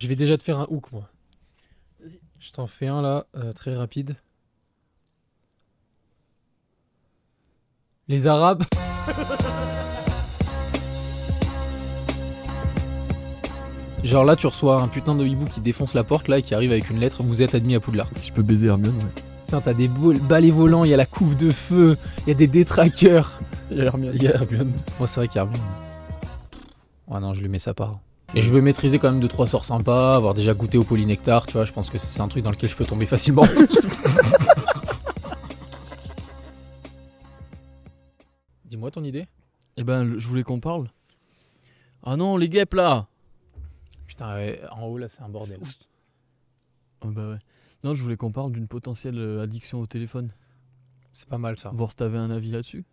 Je vais déjà te faire un hook, moi. Je t'en fais un là, euh, très rapide. Les Arabes. Genre là, tu reçois un putain de hibou qui défonce la porte là et qui arrive avec une lettre. Vous êtes admis à Poudlard. Si je peux baiser Hermione, ouais. Putain, t'as des balais volants, il y a la coupe de feu, il y a des détraqueurs. Il Hermione. Moi, c'est vrai qu'il ah non, je lui mets sa part. Et je veux maîtriser quand même 2 trois sorts sympas, avoir déjà goûté au polynectar, tu vois, je pense que c'est un truc dans lequel je peux tomber facilement. Dis-moi ton idée. Eh ben, je voulais qu'on parle. Ah non, les guêpes là Putain, en haut là, c'est un bordel. Ah bah ouais. Non, je voulais qu'on parle d'une potentielle euh, addiction au téléphone. C'est pas mal ça. Voir si t'avais un avis là-dessus.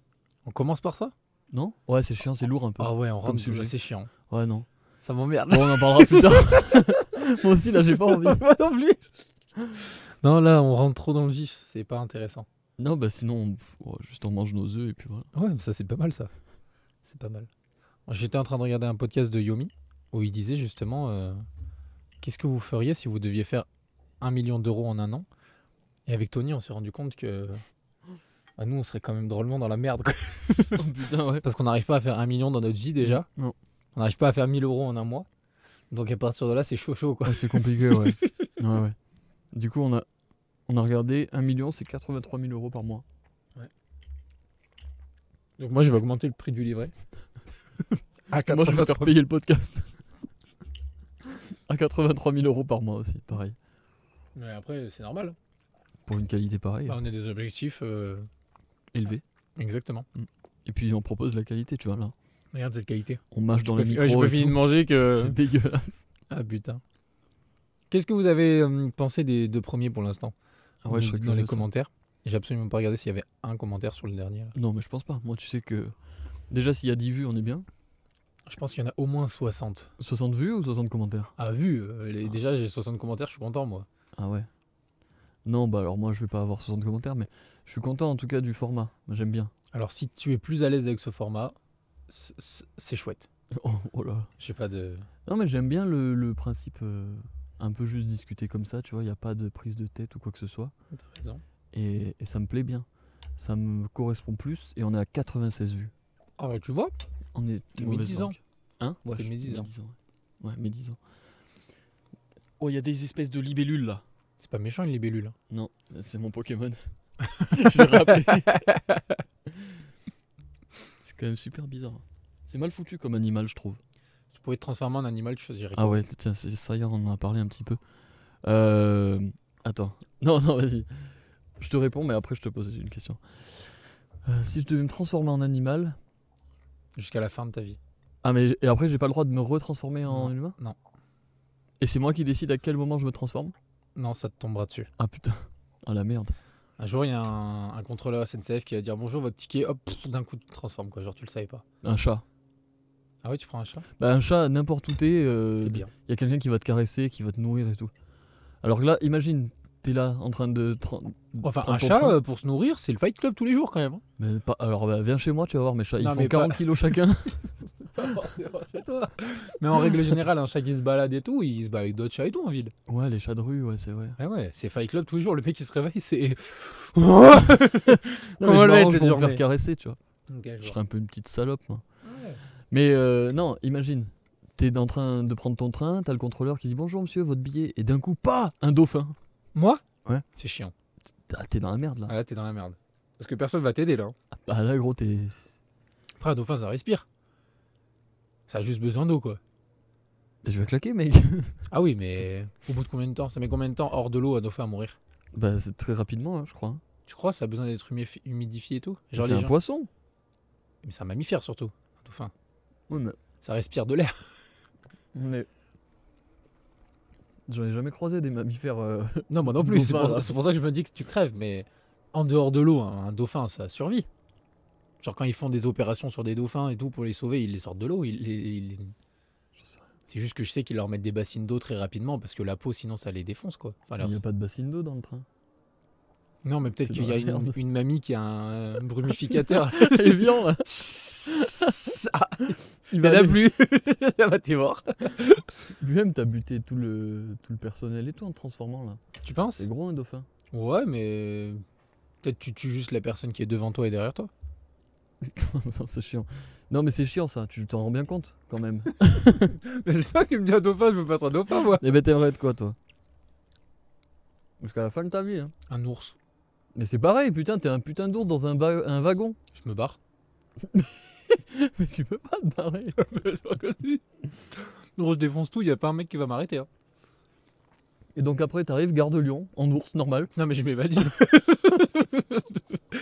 On commence par ça Non Ouais, c'est chiant, c'est lourd un peu. Ah ouais, on rentre sujet. C'est chiant. Ouais, non. Ça m'emmerde. on en parlera plus tard. Moi aussi, là, j'ai pas envie. Moi non plus. Non, là, on rentre trop dans le vif. C'est pas intéressant. Non, bah sinon, juste on mange nos œufs et puis voilà. Ouais, ça, c'est pas mal, ça. C'est pas mal. J'étais en train de regarder un podcast de Yomi où il disait justement euh, qu'est-ce que vous feriez si vous deviez faire un million d'euros en un an Et avec Tony, on s'est rendu compte que. Bah, nous, on serait quand même drôlement dans la merde. Oh, Parce qu'on n'arrive pas à faire un million dans notre vie déjà. Non. On n'arrive pas à faire 1000 euros en un mois. Donc à partir de là, c'est chaud chaud quoi. c'est compliqué, ouais. Du coup, on a, on a regardé 1 million, c'est 83 000 euros par mois. Ouais. Donc moi, je vais augmenter le prix du livret. Moi, je vais faire payer le podcast. à 83 000 euros par mois aussi, pareil. Mais après, c'est normal. Pour une qualité pareille. Bah, on a des objectifs euh, élevés. Exactement. Mm. Et puis on propose la qualité, tu vois là. Regarde cette qualité. On mâche dans le micro. je peux de manger que. C'est dégueulasse. Ah putain. Qu'est-ce que vous avez hum, pensé des deux premiers pour l'instant ah Dans les commentaires. J'ai absolument pas regardé s'il y avait un commentaire sur le dernier. Non, mais je pense pas. Moi, tu sais que. Déjà, s'il y a 10 vues, on est bien. Je pense qu'il y en a au moins 60. 60 vues ou 60 commentaires Ah, vues. Euh, ah. Déjà, j'ai 60 commentaires, je suis content, moi. Ah ouais Non, bah alors moi, je vais pas avoir 60 commentaires, mais je suis content en tout cas du format. J'aime bien. Alors, si tu es plus à l'aise avec ce format, c'est chouette. Oh, là oh là. J'ai pas de. Non, mais j'aime bien le, principe euh, un peu juste discuter comme ça, tu vois. Il n'y a pas de prise de tête ou quoi que ce soit. raison. Et, ça me plaît bien. Ça me correspond plus. Et on est à 96 vues. Ah, ouais, tu vois. On est. 10 ans Hein ouais, ans médisant. Ouais, ans Oh, il y a des espèces de libellules là. C'est pas méchant une libellule. Hein. Non, c'est mon Pokémon. je l'ai rappelé. super bizarre. C'est mal foutu comme animal, je trouve. Si tu pouvais te transformer en animal, tu choisirais. Ah ouais, tiens, ça hier, on en a parlé un petit peu. Euh... Attends. Non, non, vas-y. Je te réponds, mais après, je te pose une question. Euh, si je devais me transformer en animal. Jusqu'à la fin de ta vie. Ah, mais et après, j'ai pas le droit de me retransformer en humain Non. Et c'est moi qui décide à quel moment je me transforme Non, ça te tombera dessus. Ah putain. Ah la merde. Un jour, il y a un, contrôleur SNCF qui va dire bonjour, votre ticket, hop, d'un coup, tu te transformes, quoi. Genre, tu le savais pas. Un chat. Ah oui, tu prends un chat bah, un chat, n'importe où t'es, euh, il y a quelqu'un qui va te caresser, qui va te nourrir et tout. Alors que là, imagine, t'es là en train de. Enfin, un chat, euh, pour se nourrir, c'est le Fight Club tous les jours, quand même. Hein. Mais pas- alors, bah, viens chez moi, tu vas voir, mes chats, ils font 40 kilos chacun. Mais en règle générale, un hein, chat qui se balade et tout, il se bat avec d'autres chats et tout en ville. Ouais, les chats de rue, ouais, c'est vrai. Ouais, ah ouais, c'est Fight Club tous les jours. Le mec qui se réveille, c'est. non, mais je vais faire caresser, tu vois. je, serais un peu une petite salope, ah Mais euh, non, imagine, t'es en train de prendre ton train, t'as le contrôleur qui dit bonjour monsieur, votre billet, et d'un coup, pas un dauphin. Moi Ouais. C'est chiant. Ah, t'es dans la merde là. Ah, là, t'es dans la merde. Parce que personne va t'aider là. Hein. Ah, bah là, gros, t'es. Après, un dauphin, ça respire. Ça a juste besoin d'eau, quoi. Je vais claquer, mais... ah oui, mais au bout de combien de temps Ça met combien de temps hors de l'eau à dauphin à mourir Bah, c'est très rapidement, hein, je crois. Hein. Tu crois ça a besoin d'être humidifié et tout Genre C'est un poisson. Mais c'est un mammifère surtout, un dauphin. mais... Ça respire de l'air. Mais. J'en ai jamais croisé des mammifères. Euh, non, moi non plus. C'est pour, ça que je me dis que tu crèves, mais en dehors de l'eau, un dauphin, ça survit. Genre quand ils font des opérations sur des dauphins et tout pour les sauver, ils les sortent de l'eau. Ils, C'est juste que je sais qu'ils leur mettent des bassines d'eau très rapidement parce que la peau, sinon, ça les défonce quoi. Il n'y a pas de bassine d'eau dans le train. Non, mais peut-être qu'il y a une, mamie qui a un ah, brumificateur. Et Il va la plus Là, va t'es mort Lui-même, t'as buté tout le, tout le personnel et tout en te transformant là. Tu penses C'est gros un dauphin. Ouais, mais. Peut-être tu tues juste la personne qui est devant toi et derrière toi. c'est chiant. Non, mais c'est chiant ça, tu t'en rends bien compte quand même. mais c'est pas qu'il me dit un dauphin, je veux pas être un dauphin moi. Et eh ben en être quoi toi Jusqu'à la fin de ta vie. Hein. Un ours. Mais c'est pareil, putain, t'es un putain d'ours dans un, un wagon. Je me barre. mais tu peux pas te barrer. non, je défonce tout, y a pas un mec qui va m'arrêter. Hein. Et donc après, t'arrives, gare de Lyon, en ours, normal. Non, mais j'ai mes valises.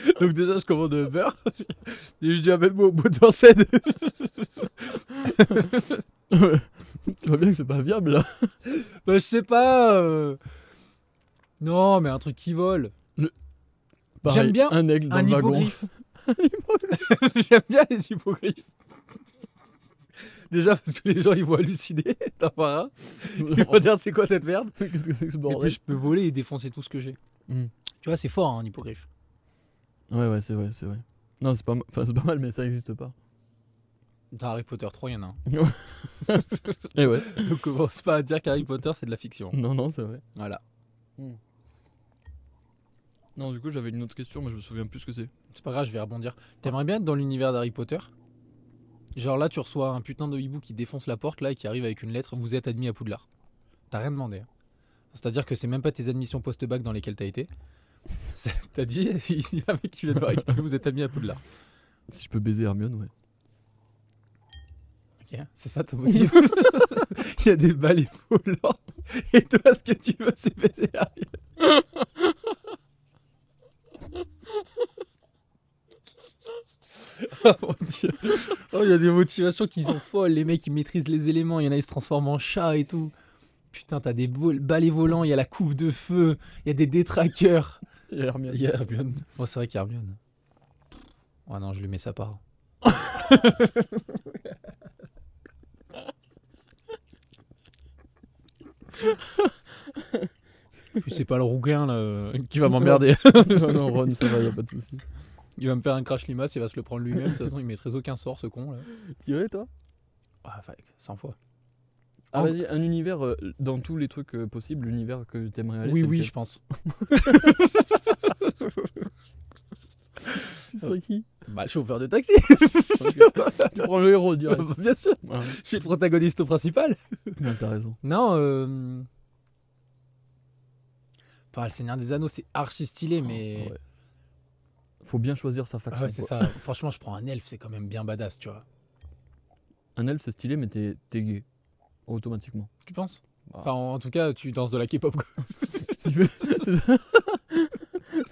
Donc déjà, je commande un beurre. Et je dis, à moi au bout de Vincennes. tu vois bien que c'est pas viable, là. Bah, je sais pas. Euh. Non, mais un truc qui vole. J'aime bien un aigle dans un le wagon. J'aime bien les hippogriffes. Déjà parce que les gens ils vont halluciner, t'as pas un. Ils vont dire c'est quoi cette merde ce Et puis je peux voler et défoncer tout ce que j'ai. Hmm. Tu vois, c'est fort hein, un hippogriffe. Ouais, ouais, c'est vrai, c'est vrai. Non, c'est pas, pas mal, mais ça n'existe pas. Dans Harry Potter 3, il y en a un. Et ouais. Ne commence pas à dire qu'Harry Potter, c'est de la fiction. Non, non, c'est vrai. Voilà. Hmm. Non, du coup, j'avais une autre question, mais je me souviens plus ce que c'est. C'est pas grave, je vais rebondir. T'aimerais bien être dans l'univers d'Harry Potter Genre là, tu reçois un putain de hibou qui défonce la porte là et qui arrive avec une lettre Vous êtes admis à Poudlard. T'as rien demandé. Hein. C'est-à-dire que c'est même pas tes admissions post-bac dans lesquelles t'as été. T'as dit, il y a un mec qui vient de voir et vous êtes amis à là. Si je peux baiser Hermione, ouais. Ok, c'est ça ton motif. il y a des balais volants Et toi, ce que tu veux, c'est baiser Hermione. oh mon dieu. Oh, il y a des motivations qui sont folles. Les mecs, ils maîtrisent les éléments. Il y en a, ils se transforment en chat et tout. Putain, t'as des balais volants, il y a la coupe de feu, il y a des détraqueurs. Il y a Hermione. c'est vrai qu'il y a Hermione. Oh non, je lui mets sa part. c'est pas le rouquin là, euh, qui va m'emmerder. non, non, Ron, ça va, y a pas de souci. Il va me faire un crash limace, il va se le prendre lui-même. De toute façon, il maîtrise aucun sort, ce con là. veux, toi Ah, 100 fois. Ah, un univers, euh, dans tous les trucs euh, possibles, l'univers que t'aimerais aller. Oui, oui, je pense. tu serais qui bah, le chauffeur de taxi. tu prends le héros, bien sûr. Je suis le protagoniste principal. Non, t'as raison. Non, euh. Enfin, le Seigneur des Anneaux, c'est archi stylé, ah, mais. Faut bien choisir sa faction. Ah c'est ça. Franchement, je prends un elfe, c'est quand même bien badass, tu vois. Un elfe, c'est stylé, mais t'es gay automatiquement. Tu penses bah. Enfin, en, tout cas, tu danses de la K-pop.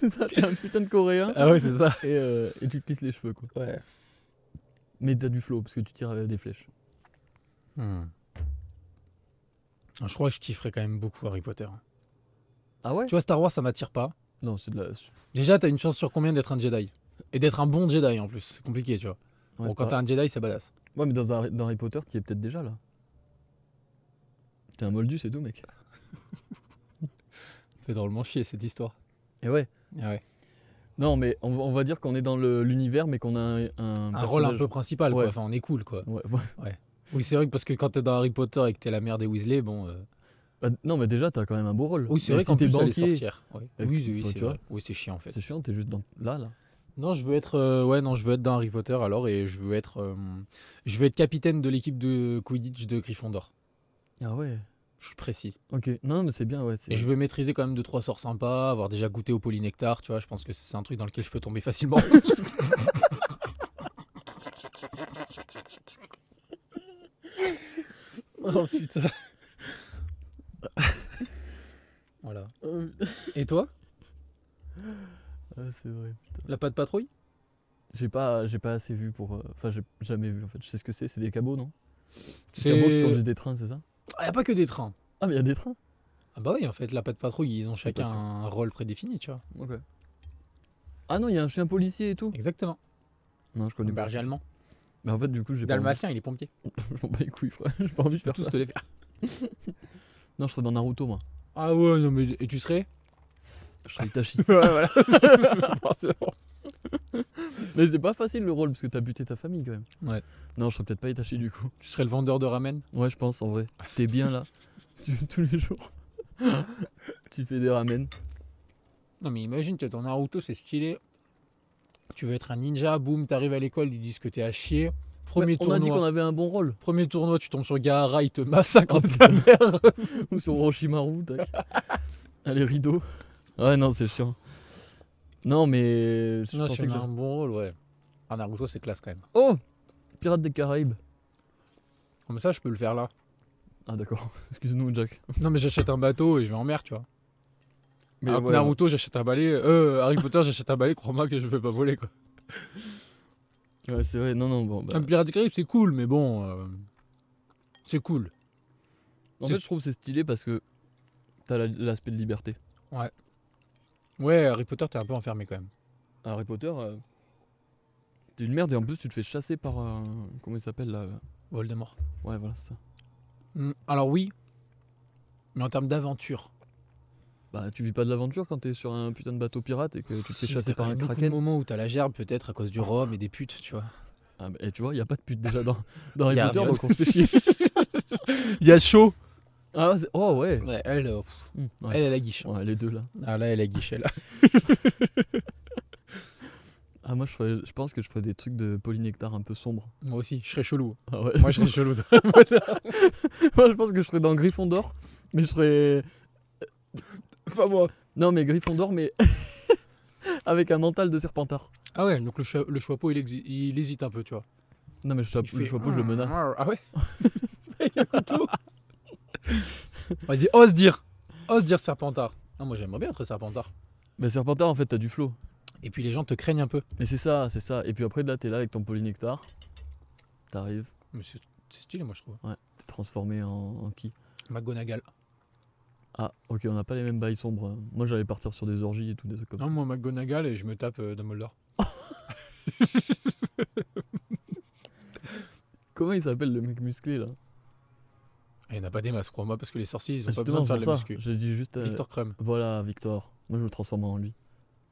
c'est ça, t'es un putain de coréen. Ah ouais, c'est ça. Et, tu euh, et tu les cheveux, quoi. Ouais. Mais t'as du flow parce que tu tires avec des flèches. Hmm. Ah, je crois que je kifferais quand même beaucoup Harry Potter. Ah ouais Tu vois, Star Wars, ça m'attire pas. Non, c'est de la. Déjà, t'as une chance sur combien d'être un Jedi Et d'être un bon Jedi en plus. C'est compliqué, tu vois. bon, quand t'es un Jedi, c'est badass. Ouais, mais dans, dans Harry Potter, t'y es peut-être déjà là moldus un moldu, c'est tout, mec. fait drôlement chier cette histoire. Et eh ouais. Ah ouais. Non, mais on, va dire qu'on est dans l'univers, mais qu'on a un, rôle un peu principal, Enfin, on est cool, quoi. Ouais, ouais. Oui, c'est vrai que parce que quand t'es dans Harry Potter et que t'es la mère des Weasley, bon. Euh, bah, non, mais déjà, t'as quand même un beau rôle. Oui, c'est vrai quand qu'en plus, Oui, c'est c'est chiant, en fait. C'est chiant, t'es juste dans... là, là. Non, je veux être, euh, ouais, non, je veux être dans Harry Potter alors et je veux être, euh, je veux être capitaine de l'équipe de Quidditch de Gryffondor. Ah ouais. Je suis précis. Ok, non, mais c'est bien, ouais. je veux maîtriser quand même deux, trois sorts sympas, avoir déjà goûté au polynectar, tu vois. Je pense que c'est un truc dans lequel je peux tomber facilement. oh putain. voilà. Euh. Et toi ah, C'est vrai, putain. La patte patrouille J'ai pas, j'ai pas assez vu pour. Euh, enfin, j'ai jamais vu en fait. Je sais ce que c'est, c'est des cabots, non Des cabots qui conduisent des trains, c'est ça il ah, a pas que des trains. Ah, mais il y a des trains Ah, bah oui, en fait, la patte patrouille, ils ont chacun un rôle prédéfini, tu vois. Ah non, il y a un chien policier et tout. Exactement. Non, je connais bah, pas. Berger allemand. Mais en fait, du coup, j'ai pas. Dalmatien, il est pompier. J'en bats les couilles, frère. pas faire tous te les faire. non, je serais dans Naruto, moi. Ah ouais, non, mais. Et tu serais Je serais Itachi. ouais, voilà. Mais c'est pas facile le rôle parce que t'as buté ta famille quand même. Ouais. Non, je serais peut-être pas étaché du coup. Tu serais le vendeur de ramen Ouais, je pense en vrai. T'es bien là. tous les jours. tu fais des ramen. Non, mais imagine, t'es dans Naruto, c'est stylé. Tu veux être un ninja, boum, t'arrives à l'école, ils disent que t'es à chier. Premier on m'a a dit qu'on avait un bon rôle. Premier tournoi, tu tombes sur Gaara, il te massacre Comme ah, ta mère. Ou sur Orochimaru, tac. Allez, rideau. Ouais, non, c'est chiant. Non, mais. Je un bon rôle, ouais. Un ah, Naruto, c'est classe quand même. Oh Pirates des Caraïbes. Comme oh, ça, je peux le faire là. Ah, d'accord. Excuse-nous, Jack. Non, mais j'achète un bateau et je vais en mer, tu vois. Mais Naruto, j'achète un balai. Euh, Harry Potter, j'achète un balai. Crois-moi que je vais pas voler, quoi. Ouais, c'est vrai. Non, non, bon. Un bah. ah, Pirate des Caraïbes, c'est cool, mais bon. Euh... C'est cool. En fait, je trouve c'est stylé parce que t'as l'aspect de liberté. Ouais. Ouais, Harry Potter, t'es un peu enfermé quand même. Harry Potter, euh, t'es une merde et en plus tu te fais chasser par. Euh, comment il s'appelle là Voldemort. Ouais, voilà, c'est ça. Mm, alors oui, mais en termes d'aventure. Bah, tu vis pas de l'aventure quand t'es sur un putain de bateau pirate et que tu te fais chasser par un C'est le moment où t'as la gerbe peut-être à cause du rhum et des putes, tu vois. Ah, et eh, tu vois, il y a pas de putes déjà dans, dans Harry Potter, donc on se fait Il y a chaud. Ah, oh euh, hmm, ouais. elle, elle, est a guiche. les deux là. Ah là, elle a guiche, là. ah, moi, je, je pense que je ferais des trucs de polynectar un peu sombre Moi aussi, je serais chelou. Ah, moi, je serais chelou. moi, je pense que je serais dans Gryffondor, mais je serais. Euh, pas moi. Non, mais Gryffondor, mais. Avec un mental de serpentard. Ah ouais, donc le, choix le il, il, hésite un peu, tu vois. Non, mais le, je le menace. Ah ouais Il Vas-y, ose dire. Ose dire Serpentard. moi j'aimerais bien être Serpentard. Mais Serpentard, en fait, t'as du flow. Et puis les gens te craignent un peu. Mais c'est ça, c'est ça. Et puis après, là, t'es là avec ton polynectar. T'arrives. Mais c'est stylé, moi je trouve. Ouais, t'es transformé en, qui McGonagall. Ah, ok, on n'a pas les mêmes bails sombres. Moi, j'allais partir sur des orgies et tout, des trucs comme ça. Non, moi, McGonagall et je me tape euh, Dumbledore. Comment il s'appelle le mec musclé là il n'a pas des masses, crois-moi, parce que les sorciers, ils ont ah, pas besoin de faire de la muscu. Je dis juste. Euh, Victor Crème. Voilà, Victor. Moi, je le transforme en lui.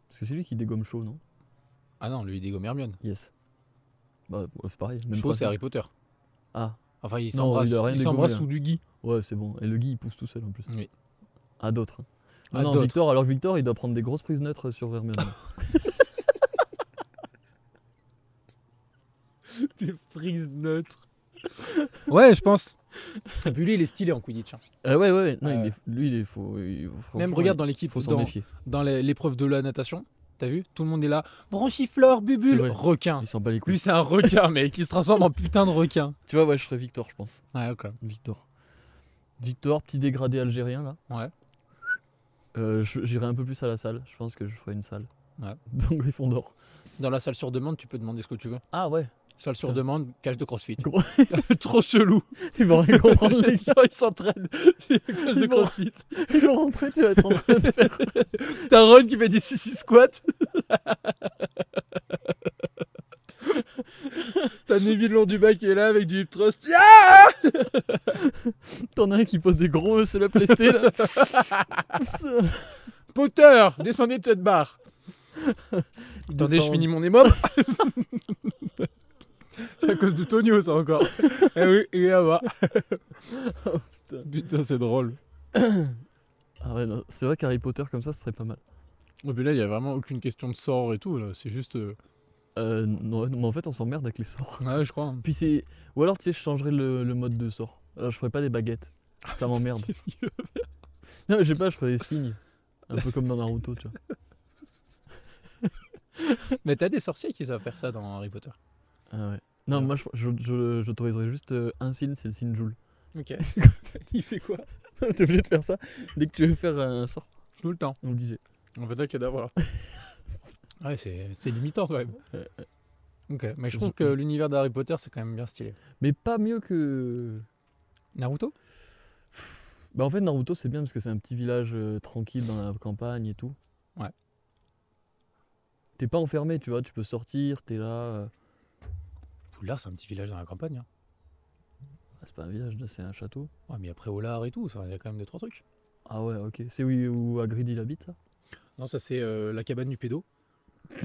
Parce que c'est lui qui dégomme chaud, non Ah non, lui, il dégomme Hermione. Yes. Bah, c'est pareil. Même chaud, c'est Harry Potter. Ah. Enfin, il s'embrasse sous du Guy. Ouais, c'est bon. Et le Guy, il pousse tout seul en plus. Oui. À d'autres. Hein. Ah non, Victor, alors Victor, il doit prendre des grosses prises neutres euh, sur Hermione. des prises neutres. ouais, je pense. Bully ah, il est stylé en Quidditch. Hein. Euh, ouais, ouais, euh. lui, il est faux Même regarde dans l'équipe, faut s'en Dans l'épreuve de la natation, T'as vu Tout le monde est là. Branchiflore, bubule, requin. Il s'en bat Lui, c'est un requin, mais qui se transforme en putain de requin. Tu vois, ouais, je serais Victor, je pense. Ouais, ok. Victor. Victor, petit dégradé algérien, là. Ouais. Euh, j'irai un peu plus à la salle. Je pense que je ferai une salle. Ouais. Donc, Gryffondor. Dans la salle sur demande, tu peux demander ce que tu veux. Ah ouais le sur demande, cage de crossfit. Trop chelou. Ils vont rien comprendre, les gens, ils s'entraînent. Cache de crossfit. Ils vont rentrer, tu vas être en train de faire. T'as Ron qui fait des 6-6 squats. T'as Neville du qui est là avec du hip thrust. T'en as un qui pose des gros sur le lestés Potter, descendez de cette barre. Attendez, je finis mon émo. C'est à cause de Tonio, ça encore. eh oui, il est là-bas. Oh, putain, c'est drôle. ah ouais, c'est vrai qu'Harry Potter comme ça, ce serait pas mal. Ouais, puis là, il n'y a vraiment aucune question de sort et tout, là. C'est juste. Euh... euh non, mais en fait, on s'emmerde avec les sorts. Ouais, je crois. Puis c'est... Ou alors, tu sais, je changerais le, mode de sort. Alors, je ferais pas des baguettes. Ah, ça m'emmerde. non, mais je sais pas, je ferais des signes. Un peu comme dans Naruto, tu vois. mais t'as des sorciers qui savent faire ça dans Harry Potter. Ah ouais. Non, moi j'autoriserai je, juste euh, un signe, c'est le signe Joule. Ok. il fait quoi T'es obligé de faire ça dès que tu veux faire un sort Tout le temps. on le disait. On va dire d'avoir. Ouais, c'est limitant quand même. ok, mais je trouve que l'univers d'Harry Potter c'est quand même bien stylé. Mais pas mieux que. Naruto Bah en fait, Naruto c'est bien parce que c'est un petit village euh, tranquille dans la campagne et tout. Ouais. T'es pas enfermé, tu vois, tu peux sortir, t'es là. Euh c'est un petit village dans la campagne. Hein. Ah, c'est pas un village, c'est un château. mais après Oulard et tout, il y a quand même des trois trucs. Ah ouais, ok. C'est où, où il habite, Non, ça, c'est euh, la cabane du pédo.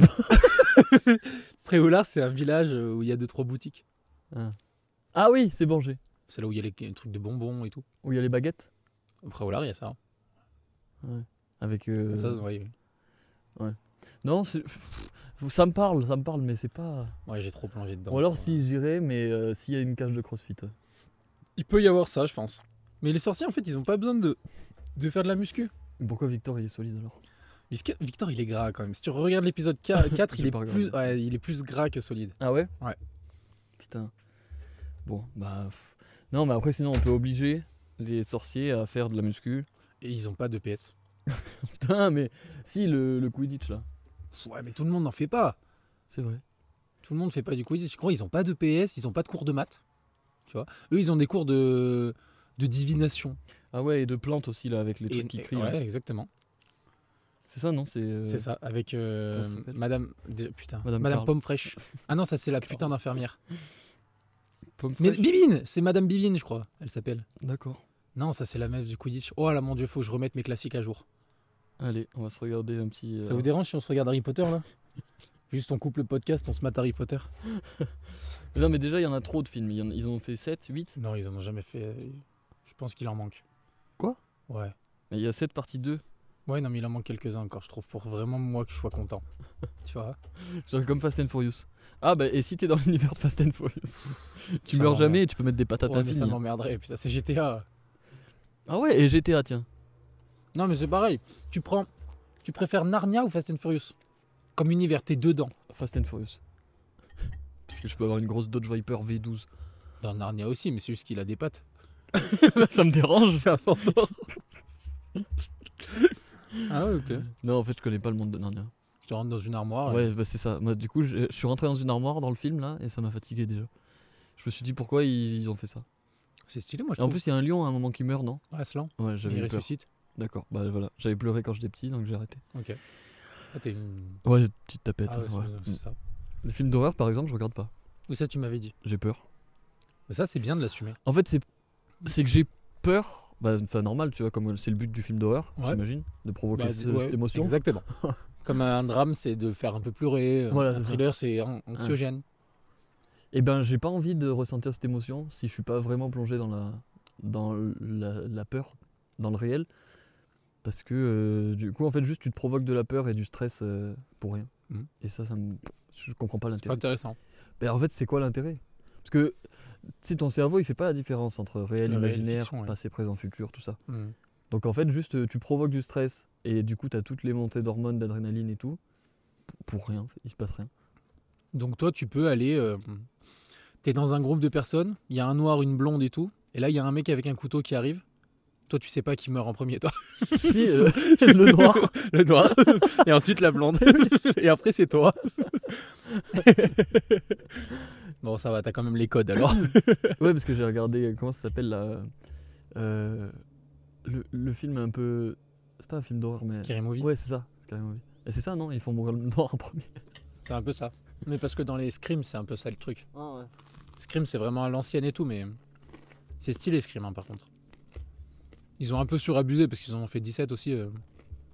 après c'est un village euh, où il y a deux, trois boutiques. Ah, ah oui, c'est Bangé. C'est là où il y a les, trucs de bonbons et tout. Où il y a les baguettes Après il y a ça. Hein. Ouais. Avec. Euh, ça, ouais. Non, ça me parle, ça me parle, mais c'est pas. Ouais, j'ai trop plongé dedans. Ou alors si j'irais, mais euh, s'il y a une cage de crossfit. Il peut y avoir ça, je pense. Mais les sorciers, en fait, ils ont pas besoin de, de faire de la muscu. Pourquoi Victor, il est solide alors Victor, il est gras quand même. Si tu regardes l'épisode 4, il, est plus, ouais, il est plus gras que solide. Ah ouais Ouais. Putain. Bon, bah. Non, mais après, sinon, on peut obliger les sorciers à faire de la muscu. Et ils ont pas de PS. Putain, mais si, le, le Quidditch là. Ouais, mais tout le monde n'en fait pas. C'est vrai. Tout le monde ne fait pas du quidditch. Je crois ils n'ont pas de PS, ils n'ont pas de cours de maths. Tu vois Eux, ils ont des cours de, de divination. Ah ouais, et de plantes aussi, là, avec les trucs qui crient. Ouais, exactement. C'est ça, non C'est euh, ça, avec euh, Madame. Putain, Madame, Pomme Fraîche. ah non, ça, c'est la putain d'infirmière. Mais Bibine C'est Madame Bibine, je crois, elle s'appelle. D'accord. Non, ça, c'est la meuf du Quidditch. Oh là, mon Dieu, faut que je remette mes classiques à jour. Allez, on va se regarder un petit. Ça euh, vous dérange si on se regarde Harry Potter là Juste on coupe le podcast, on se mate Harry Potter. non, mais déjà, il y en a trop de films. Ils en ont fait 7, 8. Non, ils en ont jamais fait. Je pense qu'il en manque. Quoi Ouais. Il y a 7 parties 2. Ouais, non, mais il en manque quelques-uns encore, je trouve, pour vraiment moi que je sois content. tu vois Genre comme Fast and Furious. Ah, bah, et si t'es dans l'univers de Fast and Furious, tu meurs jamais et tu peux mettre des patates à à vie. ça m'emmerderait. Putain, c'est GTA. Ah ouais, et GTA, tiens. Non, mais c'est pareil. Tu prends. Tu préfères Narnia ou Fast and Furious Comme univers, t'es dedans. Fast and Furious. Parce que je peux avoir une grosse Dodge Viper V12. Dans Narnia aussi, mais c'est juste qu'il a des pattes. Bah, ça me dérange, c'est un centaure. ah ouais, ok. Non, en fait, je connais pas le monde de Narnia. Tu rentres dans une armoire. Ouais, bah, c'est ça. Bah, du coup, je, suis rentré dans une armoire dans le film là, et ça m'a fatigué déjà. Je me suis dit pourquoi ils, ont fait ça. C'est stylé, moi je En plus, il y a un lion à un moment qui meurt, non Ouais, Aslan. Ouais, j'avais Il ressuscite. D'accord, bah voilà, j'avais pleuré quand j'étais petit, donc j'ai arrêté. Ok. Ah, t'es une... Ouais, petite tapette. Ah Les films d'horreur, par exemple, je regarde pas. Ou ça, tu m'avais dit. J'ai peur. Mais ça, c'est bien de l'assumer. En fait, c'est, que j'ai peur, bah, enfin normal, tu vois, comme c'est le but du film d'horreur, j'imagine, de provoquer bah, cette émotion. Exactement. comme un drame, c'est de faire un peu pleurer. Voilà, un thriller, c'est ah. anxiogène. Et eh ben, j'ai pas envie de ressentir cette émotion si je suis pas vraiment plongé dans la, dans la peur, dans le réel. Parce que euh, du coup, en fait, juste tu te provoques de la peur et du stress euh, pour rien. Mmh. Et ça, ça me... je comprends pas l'intérêt. C'est intéressant. Ben, en fait, c'est quoi l'intérêt Parce que si ton cerveau, il fait pas la différence entre réel, imaginaire, passé, présent, futur, tout ça. Mmh. Donc en fait, juste tu provoques du stress et du coup, tu as toutes les montées d'hormones, d'adrénaline et tout. Pour rien, il se passe rien. Donc toi, tu peux aller. Euh, tu es dans un groupe de personnes, il y a un noir, une blonde et tout. Et là, il y a un mec avec un couteau qui arrive. Toi, tu sais pas qui meurt en premier, toi Si, euh, le noir. le noir. Et ensuite la blonde. Et après, c'est toi. bon, ça va, t'as quand même les codes alors. ouais, parce que j'ai regardé, euh, comment ça s'appelle euh, le, film un peu. C'est pas un film d'horreur, mais. Scary Ouais, c'est ça, c'est ça, non Ils font mourir le noir en premier. C'est un peu ça. Mais parce que dans les Scream, c'est un peu ça le truc. Oh, Scream, c'est vraiment à l'ancienne et tout, mais. C'est stylé Scream, hein, par contre. Ils ont un peu surabusé parce qu'ils en ont fait 17 aussi. Euh.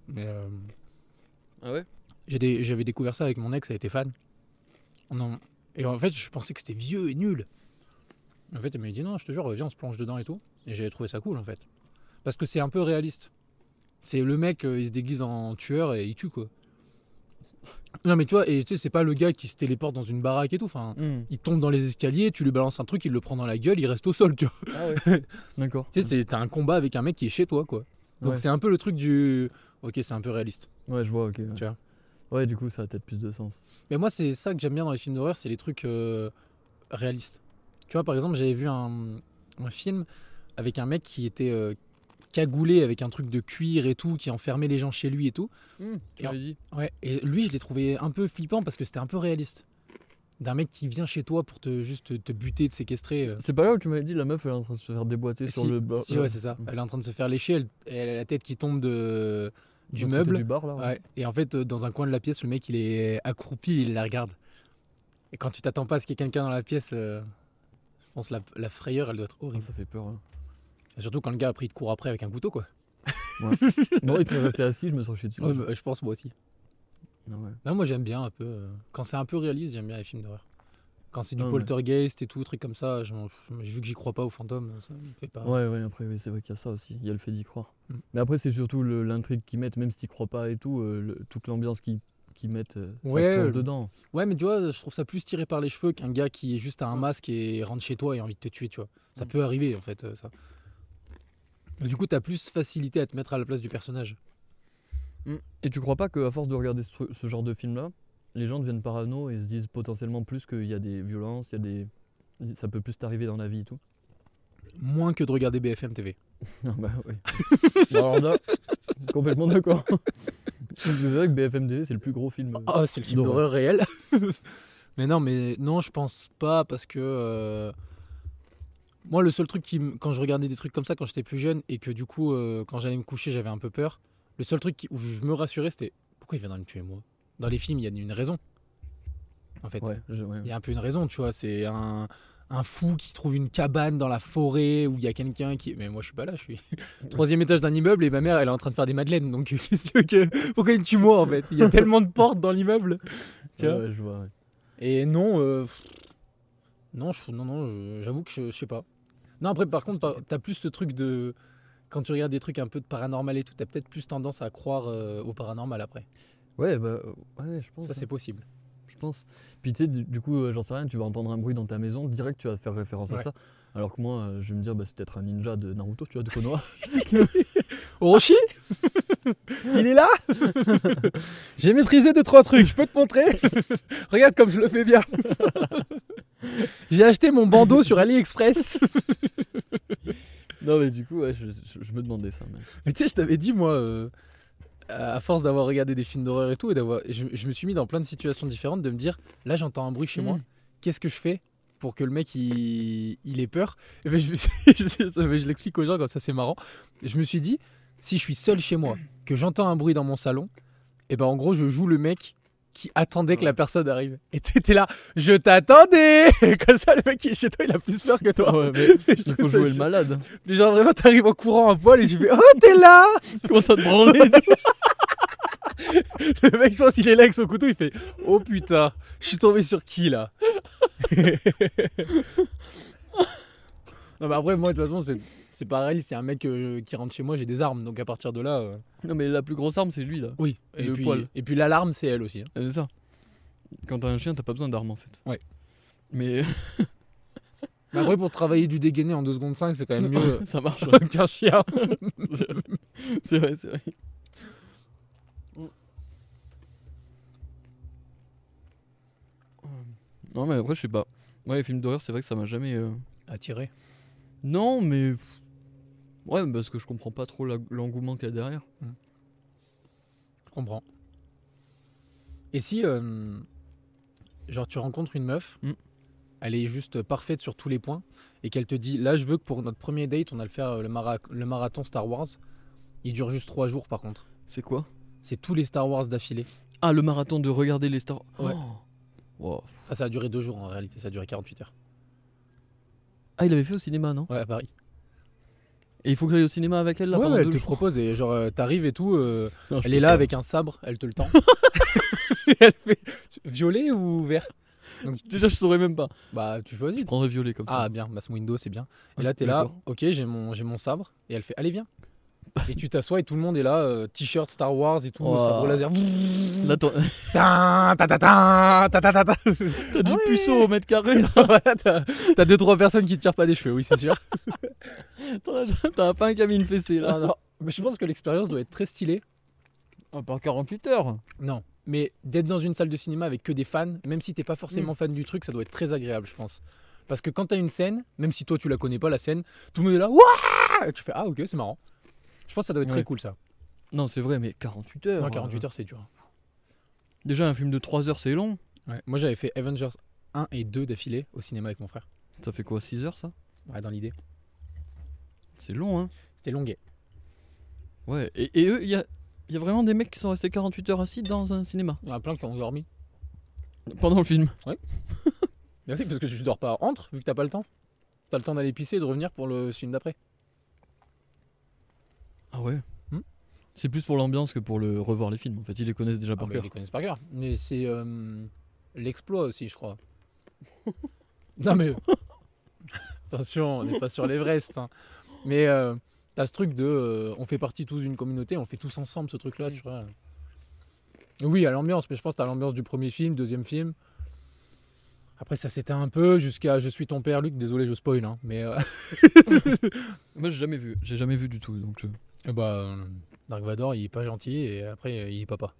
mais euh, Ah ouais des- j'avais découvert ça avec mon ex, elle était fan. et en fait, je pensais que c'était vieux et nul. En fait, elle m'a dit non, je te jure, viens, on se plonge dedans et tout. Et j'avais trouvé ça cool en fait. Parce que c'est un peu réaliste. C'est le mec, euh, il se déguise en tueur et il tue quoi. Non, mais tu vois, et tu sais, c'est pas le gars qui se téléporte dans une baraque et tout. Enfin, hmm. il tombe dans les escaliers, tu lui balances un truc, il le prend dans la gueule, il reste au sol, tu vois. Ah D'accord. tu sais, t'as un combat avec un mec qui est chez toi, quoi. Donc c'est un peu le truc du. Ok, c'est un peu réaliste. Ouais, je vois, ok. ouais, du coup, ça a peut-être plus de sens. Mais moi, c'est ça que j'aime bien dans les films d'horreur, c'est les trucs euh, réalistes. Tu vois, par exemple, j'avais vu un, film avec un mec qui était. Euh, cagoulé avec un truc de cuir et tout, qui enfermait les gens chez lui et tout. Mmh, et, Ouais, et lui, je l'ai trouvé un peu flippant parce que c'était un peu réaliste. D'un mec qui vient chez toi pour te juste te buter, te séquestrer. Euh. C'est pas là où tu m'avais dit la meuf elle est en train de se faire déboîter sur le Si, ouais, c'est ça. Elle est en train de se faire lécher, elle, elle a la tête qui tombe de du meuble. Du là, Et en fait, dans un coin de la pièce, le mec, il est accroupi, il la regarde. Et quand tu t'attends pas à ce qu'il y ait quelqu'un dans la pièce, euh, je pense la, la frayeur, elle doit être ah, horrible. ça fait peur. Hein. Surtout quand le gars a pris de cours après avec un couteau, quoi. Ouais. moi, il serait resté assis, je me sens chier dessus. Ouais, bah, je pense, moi aussi. Ouais. moi, j'aime bien un peu. Euh, quand c'est un peu réaliste, j'aime bien les films d'horreur. Quand c'est du poltergeist et tout, truc comme ça, je vu que j'y crois pas aux fantômes, ça me fait pas. Ouais, ouais, après, c'est vrai qu'il y a ça aussi. Il y a le fait d'y croire. Mm. Mais après, c'est surtout l'intrigue qu'ils mettent, même si tu crois pas et tout, euh, toute l'ambiance qu'ils mettent, euh, Ouais, dedans. Ouais, mais tu vois, je trouve ça plus tiré par les cheveux qu'un gars qui est juste à un masque et rentre chez toi et a envie de te tuer, tu vois. Ça mm. peut arriver, en fait, ça. Du coup, tu as plus facilité à te mettre à la place du personnage. Mm. Et tu crois pas qu'à force de regarder ce, genre de film-là, les gens deviennent parano et se disent potentiellement plus qu'il y a des violences, il y a des... ça peut plus t'arriver dans la vie et tout Moins que de regarder BFM TV. non, bah oui. alors complètement d'accord. C'est vrai que BFM TV, c'est le plus gros film. Ah, c'est le film d'horreur réel. mais non, mais non, je pense pas parce que. Euh, moi, le seul truc qui, quand je regardais des trucs comme ça quand j'étais plus jeune et que du coup, euh, quand j'allais me coucher, j'avais un peu peur, le seul truc où je me rassurais, c'était pourquoi il viendra me tuer moi Dans les films, il y a une raison. En fait, il y a un peu une raison, tu vois. C'est un, fou qui trouve une cabane dans la forêt où il y a quelqu'un qui. Mais moi, je suis pas là, je suis troisième étage d'un immeuble et ma mère, elle est en train de faire des madeleines. Donc, que... pourquoi il me tue moi en fait Il y a tellement de portes dans l'immeuble. Tu vois, Et non, euh, non, non, non, j'avoue que je, sais pas. Non, après, par contre contre, t'as plus ce truc de. Quand tu regardes des trucs un peu de paranormal et tout, t'as peut-être plus tendance à croire euh, au paranormal après. Ouais, bah, ouais, je pense. Ça, c'est hein. possible. Je pense. Puis, tu sais, du, coup, euh, j'en sais rien, tu vas entendre un bruit dans ta maison, direct, tu vas faire référence à ça. Alors que moi, euh, je vais me dire, bah, c'est peut-être un ninja de Naruto, tu vois, de Konoha. Orochi Il est là J'ai maîtrisé deux, trois trucs, je peux te montrer Regarde comme je le fais bien J'ai acheté mon bandeau sur AliExpress. non, mais du coup, je, me demandais ça. Mais, tu sais, je t'avais dit, moi, euh, à force d'avoir regardé des films d'horreur et tout, et d'avoir, je, me suis mis dans plein de situations différentes de me dire là, j'entends un bruit chez hmm. moi, qu'est-ce que je fais pour que le mec il, il ait peur ben, Je, je l'explique aux gens comme ça, c'est marrant. Je me suis dit, si je suis seul chez moi, que j'entends un bruit dans mon salon, et ben en gros, je joue le mec qui attendait que la personne arrive. Et t'étais là, je t'attendais Comme ça, le mec qui est chez toi, il a plus peur que toi. Ah ouais, mais il faut jouer le malade. Mais genre, vraiment, t'arrives en courant à poil et tu fais, oh, t'es là commence à te branler Le mec, je pense qu'il est là avec son couteau, il fait, oh putain, je suis tombé sur qui là Non, mais après, moi, de toute façon, c'est c'est pareil, c'est un mec euh, qui rentre chez moi, j'ai des armes. Donc à partir de là. Euh, non, mais la plus grosse arme, c'est lui, là. Oui, et Le puis, poil. et puis l'alarme, c'est elle aussi. Hein. C'est ça. Quand t'as un chien, t'as pas besoin d'armes en fait. Ouais. Mais Mais après, pour travailler du dégainé en 2 secondes 5, c'est quand même mieux ça marche. Euh, qu'un chien. c'est vrai, c'est vrai. Non, mais après, je sais pas. Ouais, les films d'horreur, c'est vrai que ça m'a jamais. Attiré. Non, mais Ouais, parce que je comprends pas trop l'engouement qu'il y a derrière. Mm. Je comprends. Et si, euh, genre, tu rencontres une meuf, mm. elle est juste parfaite sur tous les points, et qu'elle te dit, là, je veux que pour notre premier date, on a le faire le, marathon Star Wars. Il dure juste trois jours, par contre. C'est quoi C'est tous les Star Wars d'affilée. Ah, le marathon de regarder les Star Wars. Ouais. Oh. Enfin, ça a duré deux jours en réalité, ça a duré 48 heures. Ah, il l'avait fait au cinéma, non Ouais, à Paris. Et il faut que j'aille au cinéma avec elle là ouais, elle te propose et genre euh, t'arrives et tout. Euh, elle est là avec un sabre, elle te le tend. elle fait violet ou vert Déjà, je saurais même pas. Bah tu Je choisis. prendrais violet comme ça. Ah bien, Mass Window c'est bien. Et là t'es là, ok j'ai mon, j'ai mon sabre et elle fait allez viens. Et tu t'assois et tout le monde est là, euh, t-shirt Star Wars et tout, oh. sabre laser. Là, t'as du puceau au mètre carré. T'as 2 trois personnes qui te tirent pas des cheveux, oui, c'est sûr. t'as pas un camion pété là. Mais je pense que l'expérience doit être très stylée. Ah, pas en 48 heures Non. Mais d'être dans une salle de cinéma avec que des fans, même si t'es pas forcément mm. fan du truc, ça doit être très agréable, je pense. Parce que quand t'as une scène, même si toi tu la connais pas la scène, tout le monde est là, tu fais ah ok c'est marrant. Je pense que ça doit être très cool ça. Non, c'est vrai, mais 48 heures. 48 euh, heures, c'est dur. Hein. Déjà, un film de 3 heures, c'est long. Ouais. Moi, j'avais fait Avengers 1 et 2 d'affilée au cinéma avec mon frère. Ça fait quoi, 6 heures ça Ouais, dans l'idée. C'est long, hein C'était longuet. Ouais, et, eux, il y a, vraiment des mecs qui sont restés 48 heures assis dans un cinéma. Il y en a plein qui ont dormi. Pendant le film Ouais. Bah oui, parce que tu dors pas entre, vu que t'as pas le temps. T'as le temps d'aller pisser et de revenir pour le film d'après. Ah ouais hmm. C'est plus pour l'ambiance que pour le revoir les films. En fait, ils les connaissent déjà ah par bah, les connaissent par Mais c'est euh, l'exploit aussi, je crois. non mais attention, on n'est pas sur l'Everest. Hein. Mais euh, t'as ce truc de, euh, on fait partie tous d'une communauté, on fait tous ensemble ce truc-là, tu vois. Oui, à l'ambiance, mais je pense que t'as l'ambiance du premier film, deuxième film. Après, ça s'éteint un peu jusqu'à Je suis ton père, Luc. Désolé, je spoil, hein, mais. Moi, j'ai jamais vu. J'ai jamais vu du tout. Donc, eh bah, euh, Dark Vador, il est pas gentil et après, euh, il est papa.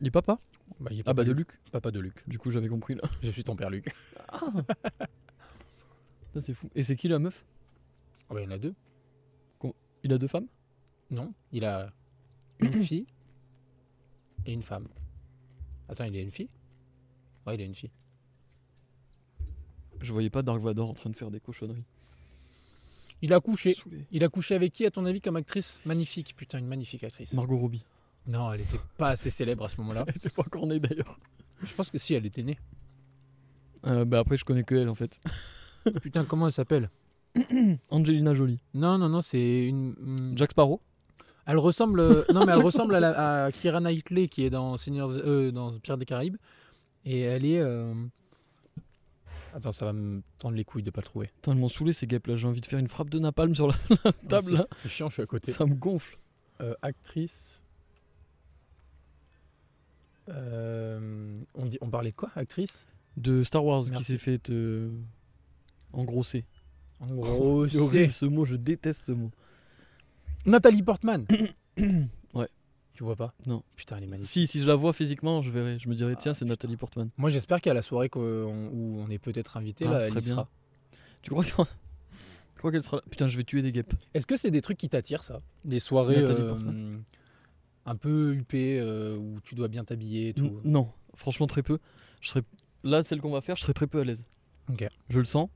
Il est papa bah, Ah bah, de Luc. Papa de Luc. Du coup, j'avais compris là. Je suis ton père, Luc. Ah C'est fou. Et c'est qui la meuf Ah bah, il y en a deux. Il a deux femmes Non, il a une fille et une femme. Attends, il a une fille Ouais, il a une fille. Je voyais pas Dark Vador en train de faire des cochonneries. Il a couché. Il a couché avec qui, à ton avis, comme actrice Magnifique, putain, une magnifique actrice. Margot Robbie. Non, elle était pas assez célèbre à ce moment-là. elle était pas encore née d'ailleurs. Je pense que si, elle était née. Euh, bah, après, je connais que elle en fait. putain, comment elle s'appelle Angelina Jolie. Non, non, non, c'est une. Jack Sparrow. Elle ressemble. Euh, non, mais elle ressemble à, la, à qui est dans Seigneur, euh, dans Pierre des Caraïbes. Et elle est. Attends, ça va me tendre les couilles de pas le trouver. Putain, ils m'ont saoulé ces guêpes là. J'ai envie de faire une frappe de napalm sur la, table là. C'est chiant, je suis à côté. Ça me gonfle. Euh, actrice. Euh, on, dit, on parlait de quoi, actrice De Star Wars qui s'est fait euh, engrosser. Engrosser. ce mot, je déteste ce mot. Nathalie Portman. Tu vois pas Non. Putain, elle est Si, si je la vois physiquement, je verrais. Je me dirais, tiens, ah, c'est Nathalie Portman. Moi, j'espère qu'à la soirée qu'on où on est peut-être invité, ah, là, elle Tu crois Quoi qu'elle sera là. Putain, je vais tuer des guêpes. Est-ce que c'est des trucs qui t'attirent, ça Des soirées euh, un peu huppées euh, où tu dois bien t'habiller tout Non, franchement, très peu. Je serais... Là, celle qu'on va faire, je serai très peu à l'aise. Ok. Je le sens.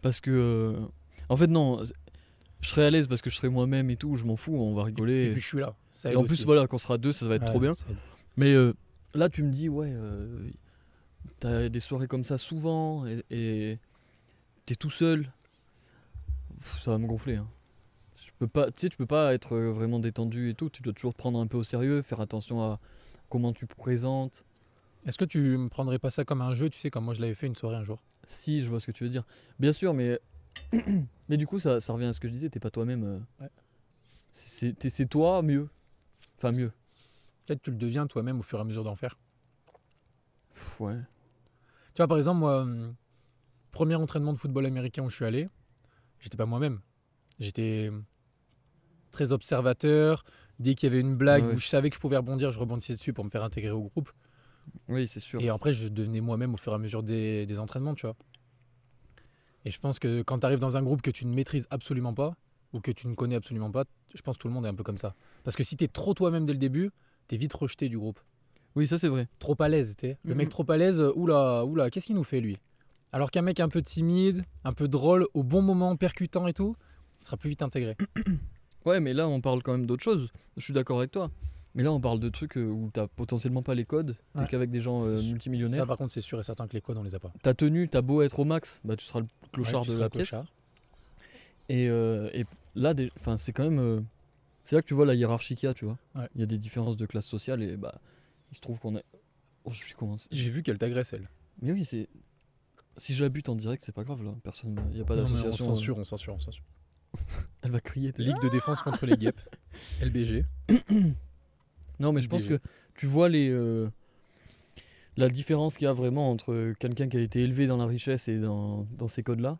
Parce que. Euh, en fait, non, je serai à l'aise parce que je serai moi-même et tout, je m'en fous, on va rigoler. Et, puis je suis là. et en plus, voilà, quand on sera deux, ça, va être trop bien. Mais euh, là, tu me dis, ouais, euh, t'as des soirées comme ça souvent et t'es tout seul. ça va me gonfler. Hein. Je peux pas, tu sais, tu peux pas être euh, vraiment détendu et tout. Tu dois toujours prendre un peu au sérieux, faire attention à comment tu présentes. Est-ce que tu me prendrais pas ça comme un jeu, tu sais, comme moi je l'avais fait une soirée un jour Si, je vois ce que tu veux dire. Bien sûr, mais Et du coup, ça, revient à ce que je disais, t'es pas toi-même. Euh. C'est toi mieux. Enfin, mieux. Peut-être tu le deviens toi-même au fur et à mesure d'en faire. ouais. Tu vois, par exemple, moi, hum, premier entraînement de football américain où je suis allé, j'étais pas moi-même. J'étais hum, très observateur. Dès qu'il y avait une blague ah où je savais que je pouvais rebondir, je rebondissais dessus pour me faire intégrer au groupe. Oui, c'est sûr. Et après, je devenais moi-même au fur et à mesure des entraînements, tu vois. Et je pense que quand tu arrives dans un groupe que tu ne maîtrises absolument pas, ou que tu ne connais absolument pas, je pense que tout le monde est un peu comme ça. Parce que si tu es trop toi-même dès le début, tu es vite rejeté du groupe. Oui, ça c'est vrai. Trop à l'aise, tu Le mhm. mec trop à l'aise, euh, oula, oula, qu'est-ce qu'il nous fait lui Alors qu'un mec un peu timide, un peu drôle, au bon moment, percutant et tout, il sera plus vite intégré. ouais, mais là on parle quand même d'autre chose. Je suis d'accord avec toi. Mais là, on parle de trucs euh, où t'as potentiellement pas les codes, t'es qu'avec des gens euh, multimillionnaires. Ça, par contre, c'est sûr et certain que les codes, on les a pas. T'as tenue, t'as beau être au max, bah, tu seras le clochard de la pièce. Et, euh, et, là, c'est quand même. Euh, c'est là que tu vois la hiérarchie qu'il y a, tu vois. Il y a des différences de classe sociale et bah, il se trouve qu'on est. Oh, je suis commencé. Hein, J'ai vu qu'elle t'agresse, elle. Mais oui, c'est. Si j'abute en direct, c'est pas grave, là. Personne. Il n'y a pas d'association. On censure, on censure, on censure. elle va crier. Ligue de défense contre les guêpes. LBG. Non, mais je pense que tu vois les, euh, la différence qu'il y a vraiment entre quelqu'un qui a été élevé dans la richesse et dans, ces codes-là.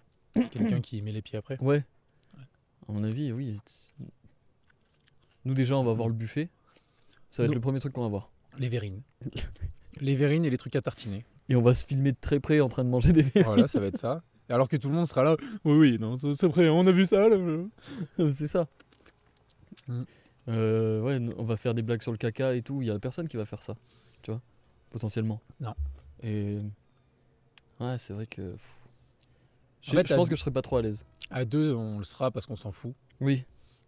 Quelqu'un qui met les pieds après. Ouais. À mon avis, oui. Nous, déjà, on va voir le buffet. Ça va être le premier truc qu'on va voir. Les verrines. les verrines et les trucs à tartiner. Et on va se filmer de très près en train de manger des verrines. Voilà, ça va être ça. Alors que tout le monde sera là. Oui, oui, non, c'est prêt, on a vu ça. c'est ça. Mm. Euh, ouais, on va faire des blagues sur le caca et tout. Il y a personne qui va faire ça, tu vois, potentiellement. Non. Et ouais, c'est vrai que. je, pense que je serais pas trop à l'aise. À deux, on le sera parce qu'on s'en fout. Oui.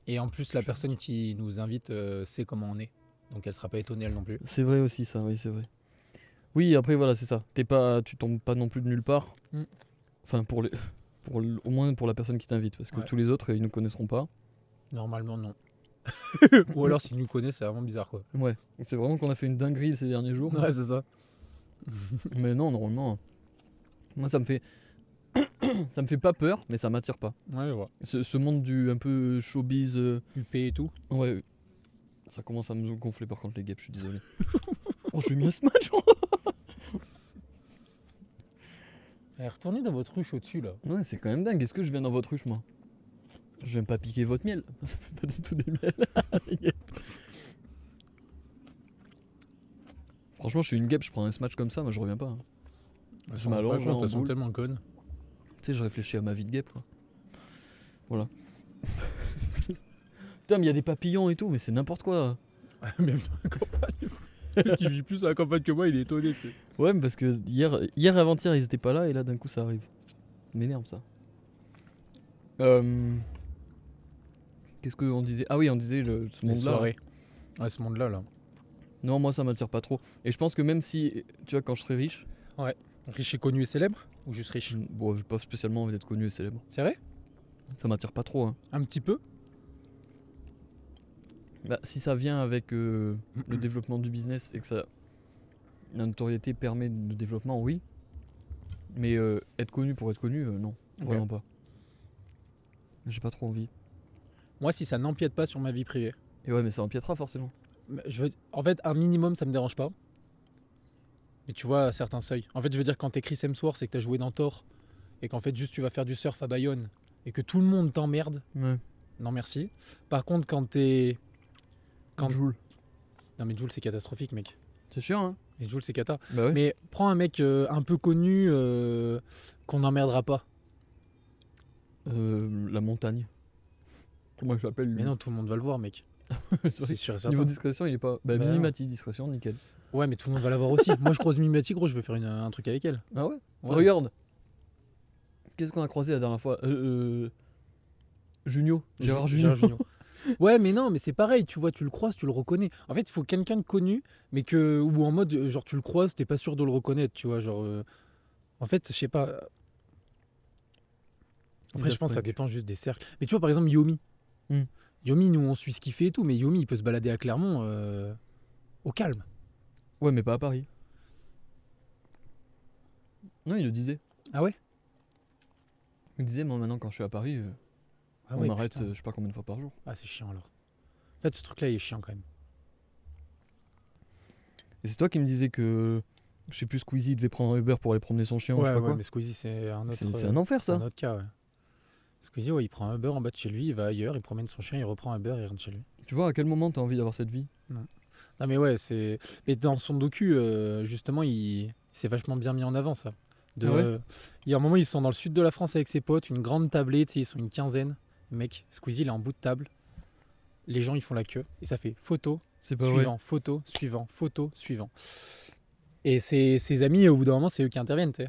Et en plus, la personne qui nous invite euh, sait comment on est. Donc elle sera pas étonnée, elle non plus. C'est vrai aussi, ça, oui, c'est vrai. Oui, après, voilà, c'est ça. T'es pas, tu tombes pas non plus de nulle part. Mm. Enfin, pour les, pour, au moins pour la personne qui t'invite, parce que tous les autres, ils ne connaîtront pas. Normalement, non. Ou alors s'il nous connaît, c'est vraiment bizarre quoi. Ouais, c'est vraiment qu'on a fait une dinguerie ces derniers jours. Ouais, c'est ça. mais non, normalement. Moi, ça me fait. ça me fait pas peur, mais ça m'attire pas. Ouais, je Ce, monde du un peu euh, showbiz. UP euh, et tout. Ouais. Ça commence à me gonfler par contre les guêpes, je suis désolé. oh, je suis mis ce match retournez dans votre ruche au-dessus là. Ouais, c'est quand même dingue. Est-ce que je viens dans votre ruche, moi je vais pas piquer votre miel. Ça fait pas du tout des miel. Franchement, je suis une guêpe, je prends un smash comme ça, moi je reviens pas. Hein. je m'allonge. sont tellement conne. Tu sais, je réfléchis à ma vie de guêpe, Voilà. Putain, mais il y a des papillons et tout, mais c'est n'importe quoi. Même la campagne. qui vit plus à la campagne que moi, il est étonné, Ouais, mais parce que hier, hier avant-hier, ils étaient pas là, et là, d'un coup, ça arrive. M'énerve ça. Euh. Qu'est-ce qu'on disait Ah oui, on disait le, ce monde-là. ce monde-là, là. Non, moi, ça m'attire pas trop. Et je pense que même si, tu vois, quand je serai riche. Ouais. Riche et connu et célèbre Ou juste riche hum, Bon, pas spécialement envie d'être connu et célèbre. C'est vrai Ça m'attire pas trop. Hein. Un petit peu bah, si ça vient avec euh, le développement du business et que ça, la notoriété permet le développement, oui. Mais euh, être connu pour être connu, euh, non, vraiment pas. J'ai pas trop envie. Moi, si ça n'empiète pas sur ma vie privée. Et ouais, mais ça empiétera forcément. Je veux... En fait, un minimum, ça me dérange pas. Mais tu vois, certains seuils. En fait, je veux dire, quand t'es Chris Hemsworth et que t'as joué dans Thor, et qu'en fait, juste tu vas faire du surf à Bayonne, et que tout le monde t'emmerde, non merci. Par contre, quand t'es. Quand... Joule. Non, mais Joule, c'est catastrophique, mec. C'est chiant, hein Et Joule, c'est cata. Bah mais prends un mec euh, un peu connu euh, qu'on n'emmerdera pas. Euh, la montagne. Moi, je l'appelle lui. Mais non, tout le monde va le voir, mec. c'est sûr Niveau discrétion, il est pas. Bah, bah Mimati, discrétion, nickel. Ouais, mais tout le monde va l'avoir aussi. Moi, je croise Mimati, gros, je veux faire un truc avec elle. Ah ouais, Regarde. Qu'est-ce qu'on a croisé la dernière fois euh, euh, Junio. Gérard Junio. Junio. ouais, mais non, mais c'est pareil, tu vois, tu le croises, tu le reconnais. En fait, il faut quelqu'un de connu, mais que. Ou en mode, euh, genre, tu le croises, t'es pas sûr de le reconnaître, tu vois, genre. Euh. En fait, je sais pas. Après, je pense que ça dépend juste des cercles. Mais tu vois, par exemple, Yomi. Hmm. Yomi, nous, on suit ce qu'il fait et tout, mais Yomi, il peut se balader à Clermont euh, au calme. Ouais, mais pas à Paris. Non, il le disait. Ah ouais Il disait, moi, maintenant, quand je suis à Paris, euh, ah on m'arrête euh, je sais pas combien de fois par jour. Ah, c'est chiant alors. En fait, ce truc-là, il est chiant quand même. Et c'est toi qui me disais que, je sais plus, Squeezie devait prendre un Uber pour aller promener son chien ou je sais pas ouais, mais Squeezie, c'est un autre. C'est un enfer, ça. un autre cas, ouais. Squeezie, il prend un beurre en bas de chez lui, il va ailleurs, il promène son chien, il reprend un beurre, il rentre chez lui. Tu vois à quel moment t'as envie d'avoir cette vie non. mais ouais, c'est. Mais dans son docu, euh, justement, il, s'est vachement bien mis en avant ça. De, ah Il y a un moment, ils sont dans le sud de la France avec ses potes, une grande tablette, ils sont une quinzaine. Mec, Squeezie, il est en bout de table. Les gens, ils font la queue. Et ça fait photo, suivant, photo, suivant, photo, suivant. Et ses, ses amis, au bout d'un moment, c'est eux qui interviennent, tu sais.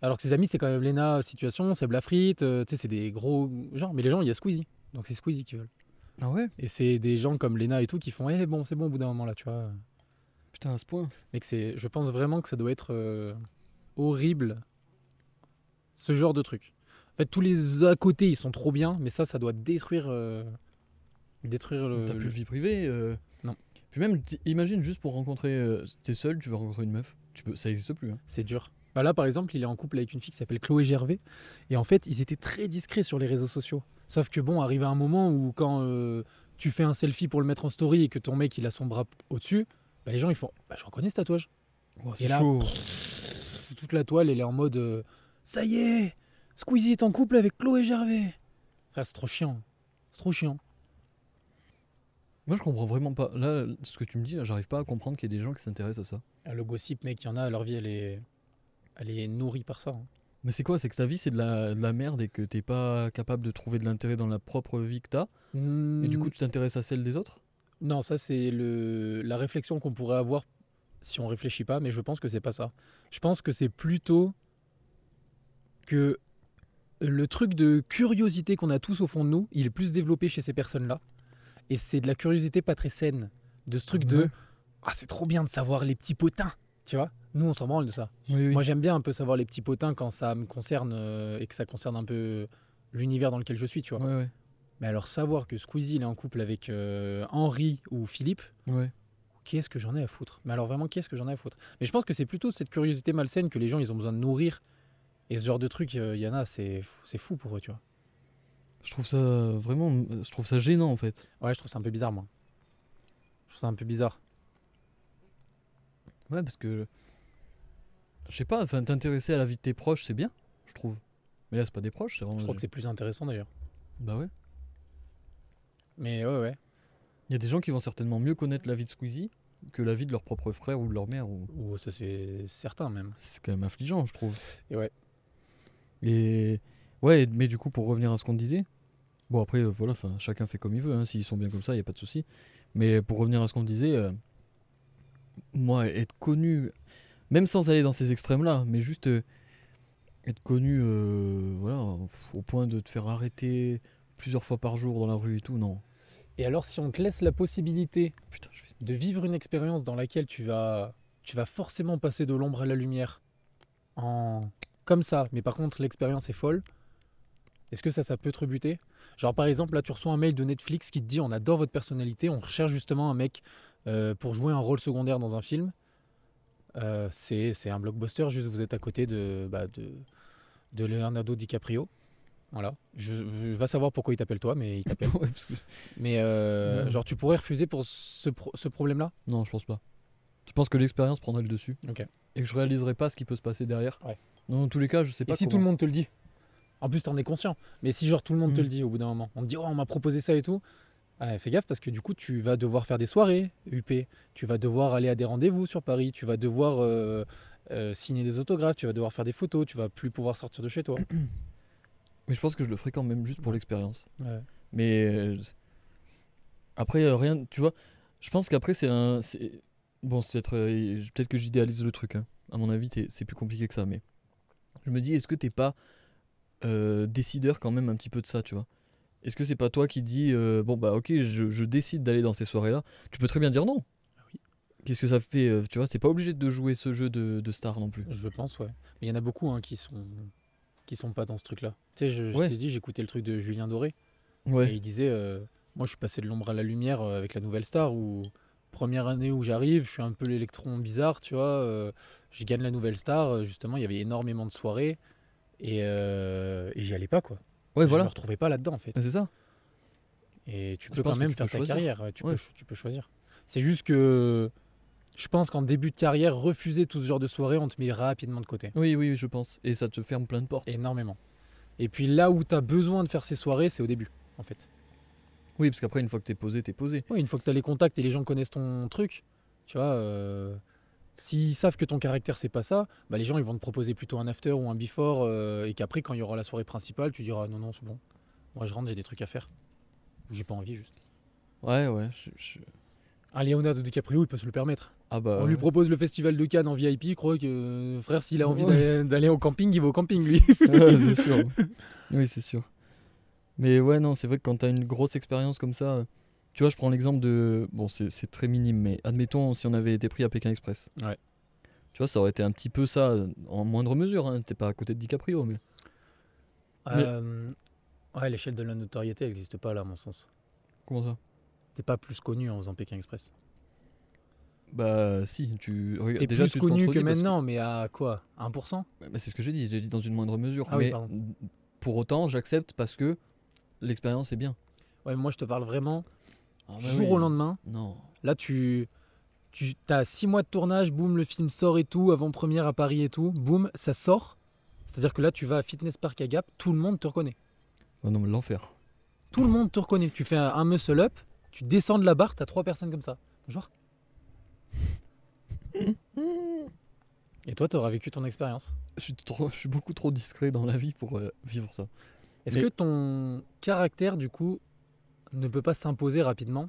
Alors que ses amis, c'est quand même Lena Situation, c'est Blafrite, euh, tu sais, c'est des gros Genre, Mais les gens, il y a Squeezie. Donc c'est Squeezie qui veulent. Ah ouais Et c'est des gens comme Lena et tout qui font Eh bon, c'est bon au bout d'un moment là, tu vois. Putain, à ce point. Mais que c'est, je pense vraiment que ça doit être euh, horrible. Ce genre de truc. En fait, tous les à côté, ils sont trop bien, mais ça, ça doit détruire. Euh, détruire le. T'as plus de vie privée Non. Puis même, imagine juste pour rencontrer. t'es seul, tu veux rencontrer une meuf. Tu peux, ça n'existe plus. Hein. C'est dur là, par exemple, il est en couple avec une fille qui s'appelle Chloé Gervais. Et en fait, ils étaient très discrets sur les réseaux sociaux. Sauf que bon, arrive un moment où quand euh, tu fais un selfie pour le mettre en story et que ton mec il a son bras au-dessus, bah, les gens ils font bah, Je reconnais ce tatouage. et là, toute la toile elle est en mode euh, Ça y est, Squeezie est en couple avec Chloé Gervais. c'est trop chiant. C'est trop chiant. Moi, je comprends vraiment pas. Là, ce que tu me dis, j'arrive pas à comprendre qu'il y ait des gens qui s'intéressent à ça. Ah, le gossip, mec, il y en a, leur vie, elle est elle est nourrie par ça. Hein. Mais c'est quoi C'est que ta vie, c'est de la, merde et que t'es pas capable de trouver de l'intérêt dans la propre vie que t'as. Mmh. Et du coup, tu t'intéresses à celle des autres Non, ça, c'est le, la réflexion qu'on pourrait avoir si on réfléchit pas, mais je pense que c'est pas ça. Je pense que c'est plutôt que le truc de curiosité qu'on a tous au fond de nous, il est plus développé chez ces personnes-là. Et c'est de la curiosité pas très saine. De ce truc ah de Ah, c'est trop bien de savoir les petits potins, tu vois nous, on s'en branle de ça. Moi, j'aime bien un peu savoir les petits potins quand ça me concerne euh, et que ça concerne un peu l'univers dans lequel je suis, tu vois. Mais alors, savoir que Squeezie, il est en couple avec euh, Henri ou Philippe, qu'est-ce que j'en ai à foutre Mais alors, vraiment, qu'est-ce que j'en ai à foutre Mais je pense que c'est plutôt cette curiosité malsaine que les gens, ils ont besoin de nourrir. Et ce genre de truc, euh, il y en a, c'est fou pour eux, tu vois. Je trouve ça vraiment, je trouve ça gênant en fait. Ouais, je trouve ça un peu bizarre, moi. Je trouve ça un peu bizarre. Ouais, parce que je sais pas, enfin, t'intéresser à la vie de tes proches, c'est bien, je trouve. Mais là, c'est pas des proches, c'est vraiment. Je crois que c'est plus intéressant d'ailleurs. Bah ouais. Mais ouais, ouais. Il y a des gens qui vont certainement mieux connaître la vie de Squeezie que la vie de leur propre frère ou de leur mère. Ou, ça, c'est certain même. C'est quand même affligeant, je trouve. Et ouais. Et ouais, mais du coup, pour revenir à ce qu'on disait, bon, après, euh, voilà, voilà, chacun fait comme il veut, hein. s'ils sont bien comme ça, il n'y a pas de souci. Mais pour revenir à ce qu'on disait, euh, moi, être connu même sans aller dans ces extrêmes-là, mais juste euh, être connu euh, voilà, au point de te faire arrêter plusieurs fois par jour dans la rue et tout, non. Et alors si on te laisse la possibilité de vivre une expérience dans laquelle tu vas, tu vas forcément passer de l'ombre à la lumière, en... comme ça, mais par contre l'expérience est folle, est-ce que ça, ça peut te rebuter Genre par exemple, là tu reçois un mail de Netflix qui te dit on adore votre personnalité, on recherche justement un mec euh, pour jouer un rôle secondaire dans un film. Euh, c'est un blockbuster, juste vous êtes à côté de, bah, de, Leonardo DiCaprio. Voilà. Je, vais savoir pourquoi il t'appelle toi, mais il t'appelle. Mais euh, genre, tu pourrais refuser pour ce, problème-là Non, je pense pas. Je pense que l'expérience prendrait le dessus. Et que je réaliserai pas ce qui peut se passer derrière. dans tous les cas, je sais pas. Et si tout le monde te le dit En plus, t'en es conscient. Mais si genre tout le monde te le mm. dit au bout d'un moment, on te dit oh, on m'a proposé ça et tout. Ah, fais gaffe parce que du coup, tu vas devoir faire des soirées UP, tu vas devoir aller à des rendez-vous sur Paris, tu vas devoir euh, euh, signer des autographes, tu vas devoir faire des photos, tu vas plus pouvoir sortir de chez toi. Mais je pense que je le ferai quand même juste pour l'expérience. Mais euh, après, rien, tu vois, je pense qu'après, c'est un. Bon, peut-être peut que j'idéalise le truc. Hein. À mon avis, c'est plus compliqué que ça. Mais je me dis, est-ce que t'es pas décideur quand même un petit peu de ça, tu vois est-ce que c'est pas toi qui dis euh, bon bah ok je, décide d'aller dans ces soirées là Tu peux très bien dire non. Ah Qu'est-ce que ça fait euh, Tu vois, c'est pas obligé de jouer ce jeu de, de star non plus. Je pense ouais. Mais il y en a beaucoup hein, qui sont qui sont pas dans ce truc là. Tu sais, je, t'ai dit j'écoutais le truc de Julien Doré. Ouais. Et il disait euh, moi je suis passé de l'ombre à la lumière avec la nouvelle star ou première année où j'arrive, je suis un peu l'électron bizarre, tu vois. je gagne la nouvelle star. Justement, il y avait énormément de soirées et j'y allais pas quoi. Ouais, voilà. me retrouvais pas là-dedans en fait. Ah, c'est ça. Et tu peux quand même faire ta carrière, tu, peux, choisir. C'est juste que je pense qu'en début de carrière, refuser tout ce genre de soirée, on te met rapidement de côté. Oui, oui, je pense. Et ça te ferme plein de portes. Énormément. Et puis là où tu as besoin de faire ces soirées, c'est au début, en fait. Oui, parce qu'après, une fois que tu es posé, es posé. Oui, une fois que tu as les contacts et les gens connaissent ton truc, tu vois, euh, S'ils savent que ton caractère c'est pas ça, bah les gens ils vont te proposer plutôt un after ou un before euh, et qu'après quand il y aura la soirée principale, tu diras non non c'est bon, moi je rentre j'ai des trucs à faire, j'ai pas envie juste. Ouais ouais. Je, je... Un Leonardo DiCaprio il peut se le permettre. Ah bah, On lui propose le festival de Cannes en VIP, il croit que euh, frère s'il a envie d'aller au camping il va au camping lui. c'est sûr. Oui c'est sûr. Mais ouais non c'est vrai que quand t'as une grosse expérience comme ça euh, tu vois, je prends l'exemple de. Bon, c'est très minime, mais admettons si on avait été pris à Pékin Express. Ouais. Tu vois, ça aurait été un petit peu ça, en moindre mesure. Tu hein. T'es pas à côté de DiCaprio, mais. Euh, ouais, l'échelle de la notoriété, n'existe pas là, à mon sens. Comment ça T'es pas plus connu en faisant Pékin Express. Bah si, tu es déjà plus connu que maintenant, mais à quoi 1% bah, C'est ce que j'ai dit, j'ai dit dans une moindre mesure. Ah mais pour autant, j'accepte parce que l'expérience est bien. Ouais, moi je te parle vraiment ah jour au lendemain. Là, tu, tu as six mois de tournage, boum, le film sort et tout, avant-première à Paris et tout, boum, ça sort. C'est-à-dire que là, tu vas à Fitness Park à Gap, tout le monde te reconnaît. Oh non, l'enfer. Tout le monde te reconnaît. Tu fais un, muscle up, tu descends de la barre, as trois personnes comme ça. Bonjour. Et toi, tu auras vécu ton expérience je suis, trop, je suis beaucoup trop discret dans la vie pour euh, vivre ça. Est-ce que ton caractère, du coup, ne peut pas s'imposer rapidement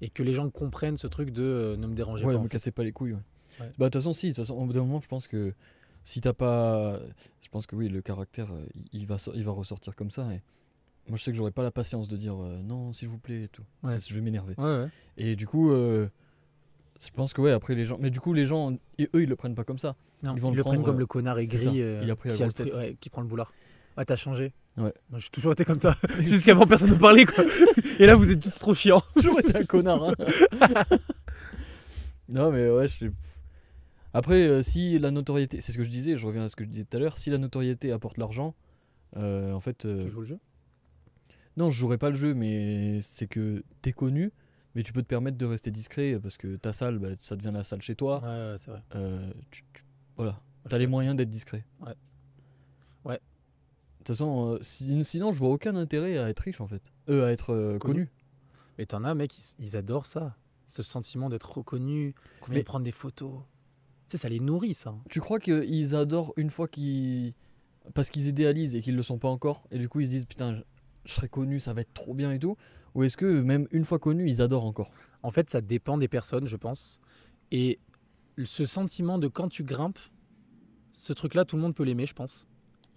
et que les gens comprennent ce truc de euh, ne me dérangez pas. Ouais, me cassez pas les couilles. Bah de toute façon si, de toute au bout d'un moment je pense que si t'as pas, je pense que oui le caractère euh, il, va il va ressortir comme ça. Et... Moi je sais que j'aurais pas la patience de dire euh, non s'il vous plaît et tout. je vais m'énerver. Et du coup je pense que ouais après les gens, mais du coup les gens et eux ils le prennent pas comme ça. ils vont le, prendre, prennent comme le connard aigri qui, qui prend le boulard. Ah t'as changé. Ouais. J'ai toujours été comme ça. C'est juste qu'avant personne ne parlait quoi. Et là vous êtes tous trop chiants. J'aurais été un connard. Hein. non mais ouais, je Après, euh, si la notoriété, c'est ce que je disais, je reviens à ce que je disais tout à l'heure, si la notoriété apporte l'argent, euh, en fait. Euh, tu joues le jeu Non, je jouerai pas le jeu, mais c'est que t'es connu, mais tu peux te permettre de rester discret parce que ta salle, bah, ça devient la salle chez toi. Ouais, c'est vrai. Tu, tu... Voilà. T'as les moyens d'être discret. Ouais. Ouais, de toute façon, euh, sinon, je vois aucun intérêt à être riche en fait. eux à être euh, connu. Mais t'en as, mec, ils, adorent ça. Ce sentiment d'être reconnu, qu'on vient prendre des photos. Tu sais, ça les nourrit ça. Hein. Tu crois qu'ils adorent une fois qu'ils. Parce qu'ils idéalisent et qu'ils le sont pas encore, et du coup ils se disent putain, je serai connu, ça va être trop bien et tout Ou est-ce que même une fois connu, ils adorent encore En fait, ça dépend des personnes, je pense. Et ce sentiment de quand tu grimpes, ce truc-là, tout le monde peut l'aimer, je pense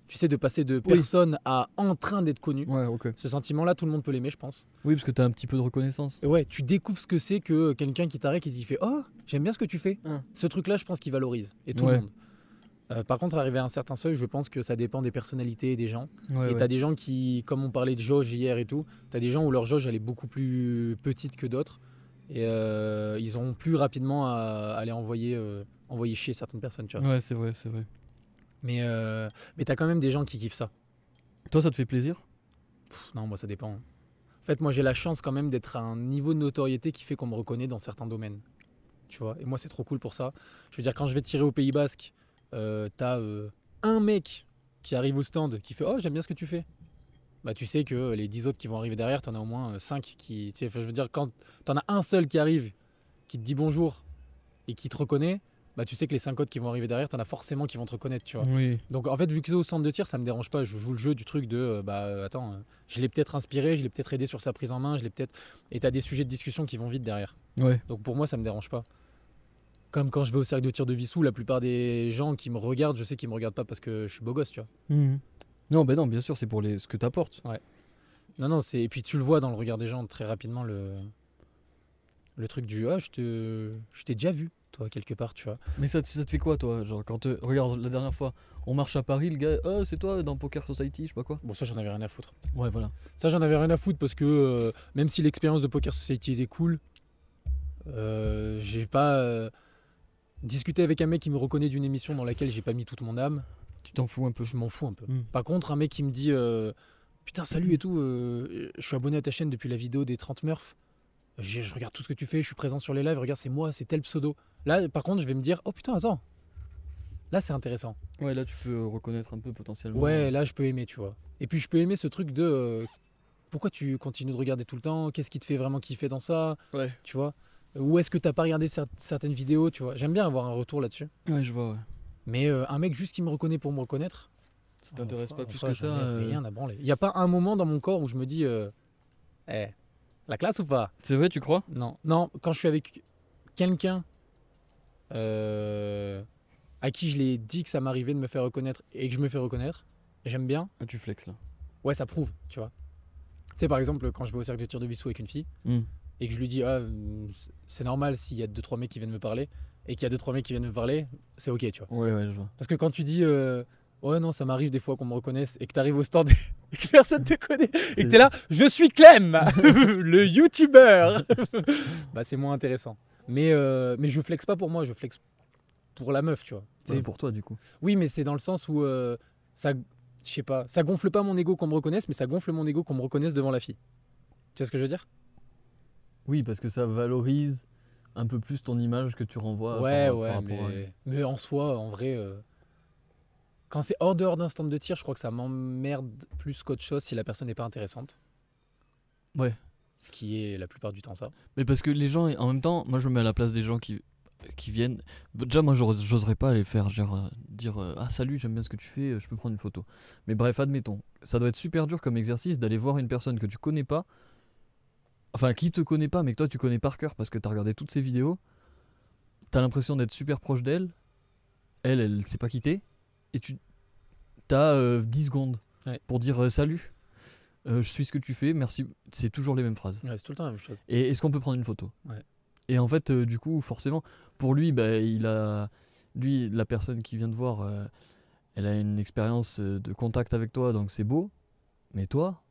tu sais, de passer de personne à en train d'être connu. Ouais, Ce sentiment-là, tout le monde peut l'aimer, je pense. Oui, parce que tu as un petit peu de reconnaissance. Ouais, tu découvres ce que c'est que quelqu'un qui t'arrête et qui fait Oh, j'aime bien ce que tu fais. Hein. Ce truc-là, je pense qu'il valorise. Et tout le monde. Euh, par contre, arriver à un certain seuil, je pense que ça dépend des personnalités et des gens. et tu as des gens qui, comme on parlait de jauge hier et tout, tu as des gens où leur jauge, elle est beaucoup plus petite que d'autres. Et euh, ils ont plus rapidement à aller envoyer, euh, envoyer chier certaines personnes. Tu vois. Ouais, c'est vrai, c'est vrai. Mais, euh, mais t'as quand même des gens qui kiffent ça. Toi, ça te fait plaisir Non, moi, ça dépend. En fait, moi, j'ai la chance quand même d'être à un niveau de notoriété qui fait qu'on me reconnaît dans certains domaines. Tu vois Et moi, c'est trop cool pour ça. Je veux dire, quand je vais tirer au Pays Basque, euh, t'as euh, un mec qui arrive au stand qui fait Oh, j'aime bien ce que tu fais. Bah, tu sais que les 10 autres qui vont arriver derrière, t'en as au moins 5 qui. Tu sais, je veux dire, quand t'en as un seul qui arrive, qui te dit bonjour et qui te reconnaît, bah, tu sais que les 5 autres qui vont arriver derrière, t'en as forcément qui vont te reconnaître, tu vois. Donc en fait, vu que c'est au centre de tir, ça me dérange pas. Je joue le jeu du truc de, euh, bah euh, attends, euh, je l'ai peut-être inspiré, je l'ai peut-être aidé sur sa prise en main, je l'ai peut-être. Et t'as des sujets de discussion qui vont vite derrière. Donc pour moi, ça me dérange pas. Comme quand je vais au cercle de tir de Vissou, la plupart des gens qui me regardent, je sais qu'ils me regardent pas parce que je suis beau gosse, tu vois. Mmh. Non, bah non, bien sûr, c'est pour les... ce que t'apportes. Ouais. Non, non, c'est. Et puis tu le vois dans le regard des gens très rapidement, le. Le truc du. Ah, je t'ai déjà vu toi, quelque part, tu vois. Mais ça, te fait quoi, toi Genre, quand Regarde, la dernière fois, on marche à Paris, le gars, oh, c'est toi dans Poker Society, je sais pas quoi. Bon, ça, j'en avais rien à foutre. Ouais, voilà. Ça, j'en avais rien à foutre parce que euh, même si l'expérience de Poker Society était cool, euh, j'ai pas euh, discuté avec un mec qui me reconnaît d'une émission dans laquelle j'ai pas mis toute mon âme. Tu t'en fous un peu Je m'en fous un peu. Hmm. Par contre, un mec qui me dit Putain, salut et tout, je suis abonné à ta chaîne depuis la vidéo des 30 Murphs je, regarde tout ce que tu fais, je suis présent sur les lives, regarde, c'est moi, c'est tel pseudo. Là, par contre, je vais me dire, oh putain, attends, là, c'est intéressant. Ouais, là, tu peux reconnaître un peu potentiellement. Ouais, là, je peux aimer, tu vois. Et puis, je peux aimer ce truc de euh, pourquoi tu continues de regarder tout le temps, qu'est-ce qui te fait vraiment kiffer dans ça, ouais. tu vois. Ou est-ce que t'as pas regardé certaines vidéos, tu vois. J'aime bien avoir un retour là-dessus. Ouais, je vois, ouais. Mais euh, un mec juste qui me reconnaît pour me reconnaître. Ça t'intéresse oh, pas plus que ça. Euh, Il n'y a pas un moment dans mon corps où je me dis, eh, la classe ou pas C'est vrai, tu crois Non. Non, quand je suis avec quelqu'un euh, à qui je l'ai dit que ça m'arrivait de me faire reconnaître et que je me fais reconnaître, j'aime bien. Ah, tu flexes là. Ouais, ça prouve, tu vois. Tu sais, par exemple, quand je vais au cercle de tir de Vissou avec une fille hmm. et que je lui dis, ah, c'est normal s'il y a 2-3 mecs qui viennent me parler et qu'il y a 2-3 mecs qui viennent me parler, c'est ok, tu vois. Ouais, ouais, je vois. Parce que quand tu dis, euh, Ouais, non, ça m'arrive des fois qu'on me reconnaisse et que t'arrives au stand et que personne te connaît et que t'es là, je suis Clem, le youtubeur. bah, c'est moins intéressant. Mais, euh, mais je flexe pas pour moi, je flexe pour la meuf, tu vois. C'est pour toi, du coup. Oui, mais c'est dans le sens où euh, ça, je sais pas, ça gonfle pas mon ego qu'on me reconnaisse, mais ça gonfle mon ego qu'on me reconnaisse devant la fille. Tu vois ce que je veux dire Oui, parce que ça valorise un peu plus ton image que tu renvoies. Ouais, ouais, mais... en soi, en vrai. Euh, quand c'est hors dehors d'un stand de tir, je crois que ça m'emmerde plus qu'autre chose si la personne n'est pas intéressante. Ouais. Ce qui est la plupart du temps ça. Mais parce que les gens, en même temps, moi je me mets à la place des gens qui, qui viennent. Déjà, moi j'oserais pas aller faire genre, euh, dire euh, Ah salut, j'aime bien ce que tu fais, euh, je peux prendre une photo. Mais bref, admettons, ça doit être super dur comme exercice d'aller voir une personne que tu connais pas, enfin qui te connaît pas, mais que toi tu connais par cœur parce que t'as regardé toutes ses vidéos. T'as l'impression d'être super proche d'elle. Elle, elle s'est pas quittée et tu as 10 euh, secondes pour dire euh, salut. Euh, je suis ce que tu fais, merci. C'est toujours les mêmes phrases. c'est tout le temps la même chose. Et est-ce qu'on peut prendre une photo Et en fait, du coup, forcément, pour lui, bah, il a, lui, la personne qui vient de voir, elle a une expérience de contact avec toi, donc c'est beau. Mais toi,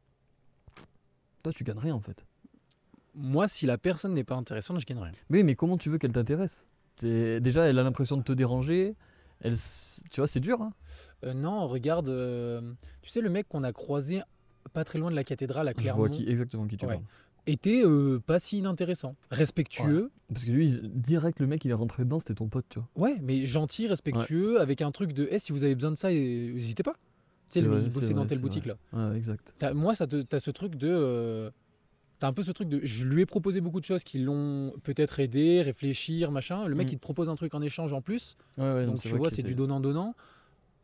toi, tu gagnes rien en fait. Moi, si la personne n'est pas intéressante, je gagne rien. mais comment tu veux qu'elle t'intéresse Déjà, elle a l'impression de te déranger. Elle, tu vois, c'est dur. Hein euh, non, regarde, euh, tu sais, le mec qu'on a croisé pas très loin de la cathédrale à Clermont. exactement qui tu Était euh, pas si inintéressant, respectueux. Parce que lui, direct, le mec, il est rentré dedans, c'était ton pote, tu vois. Ouais, mais gentil, respectueux, avec un truc de, eh si vous avez besoin de ça, eh, n'hésitez pas. Tu sais, dans telle boutique là. exact. moi, ça t'as ce truc de T'as un peu ce truc de je lui ai proposé beaucoup de choses qui l'ont peut-être aidé, réfléchir, machin. Le mec, mm. il te propose un truc en échange en plus. Ouais, ouais, donc, tu vois, c'est du donnant-donnant.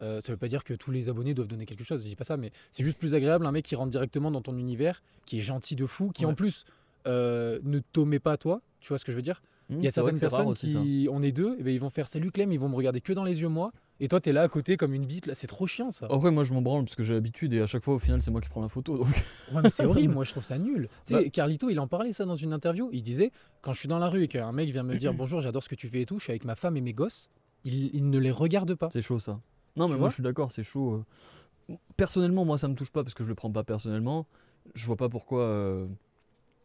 Euh, ça veut pas dire que tous les abonnés doivent donner quelque chose, je dis pas ça, mais c'est juste plus agréable un mec qui rentre directement dans ton univers, qui est gentil de fou, qui en plus euh, ne t'omet pas toi, tu vois ce que je veux dire mmh, Il y a certaines personnes qui, on est deux, et eh ben, ils vont faire salut Clem, ils vont me regarder que dans les yeux moi, et toi, t'es là à côté comme une bite, là, c'est trop chiant ça. Après, moi, je m'en branle parce que j'ai l'habitude et à chaque fois, au final, c'est moi qui prends la photo. Donc... Ouais, mais c'est horrible, moi, je trouve ça nul. Tu sais, bah Carlito, il en parlait ça dans une interview. Il disait Quand je suis dans la rue et qu'un mec vient me dire bonjour, j'adore ce que tu fais et tout, je suis avec ma femme et mes gosses, il, ne les regarde pas. C'est chaud ça. Non, mais moi, je suis d'accord, c'est chaud. Euh. Personnellement, moi, ça me touche pas parce que je le prends pas personnellement. Je vois pas pourquoi. Euh,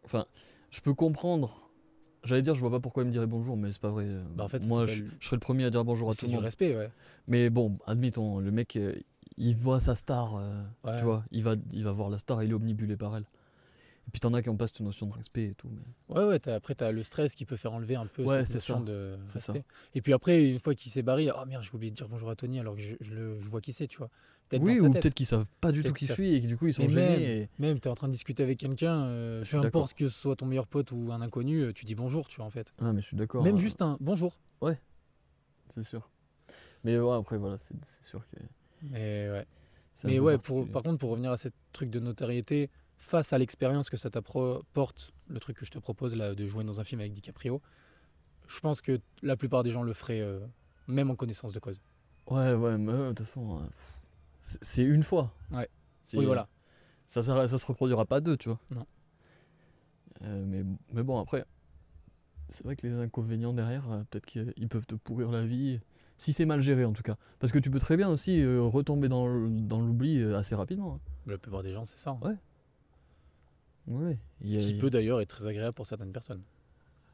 enfin, je peux comprendre J'allais dire, je vois pas pourquoi il me dirait bonjour, mais c'est pas vrai. Bah, Moi, je, serais le premier à dire bonjour à tout le monde. respect, ouais. Mais bon, admettons, le mec, euh, il voit sa star, euh, tu vois, il va, il va voir la star, il est omnibulé par elle. Et puis t'en as qui ont pas cette notion de respect et tout. Ouais, ouais, après t'as le stress qui peut faire enlever un peu cette notion ça. de respect. Ça. Et puis après, une fois qu'il s'est barré, oh merde, j'ai oublié de dire bonjour à Tony alors que je, le, je vois qui c'est, tu vois. oui, ou peut-être qu'ils savent pas du tout qui je suis et que du coup ils sont gênés. Même, et... même t'es en train de discuter avec quelqu'un, euh, peu importe que ce soit ton meilleur pote ou un inconnu, euh, tu dis bonjour, tu vois, en fait. Non ah, mais je suis d'accord. Même euh. juste un bonjour. Ouais, c'est sûr. Mais ouais, après, voilà, c'est sûr que. Mais ouais. Mais ouais, pour, par contre, pour revenir à ce truc de notoriété, face à l'expérience que ça t'apporte, le truc que je te propose là, de jouer dans un film avec DiCaprio, je pense que la plupart des gens le feraient, euh, même en connaissance de cause. Ouais, ouais, mais euh, de toute façon, euh, c'est une fois. Ouais. Oui, voilà. Ça, ça, se reproduira pas deux, tu vois. Non. mais, mais bon, après, c'est vrai que les inconvénients derrière, peut-être qu'ils peuvent te pourrir la vie, si c'est mal géré en tout cas. Parce que tu peux très bien aussi retomber dans l'oubli assez rapidement. Hein. La plupart des gens, c'est ça. Hein. Ouais. Ce qui peut d'ailleurs être très agréable pour certaines personnes.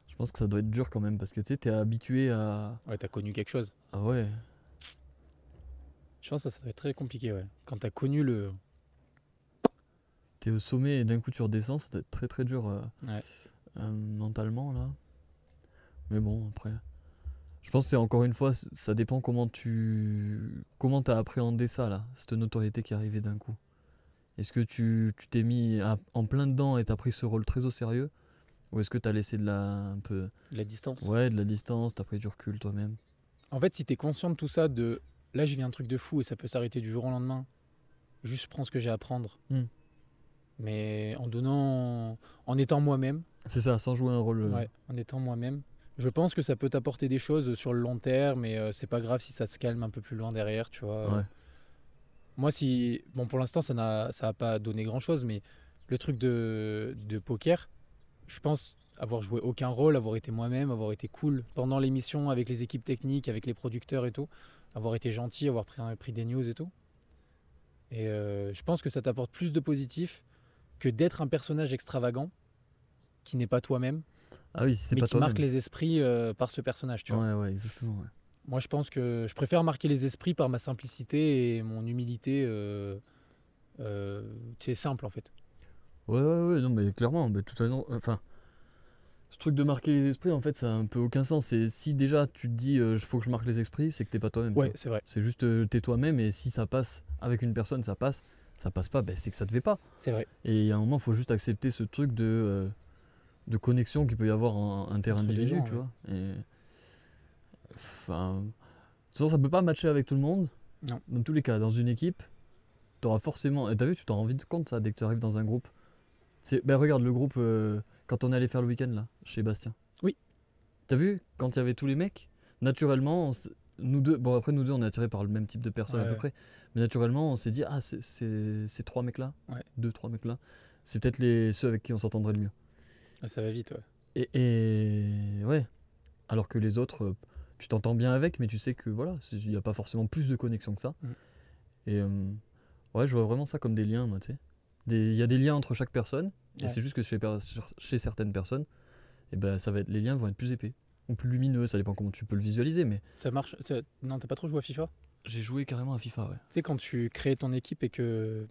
Je pense que ça doit être dur quand même parce que tu sais, t'es habitué à. Ouais, t'as connu quelque chose. Ah ouais. Je pense que ça, ça être très compliqué, ouais. Quand t'as connu le. T'es au sommet et d'un coup tu redescends, C'est très très dur euh, euh, mentalement là. Mais bon, après. Je pense que encore une fois, ça dépend comment tu. Comment t'as appréhendé ça là, cette notoriété qui est arrivée d'un coup. Est-ce que tu t'es mis en plein dedans et t'as pris ce rôle très au sérieux Ou est-ce que t'as laissé de la, un peu... la distance Ouais, de la distance, t'as pris du recul toi-même. En fait, si t'es conscient de tout ça, de là je vu un truc de fou et ça peut s'arrêter du jour au lendemain, juste prends ce que j'ai à prendre. Hmm. Mais en donnant... En étant moi-même. C'est ça, sans jouer un rôle... Euh, ouais, en étant moi-même. Je pense que ça peut t'apporter des choses sur le long terme mais euh, c'est pas grave si ça se calme un peu plus loin derrière, tu vois. Moi, si. Bon, pour l'instant, ça n'a ça pas donné grand chose, mais le truc de, de poker, je pense avoir joué aucun rôle, avoir été moi-même, avoir été cool pendant l'émission avec les équipes techniques, avec les producteurs et tout, avoir été gentil, avoir pris, pris des news et tout. Et euh, je pense que ça t'apporte plus de positif que d'être un personnage extravagant qui n'est pas toi-même, ah oui, mais qui marque les esprits euh, par ce personnage, tu vois. Ouais, ouais, exactement. Moi, je pense que je préfère marquer les esprits par ma simplicité et mon humilité. c'est euh, euh, simple, en fait. Ouais, ouais, ouais, non, mais clairement, de toute façon, enfin, ce truc de marquer les esprits, en fait, ça n'a un peu aucun sens. si déjà tu te dis, euh, je faut que je marque les esprits, c'est que t'es pas toi-même. Ouais, c'est vrai. C'est juste, t'es toi-même, et si ça passe avec une personne, ça passe, ça passe pas, ben, c'est que ça te devait pas. C'est vrai. Et à un moment, il faut juste accepter ce truc de, de connexion qu'il peut y avoir en, terrain individu tu vois. Enfin, de toute façon, ça peut pas matcher avec tout le monde. Dans tous les cas, dans une équipe, tu auras forcément. Et t'as vu, tu t'en rends vite compte ça dès que tu arrives dans un groupe. C'est, ben regarde le groupe euh, quand on est allé faire le week-end là, chez Bastien. Oui. T'as vu, quand il y avait tous les mecs, naturellement, nous deux, bon après nous deux, on est attirés par le même type de personnes à peu près, mais naturellement, on s'est dit ah c'est, ces trois mecs là, deux trois mecs là, c'est peut-être les ceux avec qui on s'entendrait le mieux. Ah, ça va vite ouais. Et, et ouais, alors que les autres, euh, tu t'entends bien avec, mais tu sais que voilà, il n'y a pas forcément plus de connexion que ça. Mm. Et euh, ouais, je vois vraiment ça comme des liens, moi, tu sais. Il y a des liens entre chaque personne, et c'est juste que chez, certaines personnes, et ben, ça va être, les liens vont être plus épais ou plus lumineux, ça dépend comment tu peux le visualiser, mais... Ça marche Non, t'as pas trop joué à FIFA J'ai joué carrément à FIFA, ouais. Tu sais, quand tu crées ton équipe et que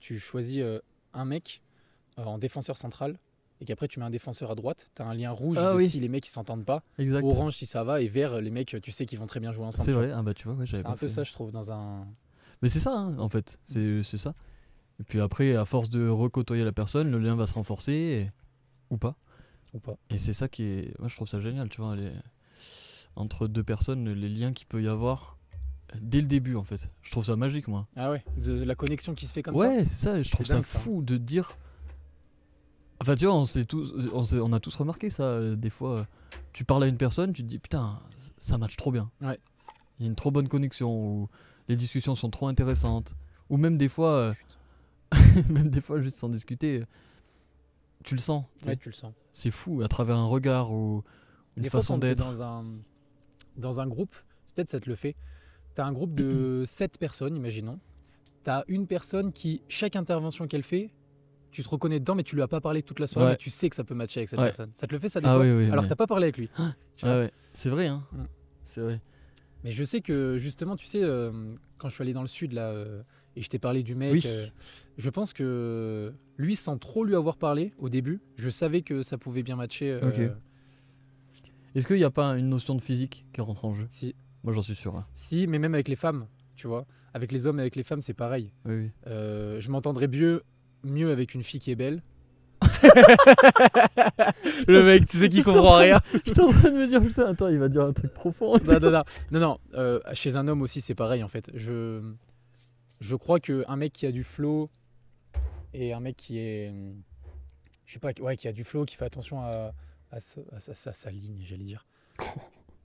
tu choisis euh, un mec euh, en défenseur central, et qu'après tu mets un défenseur à droite, tu as un lien rouge ah si les mecs ils s'entendent pas, orange si ça va et vert les mecs tu sais qu'ils vont très bien jouer ensemble. C'est vrai, ah bah, tu vois, un peu ça je trouve dans un Mais c'est ça hein, en fait, mm. c'est ça. Et puis après à force de recotoyer la personne, le lien va se renforcer ou pas. Ou pas. Et c'est ça qui est moi je trouve ça génial, tu vois, les... entre deux personnes les liens qu'il peut y avoir dès le début en fait. Je trouve ça magique moi. Ah ouais, la connexion qui se fait comme ça. Ouais, c'est ça, je trouve ça fou de dire Enfin, tu vois, on, tous, euh, on, a tous remarqué ça. Euh, des fois, euh. tu parles à une personne, tu te dis putain, ça match trop bien. Il y a une trop bonne connexion, ou les discussions sont trop intéressantes. Ou même des fois, même des fois, juste sans discuter, tu le sens. tu le sens. C'est fou, à travers un regard ou une des façon d'être. Dans un, dans un groupe, peut-être ça te le fait. tu as un groupe de 7 personnes, imaginons. tu as une personne qui, chaque intervention qu'elle fait, tu te reconnais dedans, mais tu lui as pas parlé toute la soirée, mais tu sais que ça peut matcher avec cette personne. Ça te le fait, ça ah, Alors t'as pas parlé avec lui. Hein ah c'est vrai, hein. Mm. C'est vrai. Mais je sais que justement, tu sais, euh, quand je suis allé dans le sud là euh, et je t'ai parlé du mec, euh, je pense que lui, sans trop lui avoir parlé au début, je savais que ça pouvait bien matcher. Est-ce qu'il n'y a pas une notion de physique qui rentre en jeu Si. Moi, j'en suis sûr. Hein. Si, mais même avec les femmes, tu vois. Avec les hommes et avec les femmes, c'est pareil. je m'entendrais mieux mieux avec une fille qui est belle. le mec, tu sais qu'il comprend rien. Je suis en train de me dire, putain, attends, il va dire un truc profond. Non, non, non. Euh, chez un homme aussi, c'est pareil en fait. Je, je crois qu'un mec qui a du flow et un mec qui est. Je sais pas, ouais, qui a du flow, qui fait attention à, à sa, ligne, j'allais dire.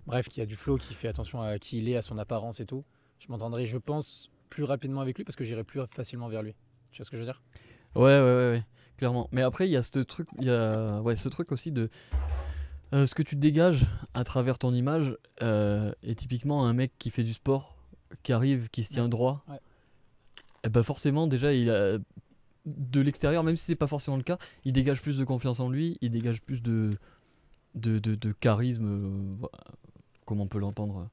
Bref, qui a du flow, qui fait attention à qui il est, à son apparence et tout. Je m'entendrai, je pense, plus rapidement avec lui parce que j'irai plus facilement vers lui. Tu vois ce que je veux dire Ouais, ouais, ouais, clairement. Mais après, il y a ce truc, il y ouais, ce truc aussi de euh, ce que tu dégages à travers ton image. et euh, typiquement, un mec qui fait du sport, qui arrive, qui se tient droit, et eh ben forcément, déjà, il a de l'extérieur, même si c'est pas forcément le cas, il dégage plus de confiance en lui, il dégage plus de de, charisme, euh, comme on peut l'entendre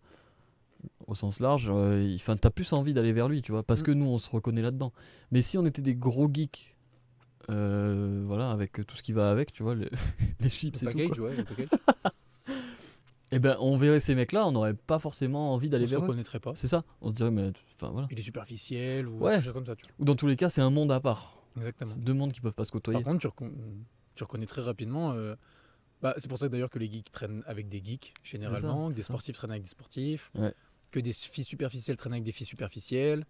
au sens large, enfin, t'as plus envie d'aller vers lui, tu vois, parce mm. que nous, on se reconnaît là-dedans. Mais si on était des gros geeks euh, voilà, avec tout ce qui va avec, tu vois, les, chips et et eh ben, on verrait ces mecs-là, on n'aurait pas forcément envie d'aller vers eux. On pas. C'est ça. On se dirait, mais enfin voilà. Il est superficiel ou ouais. comme ça. Ou dans tous les cas, c'est un monde à part. Exactement. deux mondes qui peuvent pas se côtoyer. Par contre, tu, reconnais très rapidement. Euh, bah, c'est pour ça d'ailleurs que les geeks traînent avec des geeks généralement, des sportifs traînent avec des sportifs, que des filles superficielles traînent avec des filles superficielles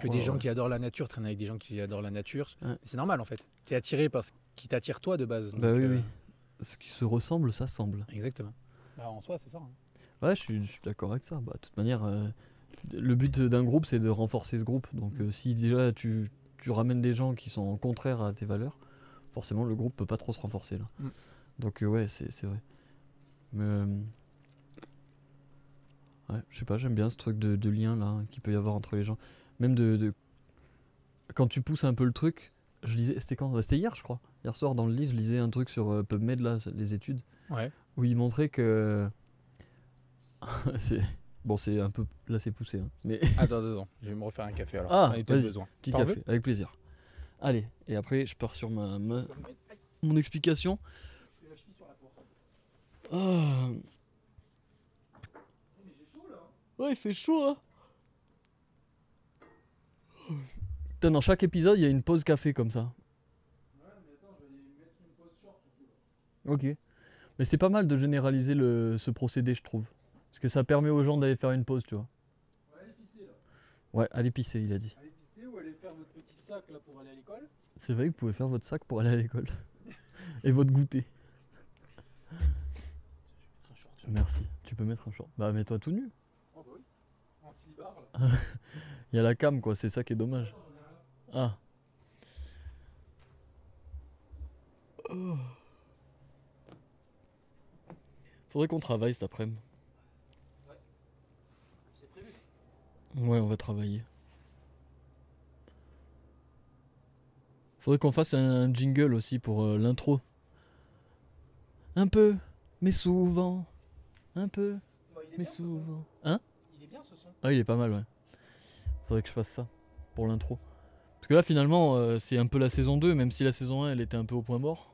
que des oh, gens qui adorent la nature traînent avec des gens qui adorent la nature. C'est normal en fait. Tu es attiré par ce qui t'attire toi de base. Bah oui, euh, oui. Ce qui se ressemble, ça semble. Exactement. Bah, en soi, c'est ça. Hein. Ouais, je suis, d'accord avec ça. Bah, de toute manière, euh, le but d'un groupe, c'est de renforcer ce groupe. Donc mm. euh, si déjà tu, ramènes des gens qui sont contraires à tes valeurs, forcément le groupe peut pas trop se renforcer là. Mm. Donc ouais, c'est vrai. Mais. Ouais, je sais pas, j'aime bien ce truc de, de lien là hein, qu'il peut y avoir entre les gens. Même de, Quand tu pousses un peu le truc, je lisais. C'était quand C'était hier, je crois. Hier soir, dans le lit, je lisais un truc sur euh, PubMed, là, les études. Ouais. Où il montrait que. c'est. Bon, c'est un peu. Là, c'est poussé. Hein, mais... attends, attends, je vais me refaire un café alors. Ah, Petit café, avec plaisir. Allez, et après, je pars sur ma, mon explication. Oh. Ouais, il fait chaud, hein Putain, dans chaque épisode, il y a une pause café comme ça. Ok. Mais c'est pas mal de généraliser le, ce procédé, je trouve. Parce que ça permet aux gens d'aller faire une pause, tu vois. Ouais, aller pisser, là. Ouais, aller pisser, il a dit. C'est vrai que vous pouvez faire votre sac pour aller à l'école. Et votre goûter. Merci. Tu peux mettre un short. Bah, mets-toi tout nu. il y a la cam, quoi, c'est ça qui est dommage. Ah. Oh. Faudrait qu'on travaille cet après-midi. Ouais. on va travailler. Faudrait qu'on fasse un, jingle aussi pour euh, l'intro. Un peu, mais souvent. Un peu, mais souvent. Hein ah, il est pas mal, ouais. Faudrait que je fasse ça pour l'intro. Parce que là, finalement, euh, c'est un peu la saison 2, même si la saison 1, elle était un peu au point mort.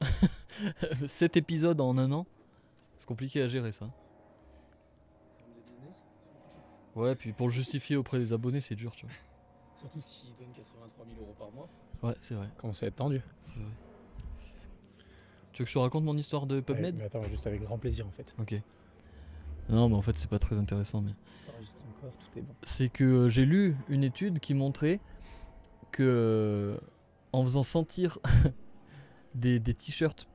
Ouais. 7 épisodes en un an, c'est compliqué à gérer ça. Ouais, puis pour le justifier auprès des abonnés, c'est dur, tu vois. Surtout s'ils donnent 83 000 euros par mois. Ouais, c'est vrai. Comment ça va être tendu Tu veux que je te raconte mon histoire de PubMed juste avec grand plaisir en fait. Ok. Non, mais en fait, c'est pas très intéressant. Mais... C'est que euh, j'ai lu une étude qui montrait que euh, en faisant sentir des, t-shirts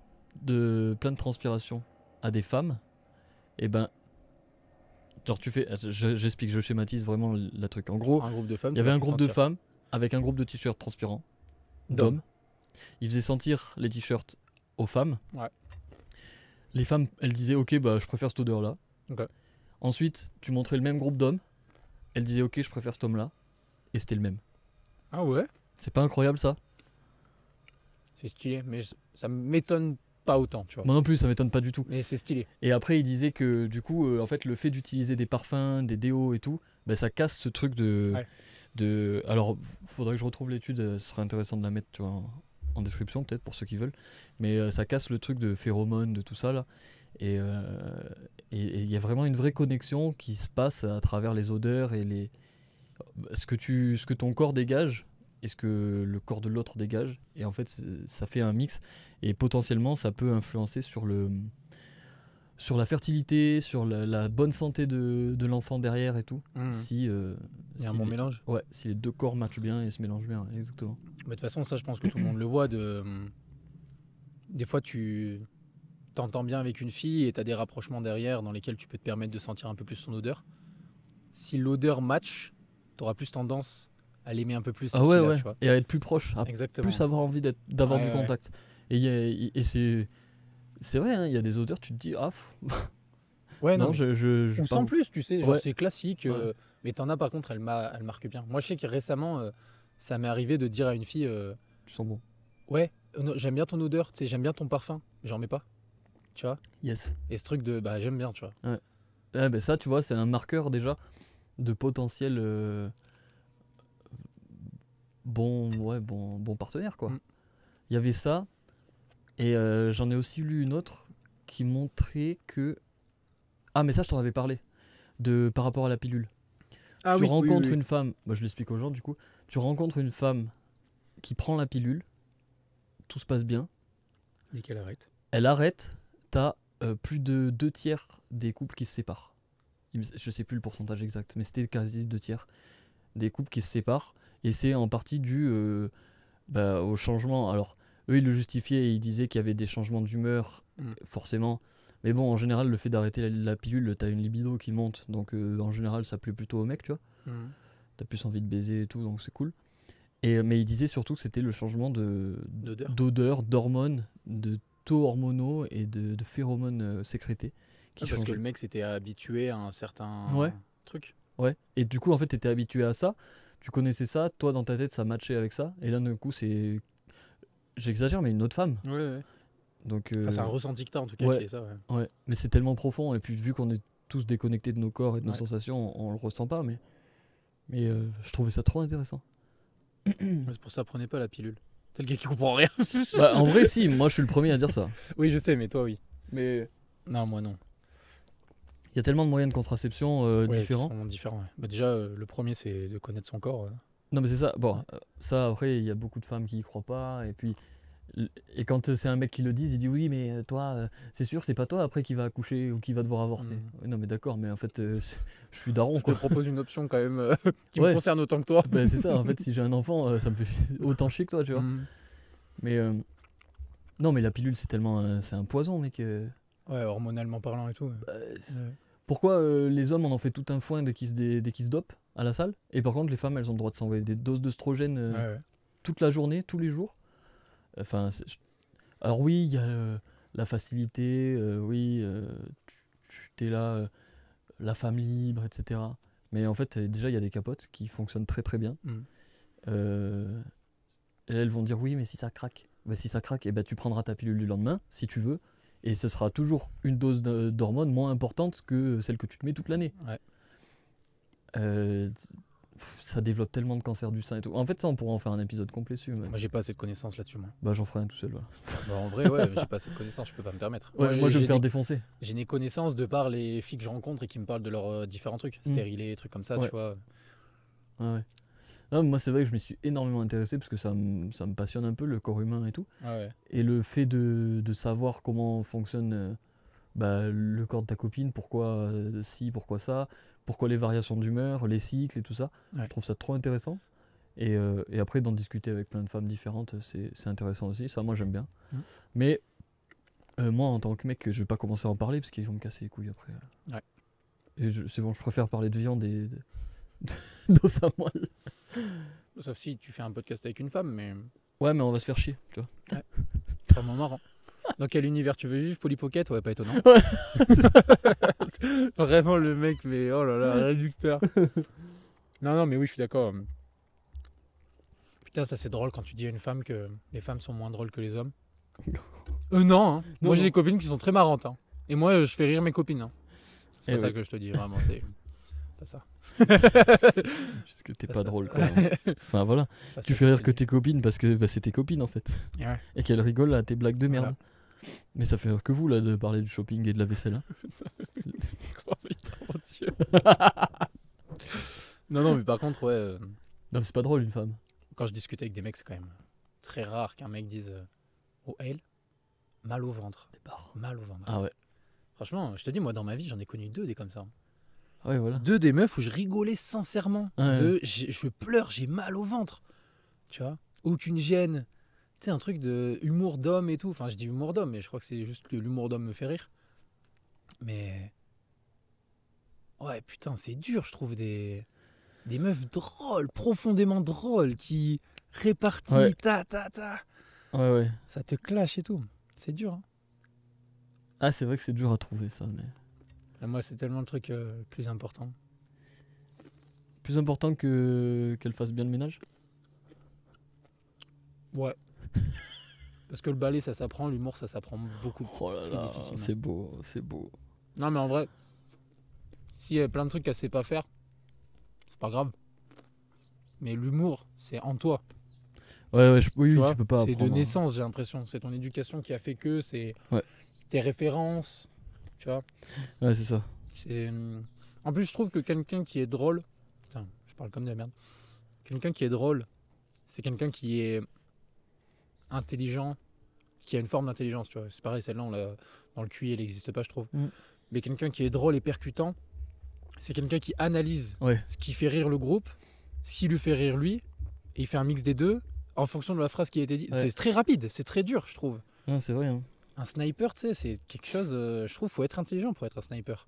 de plein de transpiration à des femmes, et eh ben genre tu fais j'explique je, schématise vraiment la truc. En gros, il y avait un groupe de femmes avec un groupe de t-shirts transpirants d'hommes. Ils faisaient sentir les t-shirts aux femmes. Ouais. Les femmes, elles disaient OK, bah je préfère cette odeur là. Ensuite, tu montrais le même groupe d'hommes. Elle disait ok, je préfère cet homme-là. Et c'était le même. Ah ouais C'est pas incroyable ça C'est stylé, mais ça m'étonne pas autant, tu vois. Moi non plus, ça m'étonne pas du tout. Mais c'est stylé. Et après, il disait que du coup, euh, en fait, le fait d'utiliser des parfums, des déos et tout, bah, ça casse ce truc de. Ouais. de... Alors, faudrait que je retrouve l'étude, euh, ce serait intéressant de la mettre en, description, peut-être, pour ceux qui veulent. Mais euh, ça casse le truc de phéromones, de tout ça, là. Euh, et il y a vraiment une vraie connexion qui se passe à travers les odeurs et les, ce, que tu, ce que ton corps dégage et ce que le corps de l'autre dégage. Et en fait, ça fait un mix. Et potentiellement, ça peut influencer sur, le, sur la fertilité, sur la, bonne santé de, de l'enfant derrière et tout. Mmh. Si, euh, un bon mélange Ouais, si les deux corps matchent bien et se mélangent bien, exactement. Mais de toute façon, ça, je pense que tout le monde le voit. De... Des fois, tu t'entends bien avec une fille et t'as des rapprochements derrière dans lesquels tu peux te permettre de sentir un peu plus son odeur. Si l'odeur match, t'auras plus tendance à l'aimer un peu plus. Ah et à être plus proche, plus avoir envie d'avoir du contact. Et, et c'est c'est vrai, hein, il y a des odeurs, tu te dis, ah, ouais, non, je, je, on sent plus, tu sais, c'est classique. Euh, mais t'en as par contre, elle, elle marque bien. Moi, je sais que récemment, euh, ça m'est arrivé de dire à une fille, euh, tu sens bon. Ouais, j'aime bien ton odeur, tu sais, j'aime bien ton parfum, j'en mets pas tu vois. Yes. Et ce truc de bah j'aime bien, tu vois. Eh ben, ça, tu vois, c'est un marqueur déjà de potentiel euh, bon, ouais, bon, bon partenaire, quoi. Mm. Il y avait ça, et euh, j'en ai aussi lu une autre qui montrait que. Ah, mais ça, je t'en avais parlé, de, par rapport à la pilule. Ah tu rencontres une femme, bah, je l'explique aux gens du coup, tu rencontres une femme qui prend la pilule, tout se passe bien. Et qu'elle arrête. Elle arrête, euh, plus de deux tiers des couples qui se séparent. Je sais plus le pourcentage exact, mais c'était quasi deux tiers des couples qui se séparent. Et c'est en partie dû euh, bah, au changement. Alors, eux, ils le justifiaient et ils disaient qu'il y avait des changements d'humeur, mm. forcément. Mais bon, en général, le fait d'arrêter la, pilule pilule, t'as une libido qui monte. Donc, euh, en général, ça plaît plutôt aux mecs, tu vois. tu mm. T'as plus envie de baiser et tout, donc c'est cool. Et, mais il disait surtout que c'était le changement de d'odeur, d'hormones, de taux hormonaux et de, phéromones euh, sécrétés. Qui ah, parce que le mec s'était habitué à un certain truc. Ouais. Et du coup, en fait, tu étais habitué à ça, tu connaissais ça, toi dans ta tête, ça matchait avec ça, et là, d'un coup, c'est. J'exagère, mais une autre femme. Ouais, Donc, c'est un euh, ressenti que t'as en tout cas Ouais. Mais c'est tellement profond, et puis vu qu'on est tous déconnectés de nos corps et de nos sensations, on, le ressent pas, mais. Mais euh, je trouvais ça trop intéressant. c'est pour ça, prenez pas la pilule. C'est le gars qui comprend rien. Bah, en vrai, si, moi je suis le premier à dire ça. Oui, je sais, mais toi, oui. Mais. Non, moi, non. Il y a tellement de moyens de contraception euh, différents. différents bah, déjà, euh, le premier, c'est de connaître son corps. Euh. Non, mais c'est ça. Bon, ça, après, il y a beaucoup de femmes qui y croient pas. Et puis, et quand euh, c'est un mec qui le dit, il dit oui, mais euh, toi, euh, c'est sûr, c'est pas toi après qui va accoucher ou qui va devoir avorter. Mm. Non, mais d'accord, mais en fait, je suis daron. Je te propose une option quand même qui me concerne autant que toi. Ben, c'est ça, en fait, si j'ai un enfant, ça me fait autant chier que toi, tu vois. Mm. Mais non, mais la pilule, c'est tellement. c'est un poison, mec. Ouais, hormonalement parlant et tout. Bah, Pourquoi les hommes, on en fait tout un foin dès qu'ils se, dopent à la salle Et par contre, les femmes, elles ont le droit de s'envoyer des doses d'oestrogène toute la journée, tous les jours Enfin, alors oui, il y a la facilité, euh, oui, euh, tu, tu es là, euh, la femme libre, etc. Mais en fait, déjà, il y a des capotes qui fonctionnent très très bien. Mm. elles vont dire oui, mais si ça craque, mais si ça craque, et eh ben, tu prendras ta pilule du lendemain, si tu veux, et ce sera toujours une dose d'hormones moins importante que celle que tu te mets toute l'année ça développe tellement de cancers du sein et tout. En fait, ça, on pourrait en faire un épisode complet dessus. Moi, j'ai pas assez de connaissances là-dessus, moi. Bah, j'en ferai un tout seul, voilà. bah, en vrai, ouais, j'ai pas assez de connaissances, je peux pas me permettre. moi, je vais me faire défoncer. J'ai des connaissances de par les filles que je rencontre et qui me parlent de leurs euh, différents trucs, mmh. trucs comme ça, tu vois. ouais. moi, c'est vrai que je m'y suis énormément intéressé parce que ça, ça me passionne un peu, le corps humain et tout. ouais. Et le fait de, savoir comment fonctionne euh, bah, le corps de ta copine, pourquoi si, euh, pourquoi ça, pourquoi les variations d'humeur, les cycles et tout ça. Je trouve ça trop intéressant. Euh, et, après, d'en discuter avec plein de femmes différentes, c'est intéressant aussi. Ça, moi, j'aime bien. Mmh. Mais euh, moi, en tant que mec, je vais pas commencer à en parler parce qu'ils vont me casser les couilles après. Ouais. Et c'est bon, je préfère parler de viande et d'eau moelle. Sauf si tu fais un podcast avec une femme, mais. Ouais, mais on va se faire chier, tu vois. C'est vraiment marrant. Dans quel univers tu veux vivre Polypocket Ouais, pas étonnant. Vraiment le mec, mais oh là là, réducteur. non, non, mais oui, je suis d'accord. Putain, ça c'est drôle quand tu dis à une femme que les femmes sont moins drôles que les hommes. Euh, non, hein. moi j'ai des copines qui sont très marrantes. Hein. Et moi, euh, je fais rire mes copines. Hein. C'est eh ça que je te dis, vraiment, c'est pas ça. Parce que t'es pas drôle, quoi. Enfin, voilà. Tu fais rire que tes copines parce que bah, c'est tes copines, en fait. Et qu'elles rigolent à tes blagues de merde. Mais ça fait que vous là de parler du shopping et de la vaisselle. Hein. Oh, non, non, mais par contre, ouais. Euh, non, c'est pas drôle une femme. Quand je discute avec des mecs, c'est quand même très rare qu'un mec dise euh, Oh, elle, mal au ventre. Mal au ventre. Ah ouais. Franchement, je te dis, moi, dans ma vie, j'en ai connu deux des comme ça. Hein. Ah deux des meufs où je rigolais sincèrement. Deux je pleure, j'ai mal au ventre. Tu vois Aucune gêne un truc de humour d'homme et tout. Enfin, je dis humour d'homme, mais je crois que c'est juste que l'humour d'homme me fait rire. Mais. Ouais, putain, c'est dur, je trouve, des, des meufs drôles, profondément drôles, qui répartit ta, ta, ta. Ouais, ouais. Ça te clash et tout. C'est dur. Hein. Ah, c'est vrai que c'est dur à trouver, ça, mais. moi, c'est tellement le truc le euh, plus important. Plus important que qu'elle fasse bien le ménage Ouais. Parce que le ballet, ça s'apprend, l'humour, ça s'apprend beaucoup oh là là, C'est beau, c'est beau. Non, mais en vrai, s'il y a plein de trucs qu'elle sait pas faire, c'est pas grave. Mais l'humour, c'est en toi. Ouais, ouais, je, tu, peux pas. C'est de hein. naissance, j'ai l'impression. C'est ton éducation qui a fait que, c'est tes références, tu vois. Ouais, c'est ça. Euh, en plus, je trouve que quelqu'un qui est drôle, putain, je parle comme de la merde. Quelqu'un qui est drôle, c'est quelqu'un qui est intelligent, qui a une forme d'intelligence, tu vois. C'est pareil, celle-là, dans le QI, elle n'existe pas, je trouve. Mm. Mais quelqu'un qui est drôle et percutant, c'est quelqu'un qui analyse ce qui fait rire le groupe, s'il lui fait rire lui, et il fait un mix des deux en fonction de la phrase qui a été dite. C'est très rapide, c'est très dur, je trouve. c'est vrai. Hein. Un sniper, tu sais, c'est quelque chose. Euh, je trouve, faut être intelligent pour être un sniper.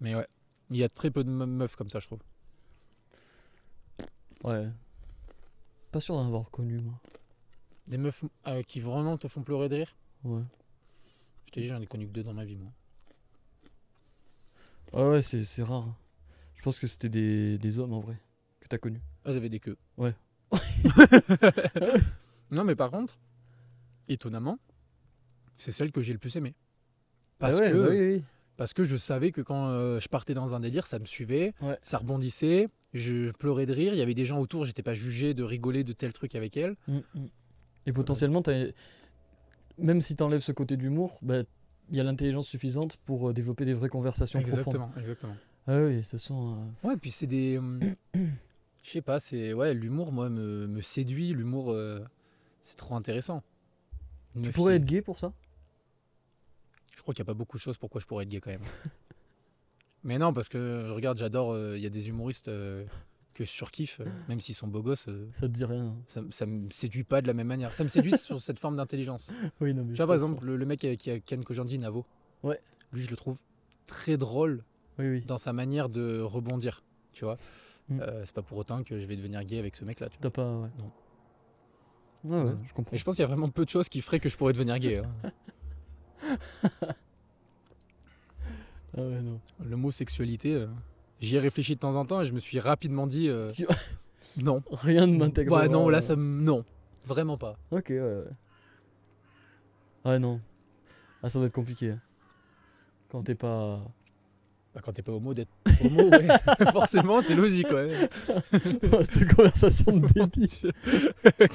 Mais ouais, il y a très peu de meufs comme ça, je trouve. Ouais. Pas sûr d'en avoir connu, moi. Des meufs euh, qui vraiment te font pleurer de rire Ouais. Je t'ai dit, j'en ai connu que deux dans ma vie, moi. Ouais ah ouais, c'est, rare. Hein. Je pense que c'était des, hommes en vrai que t'as connu. Ah, j'avais des queues. Ouais. non, mais par contre, étonnamment, c'est celle que j'ai le plus aimée. Parce ah que. Bah parce que je savais que quand euh, je partais dans un délire, ça me suivait, ça rebondissait, je pleurais de rire, il y avait des gens autour, j'étais pas jugé de rigoler de tel truc avec elle. Mm, mm. Et potentiellement, même si tu enlèves ce côté d'humour, bah, il y a l'intelligence suffisante pour euh, développer des vraies conversations exactement, profondes. Exactement. Ah oui, ce sont. Euh, ouais, puis c'est des. Hum, je sais pas, c'est. Ouais, l'humour, moi, me, me séduit. L'humour, euh, c'est trop intéressant. tu pourrais être gay pour ça Je crois qu'il n'y a pas beaucoup de choses pourquoi je pourrais être gay quand même. Mais non, parce que je euh, regarde, j'adore. Il euh, y a des humoristes euh, que je surkiffe, même s'ils sont beaux gosses. ça te dit rien. Hein. Ça, me séduit pas de la même manière. Ça me séduit sur cette forme d'intelligence. Oui, non, tu vois, par exemple, le, mec qui a, Ken Kojandi, Navo. Ouais. Lui, je le trouve très drôle oui, dans sa manière de rebondir. Tu vois, mm. c'est pas pour autant que je vais devenir gay avec ce mec-là. t'as pas, ouais. Non. Ouais, ouais, je comprends. Et je pense qu'il y a vraiment peu de choses qui feraient que je pourrais devenir gay. Hein. Ah ouais, non. Le mot sexualité, euh, j'y ai réfléchi de temps en temps et je me suis rapidement dit euh, non. Rien ne m'intègre. Ouais, bah, non, là, ça me. Non, vraiment pas. Ok, ouais, ouais. Ouais, ah, non. Ah, ça doit être compliqué. Hein. Quand t'es pas. Bah, quand t'es pas homo, d'être homo, ouais. forcément, c'est logique. Ouais. Cette conversation de débit.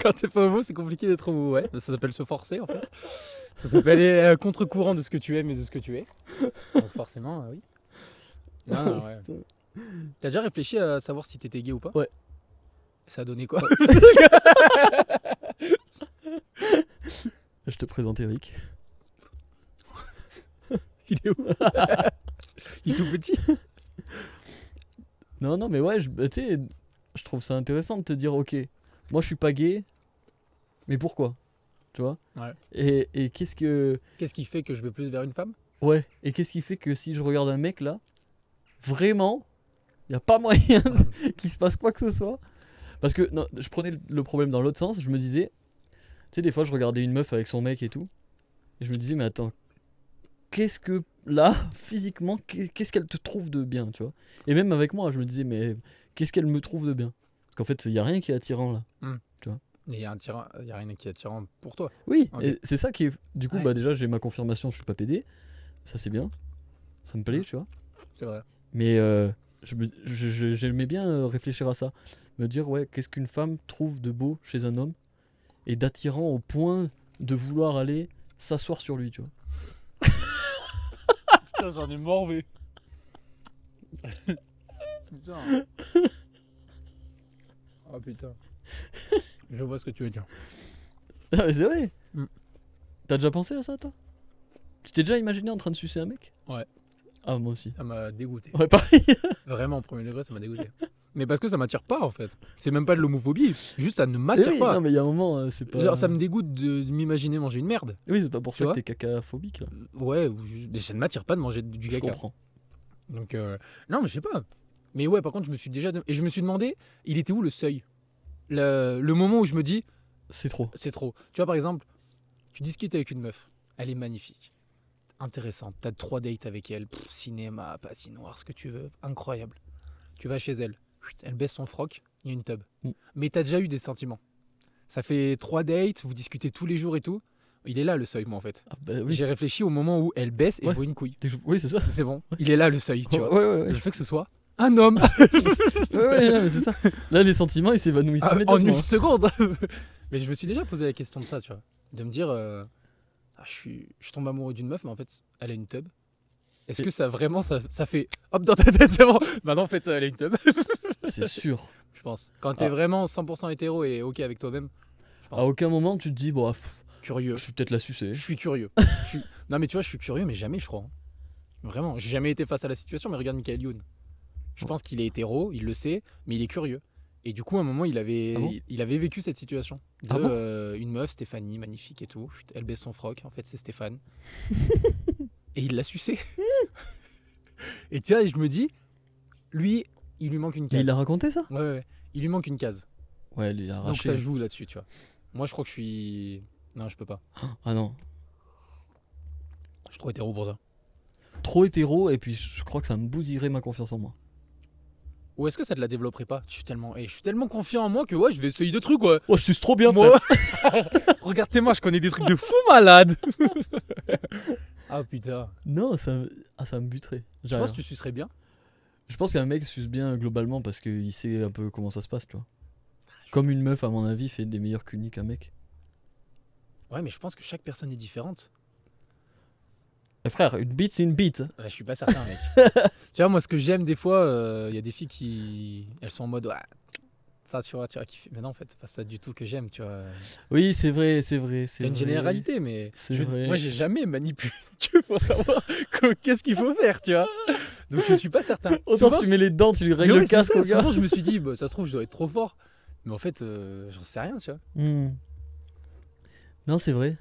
quand t'es pas au mot, c'est compliqué d'être homo, ouais. Ça s'appelle se forcer, en fait. Ça s'appelle aller euh, contre-courant de ce que tu es, mais de ce que tu es. Donc forcément, euh, oui. T'as déjà réfléchi à savoir si t'étais gay ou pas Ouais. Ça a donné quoi Je te présente Eric. Il est où tout petit. non, non, mais ouais, bah, tu sais, je trouve ça intéressant de te dire, ok, moi je suis pas gay, mais pourquoi Tu vois Et, qu'est-ce que. Qu'est-ce qui fait que je vais plus vers une femme Ouais, et qu'est-ce qui fait que si je regarde un mec là, vraiment, il n'y a pas moyen ah, qu'il se passe quoi que ce soit Parce que non, je prenais le problème dans l'autre sens, je me disais, tu sais, des fois je regardais une meuf avec son mec et tout, et je me disais, mais attends, qu'est-ce que là, physiquement, qu'est-ce qu'elle te trouve de bien, tu vois Et même avec moi, je me disais, mais qu'est-ce qu'elle me trouve de bien Parce qu'en fait, il n'y a rien qui est attirant là. Hmm. il n'y a, rien qui est attirant pour toi. Oui, c'est ça qui est. Du coup, bah, déjà, j'ai ma confirmation, je suis pas pédé. Ça, c'est bien. Ça me plaît, tu vois. C'est vrai. Mais euh, j'aimais je, bien euh, réfléchir à ça. Me dire, ouais, qu'est-ce qu'une femme trouve de beau chez un homme et d'attirant au point de vouloir aller s'asseoir sur lui, tu vois j'en ai morvé. putain. Oh putain. Je vois ce que tu veux dire. mais c'est vrai. Mm. T'as déjà pensé à ça, toi Tu t'es déjà imaginé en train de sucer un mec Ouais. Ah, moi aussi. Ça m'a dégoûté. Ouais, pareil. Vraiment, en premier degré, ça m'a dégoûté. Mais parce que ça m'attire pas en fait. C'est même pas de l'homophobie, juste ça ne eh m'attire pas. Non mais il y a un moment, euh, c'est pas. Genre, ça me dégoûte de, m'imaginer manger une merde. Oui, c'est pas pour ça que t'es cacaphobique là. Euh, ouais, ça ne m'attire pas de manger du caca. Je comprends. Donc euh, non, mais je sais pas. Mais ouais, par contre, je me suis déjà et je me suis demandé, il était où le seuil, le... moment où je me dis, c'est trop. C'est trop. Tu vois par exemple, tu discutes avec une meuf, elle est magnifique intéressante. T'as trois dates avec elle, pas cinéma, noir ce que tu veux, incroyable. Tu vas chez elle, elle baisse son froc, il y a une tub. Mm. Mais t'as déjà eu des sentiments. Ça fait trois dates, vous discutez tous les jours et tout. Il est là le seuil, moi en fait. Ah, bah J'ai réfléchi au moment où elle baisse et je vois une couille. Oui, c'est ça. C'est bon. Il est là le seuil, tu vois. fait que ce soit un homme. Là, les sentiments, ils s'évanouissent ah, En une seconde. mais je me suis déjà posé la question de ça, tu vois. De me dire, euh, ah, je, suis, je tombe amoureux d'une meuf, mais en fait, elle a une tub. Est-ce que ça vraiment, ça, fait hop dans ta tête, c'est bon. Maintenant, en fait, elle a une tub. C'est sûr. je pense. Quand t'es es ah. vraiment 100% hétéro et ok avec toi-même. À aucun moment tu te dis, bon ah, curieux. Je suis peut-être la sucée. Je suis curieux. Non, mais tu vois, je suis curieux, mais jamais, je crois. Hein. Vraiment, j'ai jamais été face à la situation, mais regarde Michael Youn. Je pense qu'il est hétéro, il le sait, mais il est curieux. Et du coup, à un moment, il avait, ah il, avait vécu cette situation. De, euh, une meuf, Stéphanie, magnifique et tout. Elle baisse son froc, en fait, c'est Stéphane. et il l'a sucé. et tu vois, je me dis, lui, il lui manque une case. il a raconté ça ouais, ouais, Il lui manque une case. Ouais, il a arraché. Donc ça joue là-dessus, tu vois. Moi, je crois que je suis. Non, je peux pas. Ah non. Je suis trop hétéro pour ça. Trop hétéro, et puis je crois que ça me bousillerait ma confiance en moi. Ou est-ce que ça te la développerait pas Je suis tellement, Et eh, je suis tellement confiant en moi que ouais, je vais essayer des trucs ouais. Oh, je suis trop bien moi. Regardez-moi, je connais des trucs de fou malade. ah putain. Non, ça, ah, ça me buterait. Je pense que tu sucerais bien. Je pense qu'un mec s'use bien globalement parce qu'il sait un peu comment ça se passe, tu vois. Ah, Comme une meuf, à mon avis, fait des meilleurs cunis qu'un mec. Ouais, mais je pense que chaque personne est différente. Eh, frère, une bite, c'est une bite. Ouais, je suis pas certain, mec. tu vois, moi, ce que j'aime des fois, euh, il y a des filles qui. Elles sont en mode tu vois, tu mais non, en fait, c'est pas ça du tout que j'aime, tu vois. Oui, c'est vrai, c'est vrai. C'est une généralité, mais moi, j'ai jamais manipulé pour savoir qu'est-ce qu'il faut faire, tu vois. Donc, je suis pas certain. Autant tu mets les dents, tu lui règles le casque. souvent, je me suis dit, bah, ça se trouve, je dois être trop fort. Mais en fait, je euh, j'en sais rien, tu vois. Hmm. Non, c'est vrai.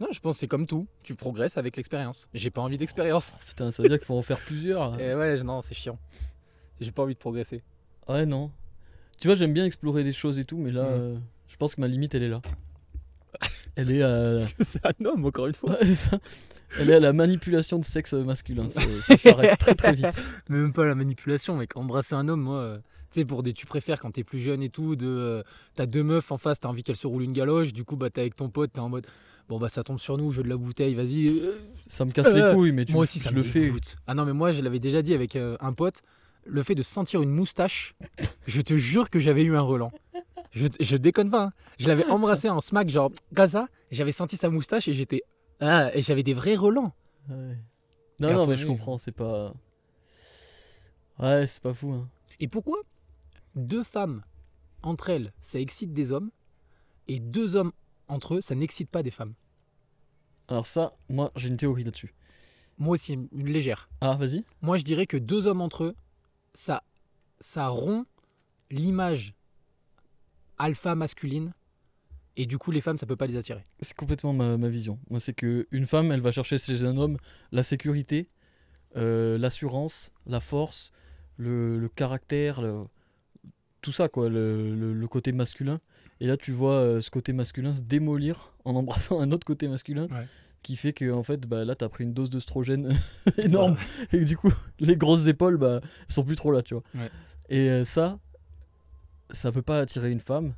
Non, je pense c'est comme tout. Tu progresses avec l'expérience. J'ai pas envie d'expérience. Oh, ça veut dire qu'il faut en faire plusieurs. Et ouais, non, c'est chiant. J'ai pas envie de progresser. Ouais, non. Tu vois, j'aime bien explorer des choses et tout, mais là, mm. euh, je pense que ma limite, elle est là. Elle est à... Euh, Parce que c'est un homme, encore une fois. Elle est à la manipulation de sexe euh, masculin. Ça, s'arrête très très vite. Mais même pas la manipulation, mec. Embrasser un homme, moi. Tu sais, pour des tu préfères quand t'es plus jeune et tout, de t'as deux meufs en face, t'as envie qu'elles se roulent une galoche, du coup, bah t'es avec ton pote, t'es en mode bon bah ça tombe sur nous, je veux de la bouteille, vas-y. Ça me casse les couilles, mais tu moi aussi ça je le fais. Ah non, mais moi je l'avais déjà dit avec un pote le fait de sentir une moustache, je te jure que j'avais eu un relent. Je, déconne pas. Hein. Je l'avais embrassé en smack, genre Gaza. J'avais senti sa moustache et j'étais. Ah, et j'avais des vrais relents. Non, non, mais je comprends, c'est pas. Ouais, c'est pas fou. Hein. Et pourquoi deux femmes entre elles, ça excite des hommes, et deux hommes entre eux, ça n'excite pas des femmes Alors, ça, moi, j'ai une théorie là-dessus. Moi aussi, une légère. Ah, vas-y. Moi, je dirais que deux hommes entre eux, ça, ça rompt l'image alpha masculine et du coup les femmes ça peut pas les attirer. C'est complètement ma, ma, vision. Moi c'est que une femme elle va chercher chez un homme la sécurité, euh, l'assurance, la force, le, caractère, tout ça quoi, le, le, côté masculin. Et là tu vois euh, ce côté masculin se démolir en embrassant un autre côté masculin qui fait que en fait bah là t'as pris une dose d'oestrogène énorme et du coup les grosses épaules bah sont plus trop là tu vois et euh, ça ça peut pas attirer une femme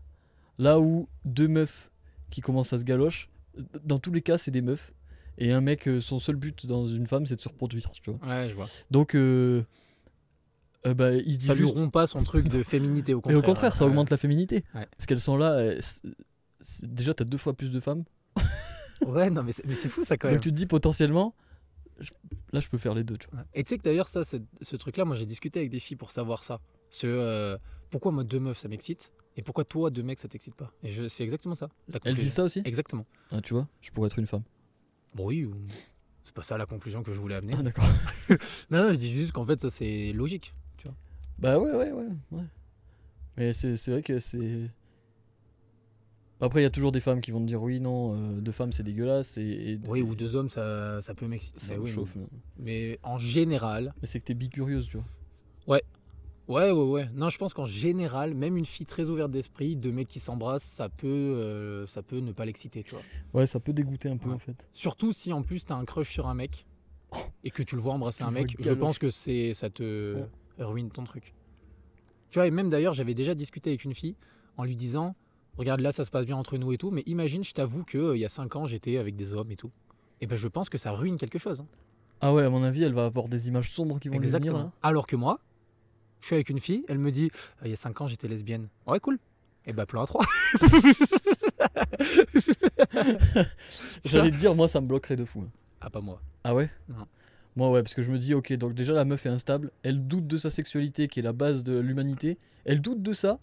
là où deux meufs qui commencent à se galocher dans tous les cas c'est des meufs et un mec euh, son seul but dans une femme c'est de se reproduire tu vois ouais je vois donc euh, euh bah, ils ça lui pas son truc de féminité au contraire. au contraire, ça augmente la féminité. Parce qu'elles sont là. déjà tu as Déjà, t'as deux fois plus de femmes Ouais, non, mais c'est fou ça quand même. Donc tu te dis potentiellement, là je peux faire les deux. Tu vois. Et tu sais que d'ailleurs, ça, ce truc-là, moi j'ai discuté avec des filles pour savoir ça. Ce, euh, pourquoi moi deux meufs ça m'excite et pourquoi toi deux mecs ça t'excite pas Et c'est exactement ça. Elle dit ça aussi Exactement. Ah, tu vois, je pourrais être une femme. Bon, oui, ou... c'est pas ça la conclusion que je voulais amener. Ah, d'accord. non, non, je dis juste qu'en fait ça c'est logique. Tu vois. Bah ouais, ouais. ouais. Mais c'est vrai que c'est bah, après, il y a toujours des femmes qui vont te dire oui, non, euh, deux femmes c'est dégueulasse. Et, oui, ou deux hommes ça, ça peut m'exciter. Ça me chauffe. Mais... en général. Mais c'est que t'es bicurieuse, tu vois. Ouais. Ouais, ouais, ouais. Non, je pense qu'en général, même une fille très ouverte d'esprit, deux mecs qui s'embrassent, ça peut, euh, ça peut ne pas l'exciter, tu vois. Ouais, ça peut dégoûter un peu en fait. Surtout si en plus t'as un crush sur un mec et que tu le vois embrasser un mec, je pense que c'est ça te ruine ton truc. Tu vois, et même d'ailleurs, j'avais déjà discuté avec une fille en lui disant regarde là, ça se passe bien entre nous et tout, mais imagine, je t'avoue qu'il euh, il y a 5 ans, j'étais avec des hommes et tout. Et eh ben je pense que ça ruine quelque chose. Hein. Ah ouais, à mon avis, elle va avoir des images sombres qui vont lui venir. Alors que moi, je suis avec une fille, elle me dit, euh, il y a 5 ans, j'étais lesbienne. Ouais, cool. Et eh ben plan à 3. J'allais te dire, moi, ça me bloquerait de fou. Hein. ah, pas moi. Ah ouais Moi, ouais, parce que je me dis, ok, donc déjà la meuf est instable, elle doute de sa sexualité qui est la base de l'humanité, elle doute de ça,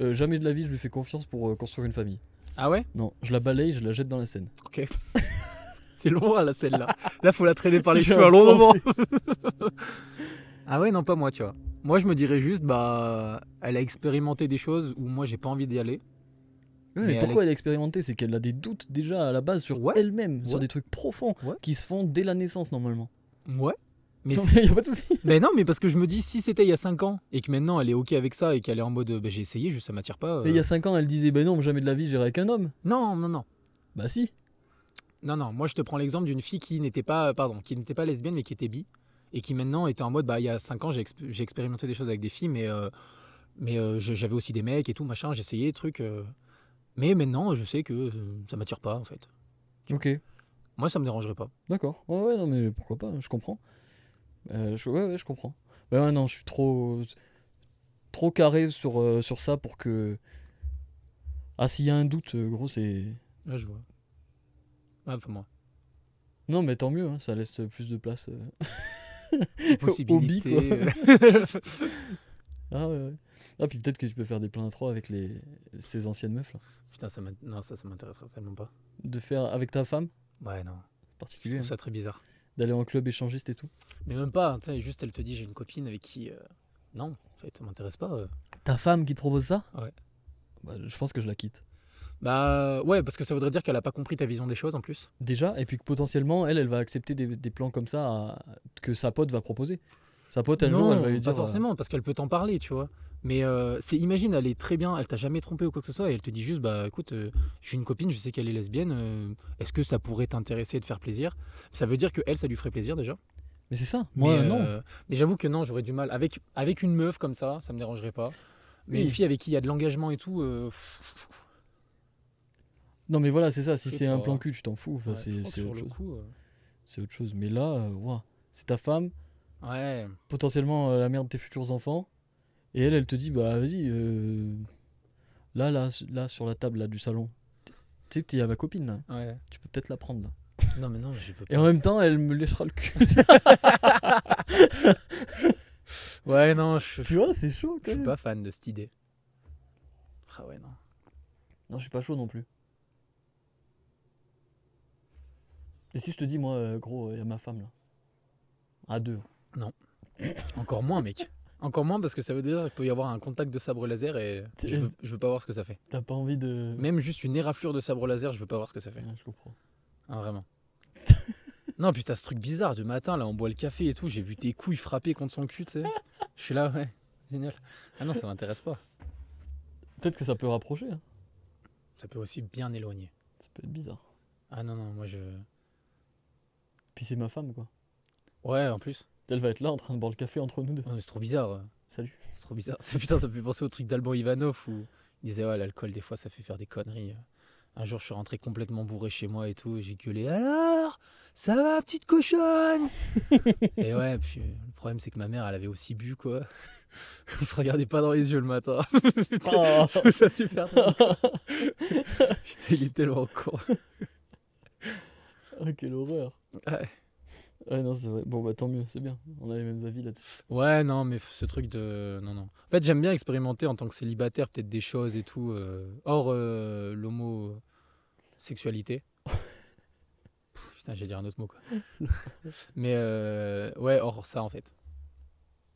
euh, jamais de la vie je lui fais confiance pour euh, construire une famille. Ah ouais Non, je la balaye, je la jette dans la Seine. Ok. c'est loin hein, la Seine là. Là, faut la traîner par les cheveux un long moment. ah ouais, non, pas moi, tu vois. Moi, je me dirais juste, bah, elle a expérimenté des choses où moi, j'ai pas envie d'y aller. mais, pourquoi elle a expérimenté C'est qu'elle a des doutes déjà à la base sur elle-même, sur des trucs profonds qui se font dès la naissance normalement. Ouais, mais pas non, mais parce que je me dis, si c'était il y a 5 ans et que maintenant elle est OK avec ça et qu'elle est en mode bah, j'ai essayé, juste ça m'attire pas. Mais il y a 5 euh. ans, elle disait Ben non, jamais de la vie, j'irai avec un homme. Non, non, non. Bah si. Non, non, moi je te prends l'exemple d'une fille qui n'était pas, pardon, qui n'était pas lesbienne mais qui était bi et qui maintenant était en mode, bah il y a 5 ans j'ai j'ai expérimenté des choses avec des filles mais, euh, mais euh, j'avais aussi des mecs et tout, machin, j'essayais, des trucs mais maintenant je sais que ça m'attire pas en fait. Ok, Moi ça me dérangerait pas. d'accord. Ouais, ouais, non, mais pourquoi pas, je comprends. Euh, je, ouais, ouais, je comprends. Mais bah non, je suis trop, trop carré sur, euh, sur ça pour que. Ah, s'il y a un doute, euh, gros, c'est. Là, je vois. Ah, pour moi. Non, mais tant mieux, hein, ça laisse plus de place. Euh, Possibilité. ah, ouais, ouais. Ah, puis peut-être que tu peux faire des plans à avec les... ces anciennes meufs, là. Putain, ça non, ça, ça m'intéresserait tellement pas. De faire avec ta femme Ouais, non. Particulier. Je trouve hein. ça très bizarre. D'aller en club échangiste et tout Mais même pas, tu sais, juste elle te dit j'ai une copine avec qui. Euh, non, en fait, ça m'intéresse pas. Euh. Ta femme qui te propose ça Ouais. Bah, je pense que je la quitte. Bah ouais, parce que ça voudrait dire qu'elle a pas compris ta vision des choses en plus. Déjà, et puis que potentiellement, elle, elle va accepter des, plans comme ça que sa pote va proposer. Sa pote, un elle va lui dire. Non, euh, pas forcément, parce qu'elle peut t'en parler, tu vois. Mais euh, c'est imagine, elle est très bien, elle t'a jamais trompé ou quoi que ce soit, et elle te dit juste, bah écoute, je euh, j'ai une copine, je sais qu'elle est lesbienne, euh, est-ce que ça pourrait t'intéresser de faire plaisir Ça veut dire que elle, ça lui ferait plaisir déjà. Mais c'est ça. Moi, non. Mais j'avoue que non, j'aurais du mal. Avec, avec une meuf comme ça, ça me dérangerait pas. Mais une fille avec qui il y a de l'engagement et tout. Non, mais voilà, c'est ça. Si c'est un plan cul, tu t'en fous. c'est autre chose. C'est autre chose. Mais là, c'est ta femme. Potentiellement la mère de tes futurs enfants. Et elle, elle te dit, bah vas-y, euh, là, là, là, sur la table là, du salon, tu sais que t'es à ma copine là. Tu peux peut-être la prendre là. Non, mais non, je peux pas. Et en même temps, elle me lèchera le cul. ouais, non, je, tu vois, c'est chaud quand je suis pas fan de cette idée. Ah ouais, non. Non, je suis pas chaud non plus. Et si je te dis, moi, euh, gros, il y a ma femme là. À deux. Non. Encore moins, mec. Encore moins parce que ça veut dire qu'il peut y avoir un contact de sabre laser et je veux, pas voir ce que ça fait. T'as pas envie de. Même juste une éraflure de sabre laser, je veux pas voir ce que ça fait. je comprends. Ah, vraiment. non, puis t'as ce truc bizarre du matin, là, on boit le café et tout. J'ai vu tes couilles frapper contre son cul, tu sais. je suis là, ouais. Génial. Ah non, ça m'intéresse pas. Peut-être que ça peut rapprocher. Hein. Ça peut aussi bien éloigner. Ça peut être bizarre. Ah non, non, moi je. Puis c'est ma femme, quoi. Ouais, en plus. Elle va être là en train de boire le café entre nous deux. c'est trop bizarre. Salut. C'est trop bizarre. C'est putain, ça me fait penser au truc d'Alban Ivanov où il disait ouais l'alcool des fois ça fait faire des conneries. Un jour je suis rentré complètement bourré chez moi et tout et j'ai gueulé alors ça va petite cochonne. et ouais puis euh, le problème c'est que ma mère elle avait aussi bu quoi. On se regardait pas dans les yeux le matin. Putain, oh. ça super. Putain il est tellement con. oh, quelle horreur. Ouais. Ouais, non, c'est vrai. Bon, bah tant mieux, c'est bien. On a les mêmes avis là-dessus. Ouais, non, mais ce truc de. Non, non. En fait, j'aime bien expérimenter en tant que célibataire, peut-être des choses et tout, euh, hors euh, l'homosexualité. putain, j'ai dire un autre mot, quoi. mais euh, ouais, hors ça, en fait.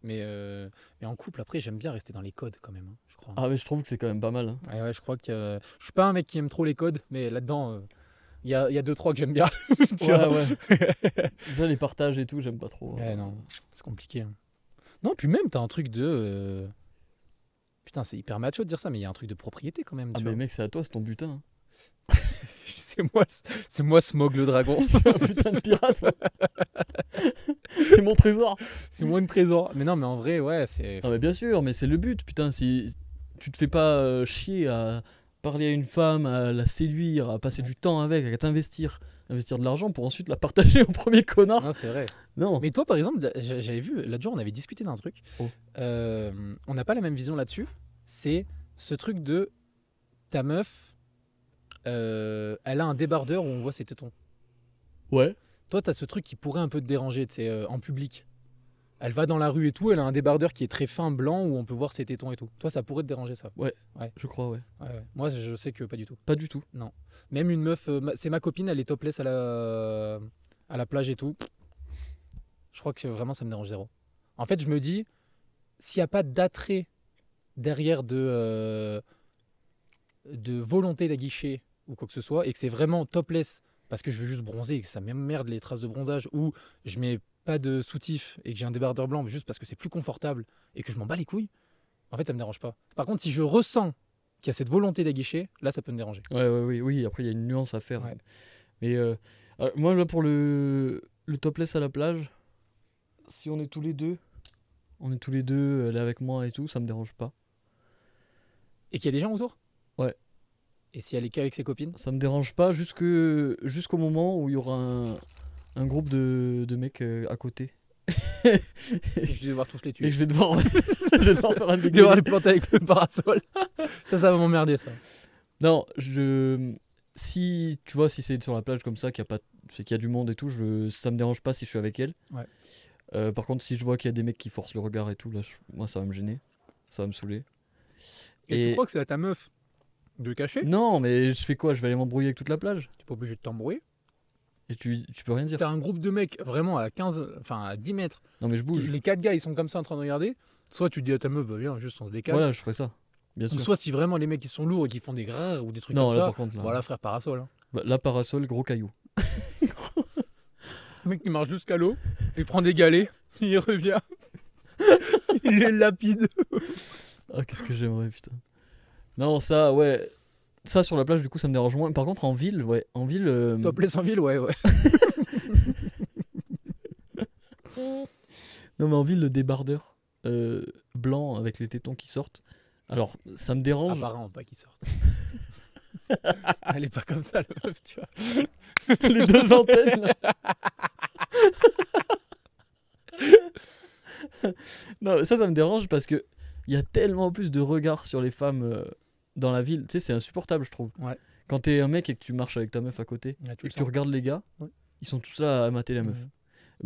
Mais, euh, mais en couple, après, j'aime bien rester dans les codes quand même, hein, je crois. Ah, mais je trouve que c'est quand même pas mal. Hein. Ouais, ouais, je crois que. Je suis pas un mec qui aime trop les codes, mais là-dedans. Euh, il y a, y a deux, trois que j'aime bien. tu vois ouais. les partages et tout, j'aime pas trop. Hein. Ouais, non, c'est compliqué. Hein. Non, puis même, t'as un truc de. Euh, putain, c'est hyper macho de dire ça, mais il y a un truc de propriété quand même. Ah, mais mec, c'est à toi, c'est ton butin. Hein. c'est moi, c'est moi Smog le dragon. un putain de pirate. c'est mon trésor. C'est mon trésor. Mais non, mais en vrai, ouais, c'est. Non, mais bien sûr, mais c'est le but, putain. Si tu te fais pas euh, chier à parler à une femme, à la séduire, à passer du temps avec, à t'investir, investir de l'argent pour ensuite la partager au premier connard. Non, c'est vrai. Non. Mais toi, par exemple, j'avais vu, là jour, on avait discuté d'un truc. Oh. Euh, on n'a pas la même vision là-dessus. C'est ce truc de ta meuf, euh, elle a un débardeur où on voit ses tétons. Ouais. Toi, tu as ce truc qui pourrait un peu te déranger, tu sais, euh, en public elle va dans la rue et tout, elle a un débardeur qui est très fin, blanc, où on peut voir ses tétons et tout. Toi, ça pourrait te déranger ça Ouais. ouais. Je crois, ouais. Moi, je sais que pas du tout. Pas du tout. Non. Même une meuf, euh, c'est ma copine, elle est topless à la, plage et tout. Je crois que vraiment, ça me dérange zéro. En fait, je me dis, s'il n'y a pas d'attrait derrière de, euh, de volonté d'aguicher ou quoi que ce soit, et que c'est vraiment topless parce que je veux juste bronzer et que ça m'emmerde les traces de bronzage, ou je mets pas de soutif et que j'ai un débardeur blanc mais juste parce que c'est plus confortable et que je m'en bats les couilles, en fait, ça me dérange pas. Par contre, si je ressens qu'il y a cette volonté d'aguicher, là, ça peut me déranger. Ouais, ouais, oui, oui. Après, il y a une nuance à faire. Mais euh, euh, moi, là, pour le, le topless à la plage, si on est tous les deux, on est tous les deux, elle euh, est avec moi et tout, ça me dérange pas. Et qu'il y a des gens autour Ouais. Et si elle est qu'avec ses copines Ça me dérange pas jusqu'au moment où il y aura un, un groupe de, de mecs euh, à côté. je vais devoir tous les tuer. Et je vais devoir, les planter avec le parasol. ça, ça va m'emmerder, ça. Non, je. Si, tu vois, si c'est sur la plage comme ça, qu'il y, a pas... qu'il y a du monde et tout, je... ça me dérange pas si je suis avec elle. Euh, par contre, si je vois qu'il y a des mecs qui forcent le regard et tout, là, moi, ça va me gêner. Ça va me saouler. Et, tu crois que c'est à ta meuf de cacher Non, mais je fais quoi Je vais aller m'embrouiller avec toute la plage. n'es pas obligé de t'embrouiller et tu, peux rien dire. T'as un groupe de mecs vraiment à 15, enfin à 10 mètres. Non, mais je bouge. Les quatre gars, ils sont comme ça en train de regarder. Soit tu dis à ta meuf, bah viens, juste on se décale. Voilà, je ferai ça. Bien Ou soit si vraiment les mecs ils sont lourds et qui font des gras ou des trucs non, comme là, ça. Par contre, voilà, frère, parasol. Hein. Bah, là, parasol, gros caillou. le mec, il marche jusqu'à l'eau, il prend des galets, il revient. il est lapide. ah, qu'est-ce que j'aimerais, putain. Non, ça, ouais ça sur la plage, du coup, ça me dérange moins. Par contre, en ville, ouais, en ville. Euh, Toi, en ville, ouais, ouais. non, mais en ville, le débardeur euh, blanc avec les tétons qui sortent. Alors, ça me dérange. Apparemment pas qui sortent. Elle est pas comme ça, la meuf, tu vois. les deux antennes. non, ça, ça me dérange parce que il y a tellement plus de regards sur les femmes. Euh, dans la ville, tu sais, c'est insupportable, je trouve. Ouais. Quand t'es un mec et que tu marches avec ta meuf à côté et que tu regardes les gars, ils sont tous là à mater la meuf. Mhm.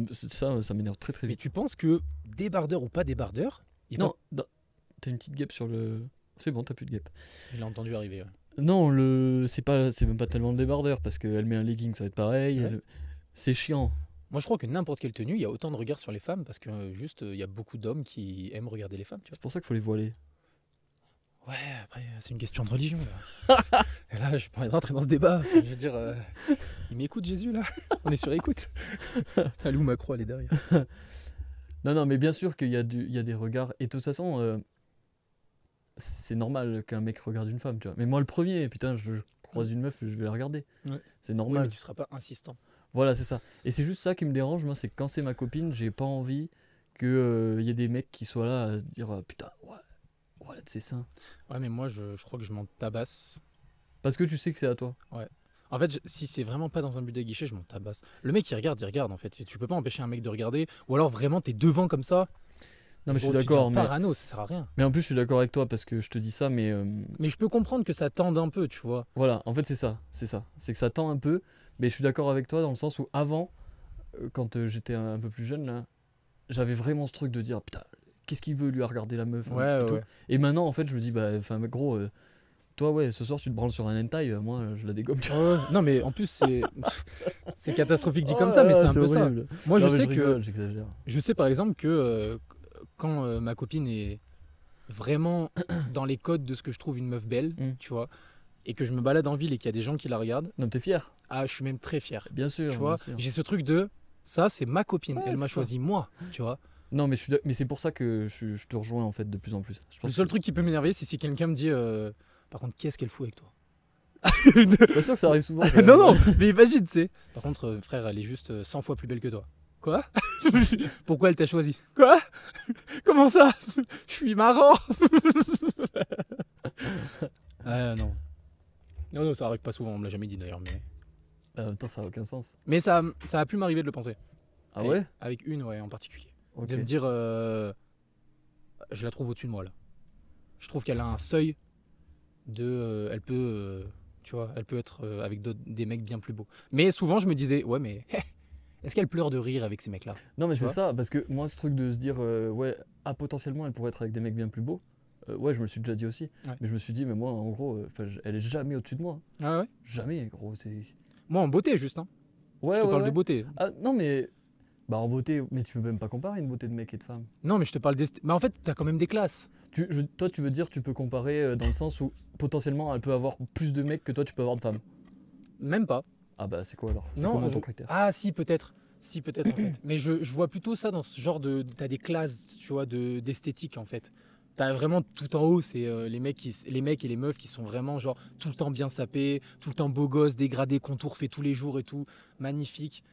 Bah, ça, ça m'énerve très très vite. Mais tu penses que débardeur ou pas débardeur Non, t'as une petite guêpe sur le. C'est bon, t'as plus de guêpe. Il l'a entendu arriver. Non, le c'est pas c'est même pas tellement le débardeur parce qu'elle met un legging, ça va être pareil. C'est chiant. Moi, je crois que n'importe quelle tenue, il y a autant de regards sur les femmes parce que euh, juste, euh, il y a beaucoup d'hommes qui aiment regarder les femmes. C'est pour ça qu'il faut les voiler. Ouais, après, euh, c'est une question de religion. Là. et là, je pas rentrer dans ce débat. Je veux dire, euh, il m'écoute Jésus là On est sur écoute. Putain, ma croix elle est derrière. non, non, mais bien sûr qu'il y, a des regards. Et de toute façon, euh, c'est normal qu'un mec regarde une femme, tu vois. Mais moi, le premier, putain, je, croise une meuf, je vais la regarder. C'est normal. tu mais tu seras pas insistant. Voilà, c'est ça. Et c'est juste ça qui me dérange, moi, c'est que quand c'est ma copine, j'ai pas envie qu'il y ait des mecs qui soient là à se dire Putain, ouais voilà oh, Ouais, mais moi, je, crois que je m'en tabasse. Parce que tu sais que c'est à toi. Ouais. En fait, si c'est vraiment pas dans un but de guichet, je m'en tabasse. Le mec, il regarde, il regarde, en fait. Tu peux pas empêcher un mec de regarder. Ou alors, vraiment, t'es devant comme ça. Non, mais je suis d'accord. Mais... ça rien. Mais en plus, je suis d'accord avec toi parce que je te dis ça, mais. Euh, mais je peux comprendre que ça tende un peu, tu vois. Voilà, en fait, c'est ça. C'est ça. C'est que ça tend un peu. Mais je suis d'accord avec toi dans le sens où avant, euh, quand euh, j'étais un peu plus jeune, là, j'avais vraiment ce truc de dire putain, qu'est-ce qu'il veut lui regarder la meuf hein, et, maintenant en fait je me dis bah enfin bah, gros euh, toi ouais ce soir tu te branles sur un hentai euh, moi je la dégomme non mais en plus c'est c'est catastrophique dit comme ça mais c'est un peu ça moi je sais que je sais par exemple que euh, quand ma copine est vraiment dans les codes de ce que je trouve une meuf belle hmm. tu vois et que je me balade en ville et qu'il y a des gens qui la regardent non t'es fier ah je suis même très fier bien sûr tu vois j'ai ce truc de ça c'est ma copine elle m'a choisi moi tu vois non, mais, mais c'est pour ça que je, te rejoins en fait de plus en plus. le seul truc qui peut m'énerver, c'est si quelqu'un me dit euh, Par contre, quest ce qu'elle fout avec toi sûr que ça arrive souvent. non, euh, non, mais imagine, tu sais. Par contre, euh, frère, elle est juste 100 fois plus belle que toi. Quoi Pourquoi elle t'a choisi Quoi Comment ça Je suis marrant Ah non. Non, non, ça arrive pas souvent, on me l'a jamais dit d'ailleurs, mais. En même temps, ça n'a aucun sens. Mais ça, ça a pu m'arriver de le penser. Ah ouais Avec une, ouais, en particulier. De me dire, euh, je la trouve au-dessus de moi là. Je trouve qu'elle a un seuil de, euh, elle peut, euh, tu vois, elle peut être avec des mecs bien plus beaux. Mais souvent, je me disais, ouais, mais est-ce qu'elle pleure de rire avec ces mecs-là Non, mais c'est ça, parce que moi, ce truc de se dire, ouais, ah, potentiellement, elle pourrait être avec des mecs bien plus beaux. ouais, je me suis déjà dit aussi. Mais je me suis dit, mais moi, en gros, elle est jamais au-dessus de moi. Ah ouais Jamais, gros. Moi, en beauté, juste. Hein. Ouais, je te parle de beauté. Ah, non, mais bah en beauté, mais tu peux même pas comparer une beauté de mec et de femme. Non, mais je te parle Mais en fait, t'as quand même des classes. Tu, je, toi, tu veux dire, tu peux comparer euh, dans le sens où potentiellement elle peut avoir plus de mecs que toi, tu peux avoir de femmes. Même pas. Ah bah c'est quoi alors Non, ah si peut-être. Si peut-être en fait. Mais je, vois plutôt ça dans ce genre de. T'as des classes, tu vois, d'esthétique en fait. T'as vraiment tout en haut, c'est euh, les, mecs les mecs et les meufs qui sont vraiment genre tout le temps bien sapés, tout le temps beau gosse, dégradé, contour fait tous les jours et tout, magnifique.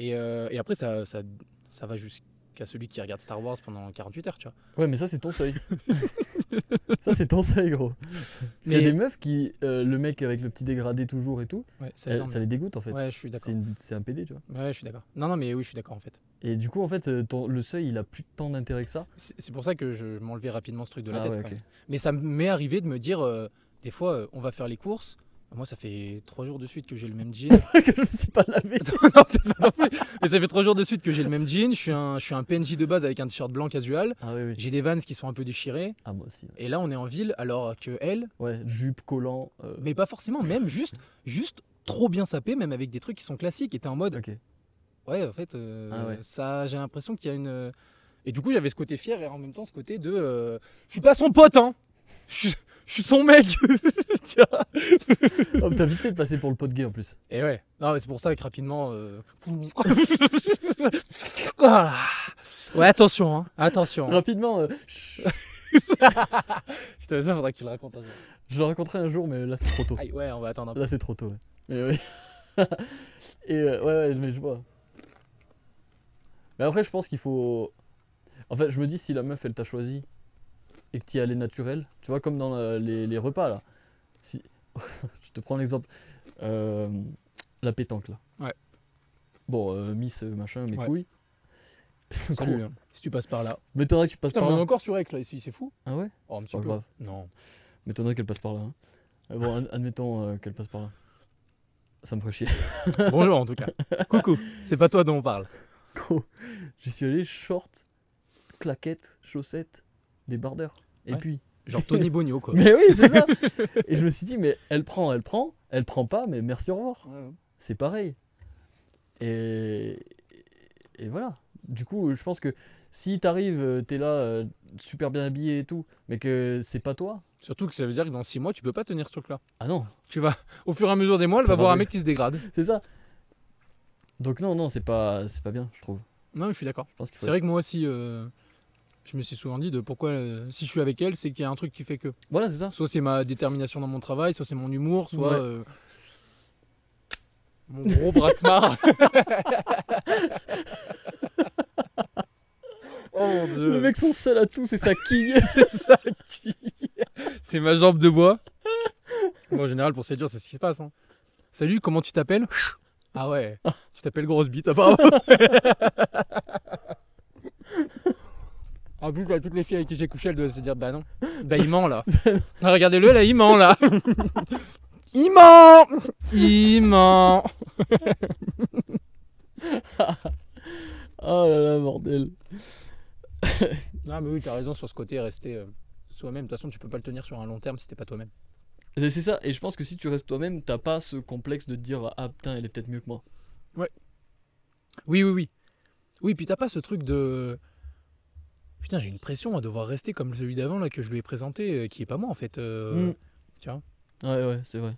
Euh, et, après, ça, ça, ça va jusqu'à celui qui regarde Star Wars pendant 48 heures, tu vois. Ouais, mais ça, c'est ton seuil. ça, c'est ton seuil, gros. Il y a des meufs qui, euh, le mec avec le petit dégradé toujours et tout, ouais, ça, les dégoûte en fait. Ouais, je suis d'accord. C'est un PD, tu vois. Ouais, je suis d'accord. Non, non, mais oui, je suis d'accord en fait. Et du coup, en fait, euh, le seuil, il a plus tant d'intérêt que ça. C'est pour ça que je m'enlevais rapidement ce truc de la ah tête. Mais ça m'est arrivé de me dire, des fois, on va faire les courses moi, ça fait trois jours de suite que j'ai le même jean. que je me suis pas lavé. Mais ça fait trois jours de suite que j'ai le même jean. Je suis un, je suis un PNJ de base avec un t-shirt blanc casual. Ah j'ai des vans qui sont un peu déchirés. Ah, moi aussi. Et là, on est en ville, alors que elle. Ouais, jupe, collant. Euh. Mais pas forcément, même juste, juste trop bien sapé, même avec des trucs qui sont classiques. Et t'es en mode. Ouais, en fait, euh, ah ça, j'ai l'impression qu'il y a une. Euh, et du coup, j'avais ce côté fier et en même temps ce côté de. je suis pas son pote, hein! je, suis son mec Tu vois oh, T'as vite fait de passer pour le pot de gay en plus. Et ouais. Non, mais c'est pour ça que rapidement. Euh, ah. ouais, attention, hein. Attention. Hein. Rapidement. Euh... dit ça faudrait que tu le racontes. jour. Hein. Je le raconterai un jour, mais là c'est trop tôt. Aïe, ouais, on va attendre un peu. Là c'est trop tôt, Mais oui. Et euh, ouais, ouais, mais je vois. Mais après, je pense qu'il faut. En fait, je me dis si la meuf elle t'a choisi et que tu y allais naturel, tu vois, comme dans euh, les, repas là. Si... je te prends l'exemple. Euh, la pétanque là. Ouais. Bon, euh, Miss machin, mes ouais. couilles. Hein. si tu passes par là. Mais que tu passes par là. On encore sur Ec là ici, c'est fou. Ah ouais oh, pas Non. Mais qu'elle passe par là. Hein. Ah bon, admettons qu'elle passe par là. Ça me ferait chier. Bonjour en tout cas. Coucou, c'est pas toi dont on parle. J'y suis allé short, claquette, chaussettes, des bardeurs. Et puis. Genre Tony Bonio quoi. mais oui, c'est ça. Et je me suis dit, mais elle prend, elle prend, elle prend pas, mais merci, au revoir. C'est pareil. Et... et voilà. Du coup, je pense que si t'arrives, euh, t'es là, euh, super bien habillé et tout, mais que c'est pas toi. Surtout que ça veut dire que dans six mois, tu peux pas tenir ce truc-là. Ah non. Tu vas, au fur et à mesure des mois, elle va, voir un mec qui se dégrade. c'est ça. Donc non, non, c'est pas, c'est pas bien, je trouve. Non, je suis d'accord. C'est vrai que moi aussi, euh, je me suis souvent dit de pourquoi euh, si je suis avec elle, c'est qu'il y a un truc qui fait que. Voilà, c'est ça. Soit c'est ma détermination dans mon travail, soit c'est mon humour, soit euh, mon gros braquemar. oh mon dieu. Le mec son seul atout c'est sa quille, c'est sa quille. C'est ma jambe de bois. en général pour séduire c'est ce qui se passe. Hein. Salut, comment tu t'appelles Ah ouais, tu t'appelles grosse bite apparemment. En plus, toutes les filles avec qui j'ai couché, elles doivent se dire Bah non, bah il ment là. Bah ah, regardez-le là, il ment là. il ment Il ment Oh là là, bordel. non, mais oui, t'as raison sur ce côté, rester euh, soi-même. De toute façon, tu peux pas le tenir sur un long terme si t'es pas toi-même. C'est ça, et je pense que si tu restes toi-même, t'as pas ce complexe de dire Ah putain, elle est peut-être mieux que moi. Ouais. Oui, oui, oui. Oui, puis t'as pas ce truc de putain, j'ai une pression à devoir rester comme celui d'avant là que je lui ai présenté, euh, qui est pas moi en fait. Euh, mm. Tu vois Ouais, ouais, c'est vrai.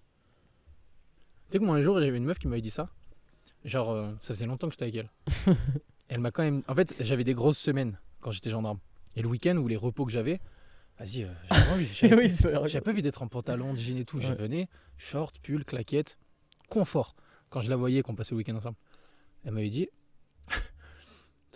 Tu sais que moi un jour, avait une meuf qui m'avait dit ça. Genre, euh, ça faisait longtemps que j'étais avec elle. elle m'a quand même. En fait, j'avais des grosses semaines quand j'étais gendarme. Et le week-end ou les repos que j'avais, vas-y, J'ai j'avais pas, envie d'être en pantalon, de jean et tout. Je venais, short, pull, claquette, confort. Quand je la voyais, qu'on passait le week-end ensemble, elle m'avait dit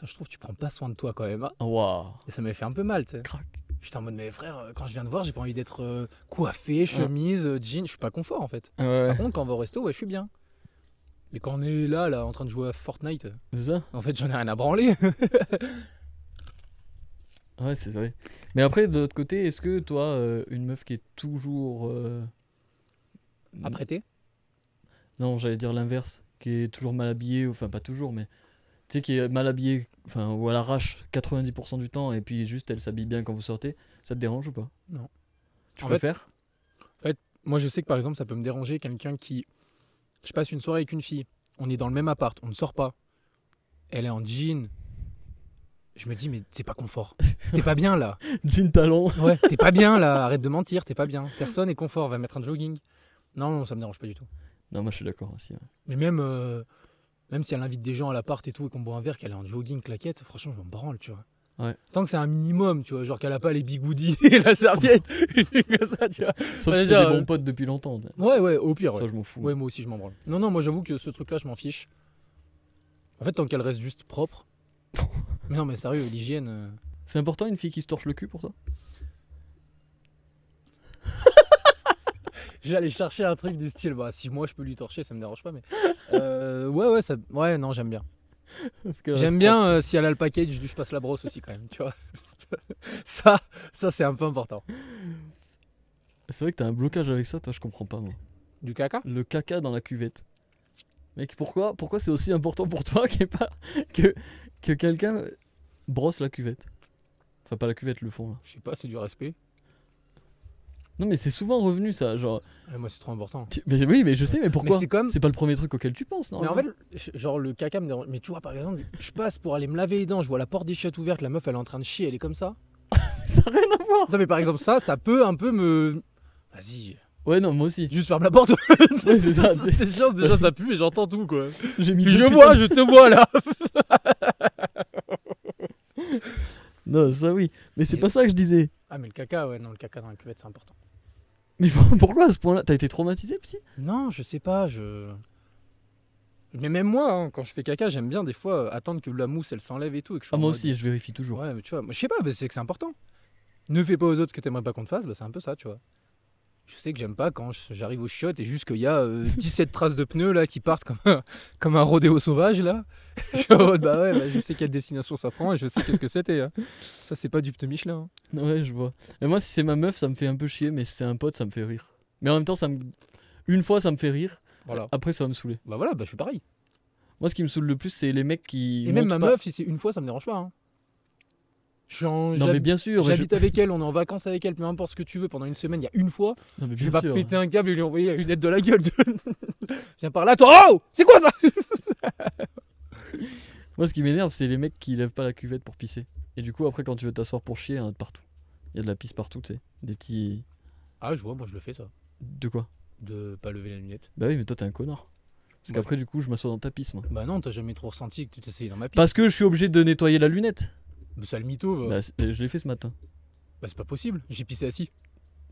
je trouve que tu prends pas soin de toi quand même. Hein. Et ça m'avait fait un peu mal, tu sais. Crac. en mode, mais frère, euh, quand je viens de voir, j'ai pas envie d'être euh, coiffé, chemise, euh, jean, je suis pas confort en fait. Par contre, quand on va au resto, ouais, je suis bien. Mais quand on est là, là, en train de jouer à Fortnite, en fait, j'en ai rien à branler. ouais, c'est vrai. Mais après, de l'autre côté, est-ce que toi, une meuf qui est toujours. apprêtée Non, j'allais dire l'inverse, qui est toujours mal habillée, enfin, pas toujours, mais qui est mal habillée, enfin, ou à l'arrache 90% du temps, et puis juste elle s'habille bien quand vous sortez, ça te dérange ou pas Non. Tu en préfères En fait, moi je sais que par exemple, ça peut me déranger quelqu'un qui. Je passe une soirée avec une fille, on est dans le même appart, on ne sort pas. Elle est en jean. Je me dis, mais c'est pas confort. T'es pas bien là. jean talon. ouais, t'es pas bien là. Arrête de mentir, t'es pas bien. Personne est confort, va mettre un jogging. Non, non, ça me dérange pas du tout. Non, moi je suis d'accord aussi. Mais même. Euh, même si elle invite des gens à l'appart et tout, et qu'on boit un verre, qu'elle est en jogging, claquette, franchement, je m'en branle, tu vois. Ouais. Tant que c'est un minimum, tu vois, genre qu'elle a pas les bigoudis et la serviette, comme ça, tu vois. Sauf si c'est des bons euh, potes depuis longtemps. Ouais, ouais, au pire. Ouais. je m'en fous. moi aussi, je m'en branle. Non, non, moi, j'avoue que ce truc-là, je m'en fiche. En fait, tant qu'elle reste juste propre. mais non, mais sérieux, l'hygiène. Euh. C'est important une fille qui se torche le cul pour toi J'allais chercher un truc du style, bah si moi je peux lui torcher, ça me dérange pas, mais. Euh, ouais, ouais, ça... ouais, non, j'aime bien. J'aime bien euh, si elle a le package je passe la brosse aussi quand même, tu vois. ça, ça c'est un peu important. C'est vrai que t'as un blocage avec ça, toi je comprends pas moi. Du caca Le caca dans la cuvette. Mec, pourquoi, pourquoi c'est aussi important pour toi pas, que, que quelqu'un brosse la cuvette Enfin pas la cuvette, le fond là. Je sais pas, c'est du respect. Non, mais c'est souvent revenu ça, genre. moi, c'est trop important. mais- oui, mais je sais, mais pourquoi c'est comme- pas le premier truc auquel tu penses, non Mais en fait, genre le caca me dérange. Mais tu vois, par exemple, je passe pour aller me laver les dents, je vois la porte des chiottes ouverte, la meuf elle est en train de chier, elle est comme ça. ça n'a rien à voir. Non, mais par exemple, ça, ça peut un peu me. Vas-y, Ouais, non, moi aussi. juste ferme la porte. c'est ça. c'est- déjà ça pue et j'entends tout quoi. je vois, je te vois là. Non, ça oui. Mais c'est pas ça que je disais. Ah, mais le caca, ouais, non, le caca dans la cuvette, c'est important. Mais pourquoi à ce point-là T'as été traumatisé, petit Non, je sais pas, je. Mais même moi, hein, quand je fais caca, j'aime bien des fois euh, attendre que la mousse elle s'enlève et tout. Et je Ah, moi aussi, je vérifie toujours. Ouais, mais tu vois, je sais pas, c'est que c'est important. Ne fais pas aux autres ce que t'aimerais pas qu'on te fasse, bah, c'est un peu ça, tu vois je sais que j'aime pas quand j'arrive au chiottes et juste qu'il y a 17 euh, traces de pneus là qui partent comme un, comme un rodéo sauvage là. Bah bah, je, sais quelle destination ça prend et je sais qu'est-ce que c'était. Hein. Ça, c'est pas du pneu Michelin. Hein. Ouais, je vois. mais moi, si c'est ma meuf, ça me fait un peu chier, mais si c'est un pote, ça me fait rire. Mais en même temps, ça une fois, ça me fait rire. Après, ça va me saouler. Bah voilà, bah, je suis pareil. Moi, ce qui me saoule le plus, c'est les mecs qui. Et même ma meuf, si c'est une fois, ça me dérange pas. Hein non, mais bien sûr. J'habite avec elle, on est en vacances avec elle, peu importe ce que tu veux, pendant une semaine, il y a une fois. Non, mais je vais pas péter un câble et lui envoyer la lunette de la gueule. Viens par là, toi. Oh C'est quoi ça Moi, ce qui m'énerve, c'est les mecs qui lèvent pas la cuvette pour pisser. Et du coup, après, quand tu veux t'asseoir pour chier, il y en hein, a de partout. Il y a de la pisse partout, tu sais. Des petits. Ah, je vois, moi je le fais ça. De quoi De pas lever la lunette. Bah oui, mais toi, t'es un connard. Parce qu'après, du coup, je m'assois dans ta pisse, moi. Bah non, t'as jamais trop ressenti que tu t'essayais dans ma pisse. Parce que je suis obligé de nettoyer la lunette. Mais ça, le mytho. Euh, bah, je l'ai fait ce matin. Bah, c'est pas possible, j'ai pissé assis.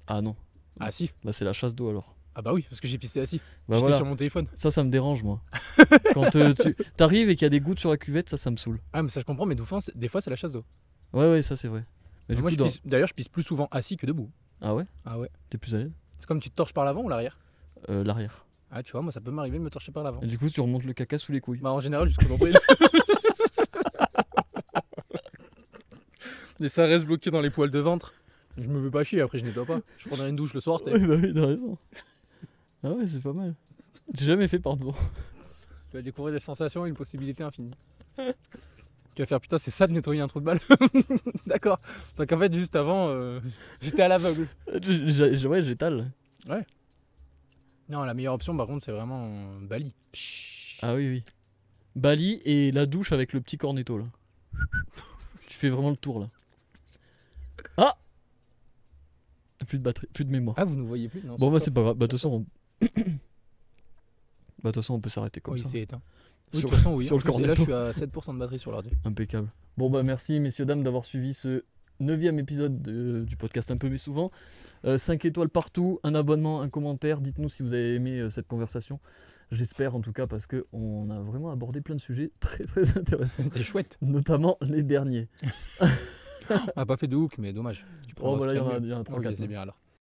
Ah non. Ah si. Bah, c'est la chasse d'eau alors. Ah bah oui, parce que j'ai pissé assis. Bah, J'étais sur mon téléphone. Ça, ça me dérange, moi. Quand euh, tu t'arrives et qu'il y a des gouttes sur la cuvette, ça, ça me saoule. Ah, mais ça, je comprends, mais des fois, c'est la chasse d'eau. Ouais, ouais, ça, c'est vrai. Mais moi, d'ailleurs, je pisse plus souvent assis que debout. Ah ouais Ah ouais. T'es plus à l'aise C'est comme tu te torches par l'avant ou l'arrière euh, L'arrière. Ah, tu vois, moi, ça peut m'arriver de me torcher par l'avant. du coup, tu remontes le caca sous les couilles. Bah, en général, jusqu'au nombril. Et ça reste bloqué dans les poils de ventre. Je me veux pas chier, après je nettoie pas. Je prendrai une douche le soir. t'es- Oui, bah oui, t'as raison. Ah ouais, c'est pas mal. J'ai jamais fait, pardon. Tu vas découvrir des sensations et une possibilité infinie. tu vas faire putain, c'est ça de nettoyer un trou de balle. D'accord. Donc en fait, juste avant, euh, j'étais à l'aveugle. Ouais, j'étale. Ouais, Non, la meilleure option par contre, c'est vraiment Bali. Ah oui, oui. Bali et la douche avec le petit cornetto, là. tu fais vraiment le tour, là. Ah Plus de batterie, plus de mémoire. Ah, vous ne voyez plus Bon, bah, c'est pas grave. Bah, de toute façon, on... Bah, de toute façon, on peut s'arrêter comme oui, ça. c'est éteint. sur, de le cornet. je suis à 7% de batterie sur l'ordi. Impeccable. Bon, bah, merci, messieurs, dames, d'avoir suivi ce neuvième épisode du podcast un peu mais souvent. Euh, cinq 5 étoiles partout, un abonnement, un commentaire. Dites-nous si vous avez aimé euh, cette conversation. J'espère en tout cas parce qu'on a vraiment abordé plein de sujets très très intéressants. C'était chouette. Notamment les derniers. on ah, n'a pas fait de hook, mais dommage. Tu oh, prends bah c'est bien alors.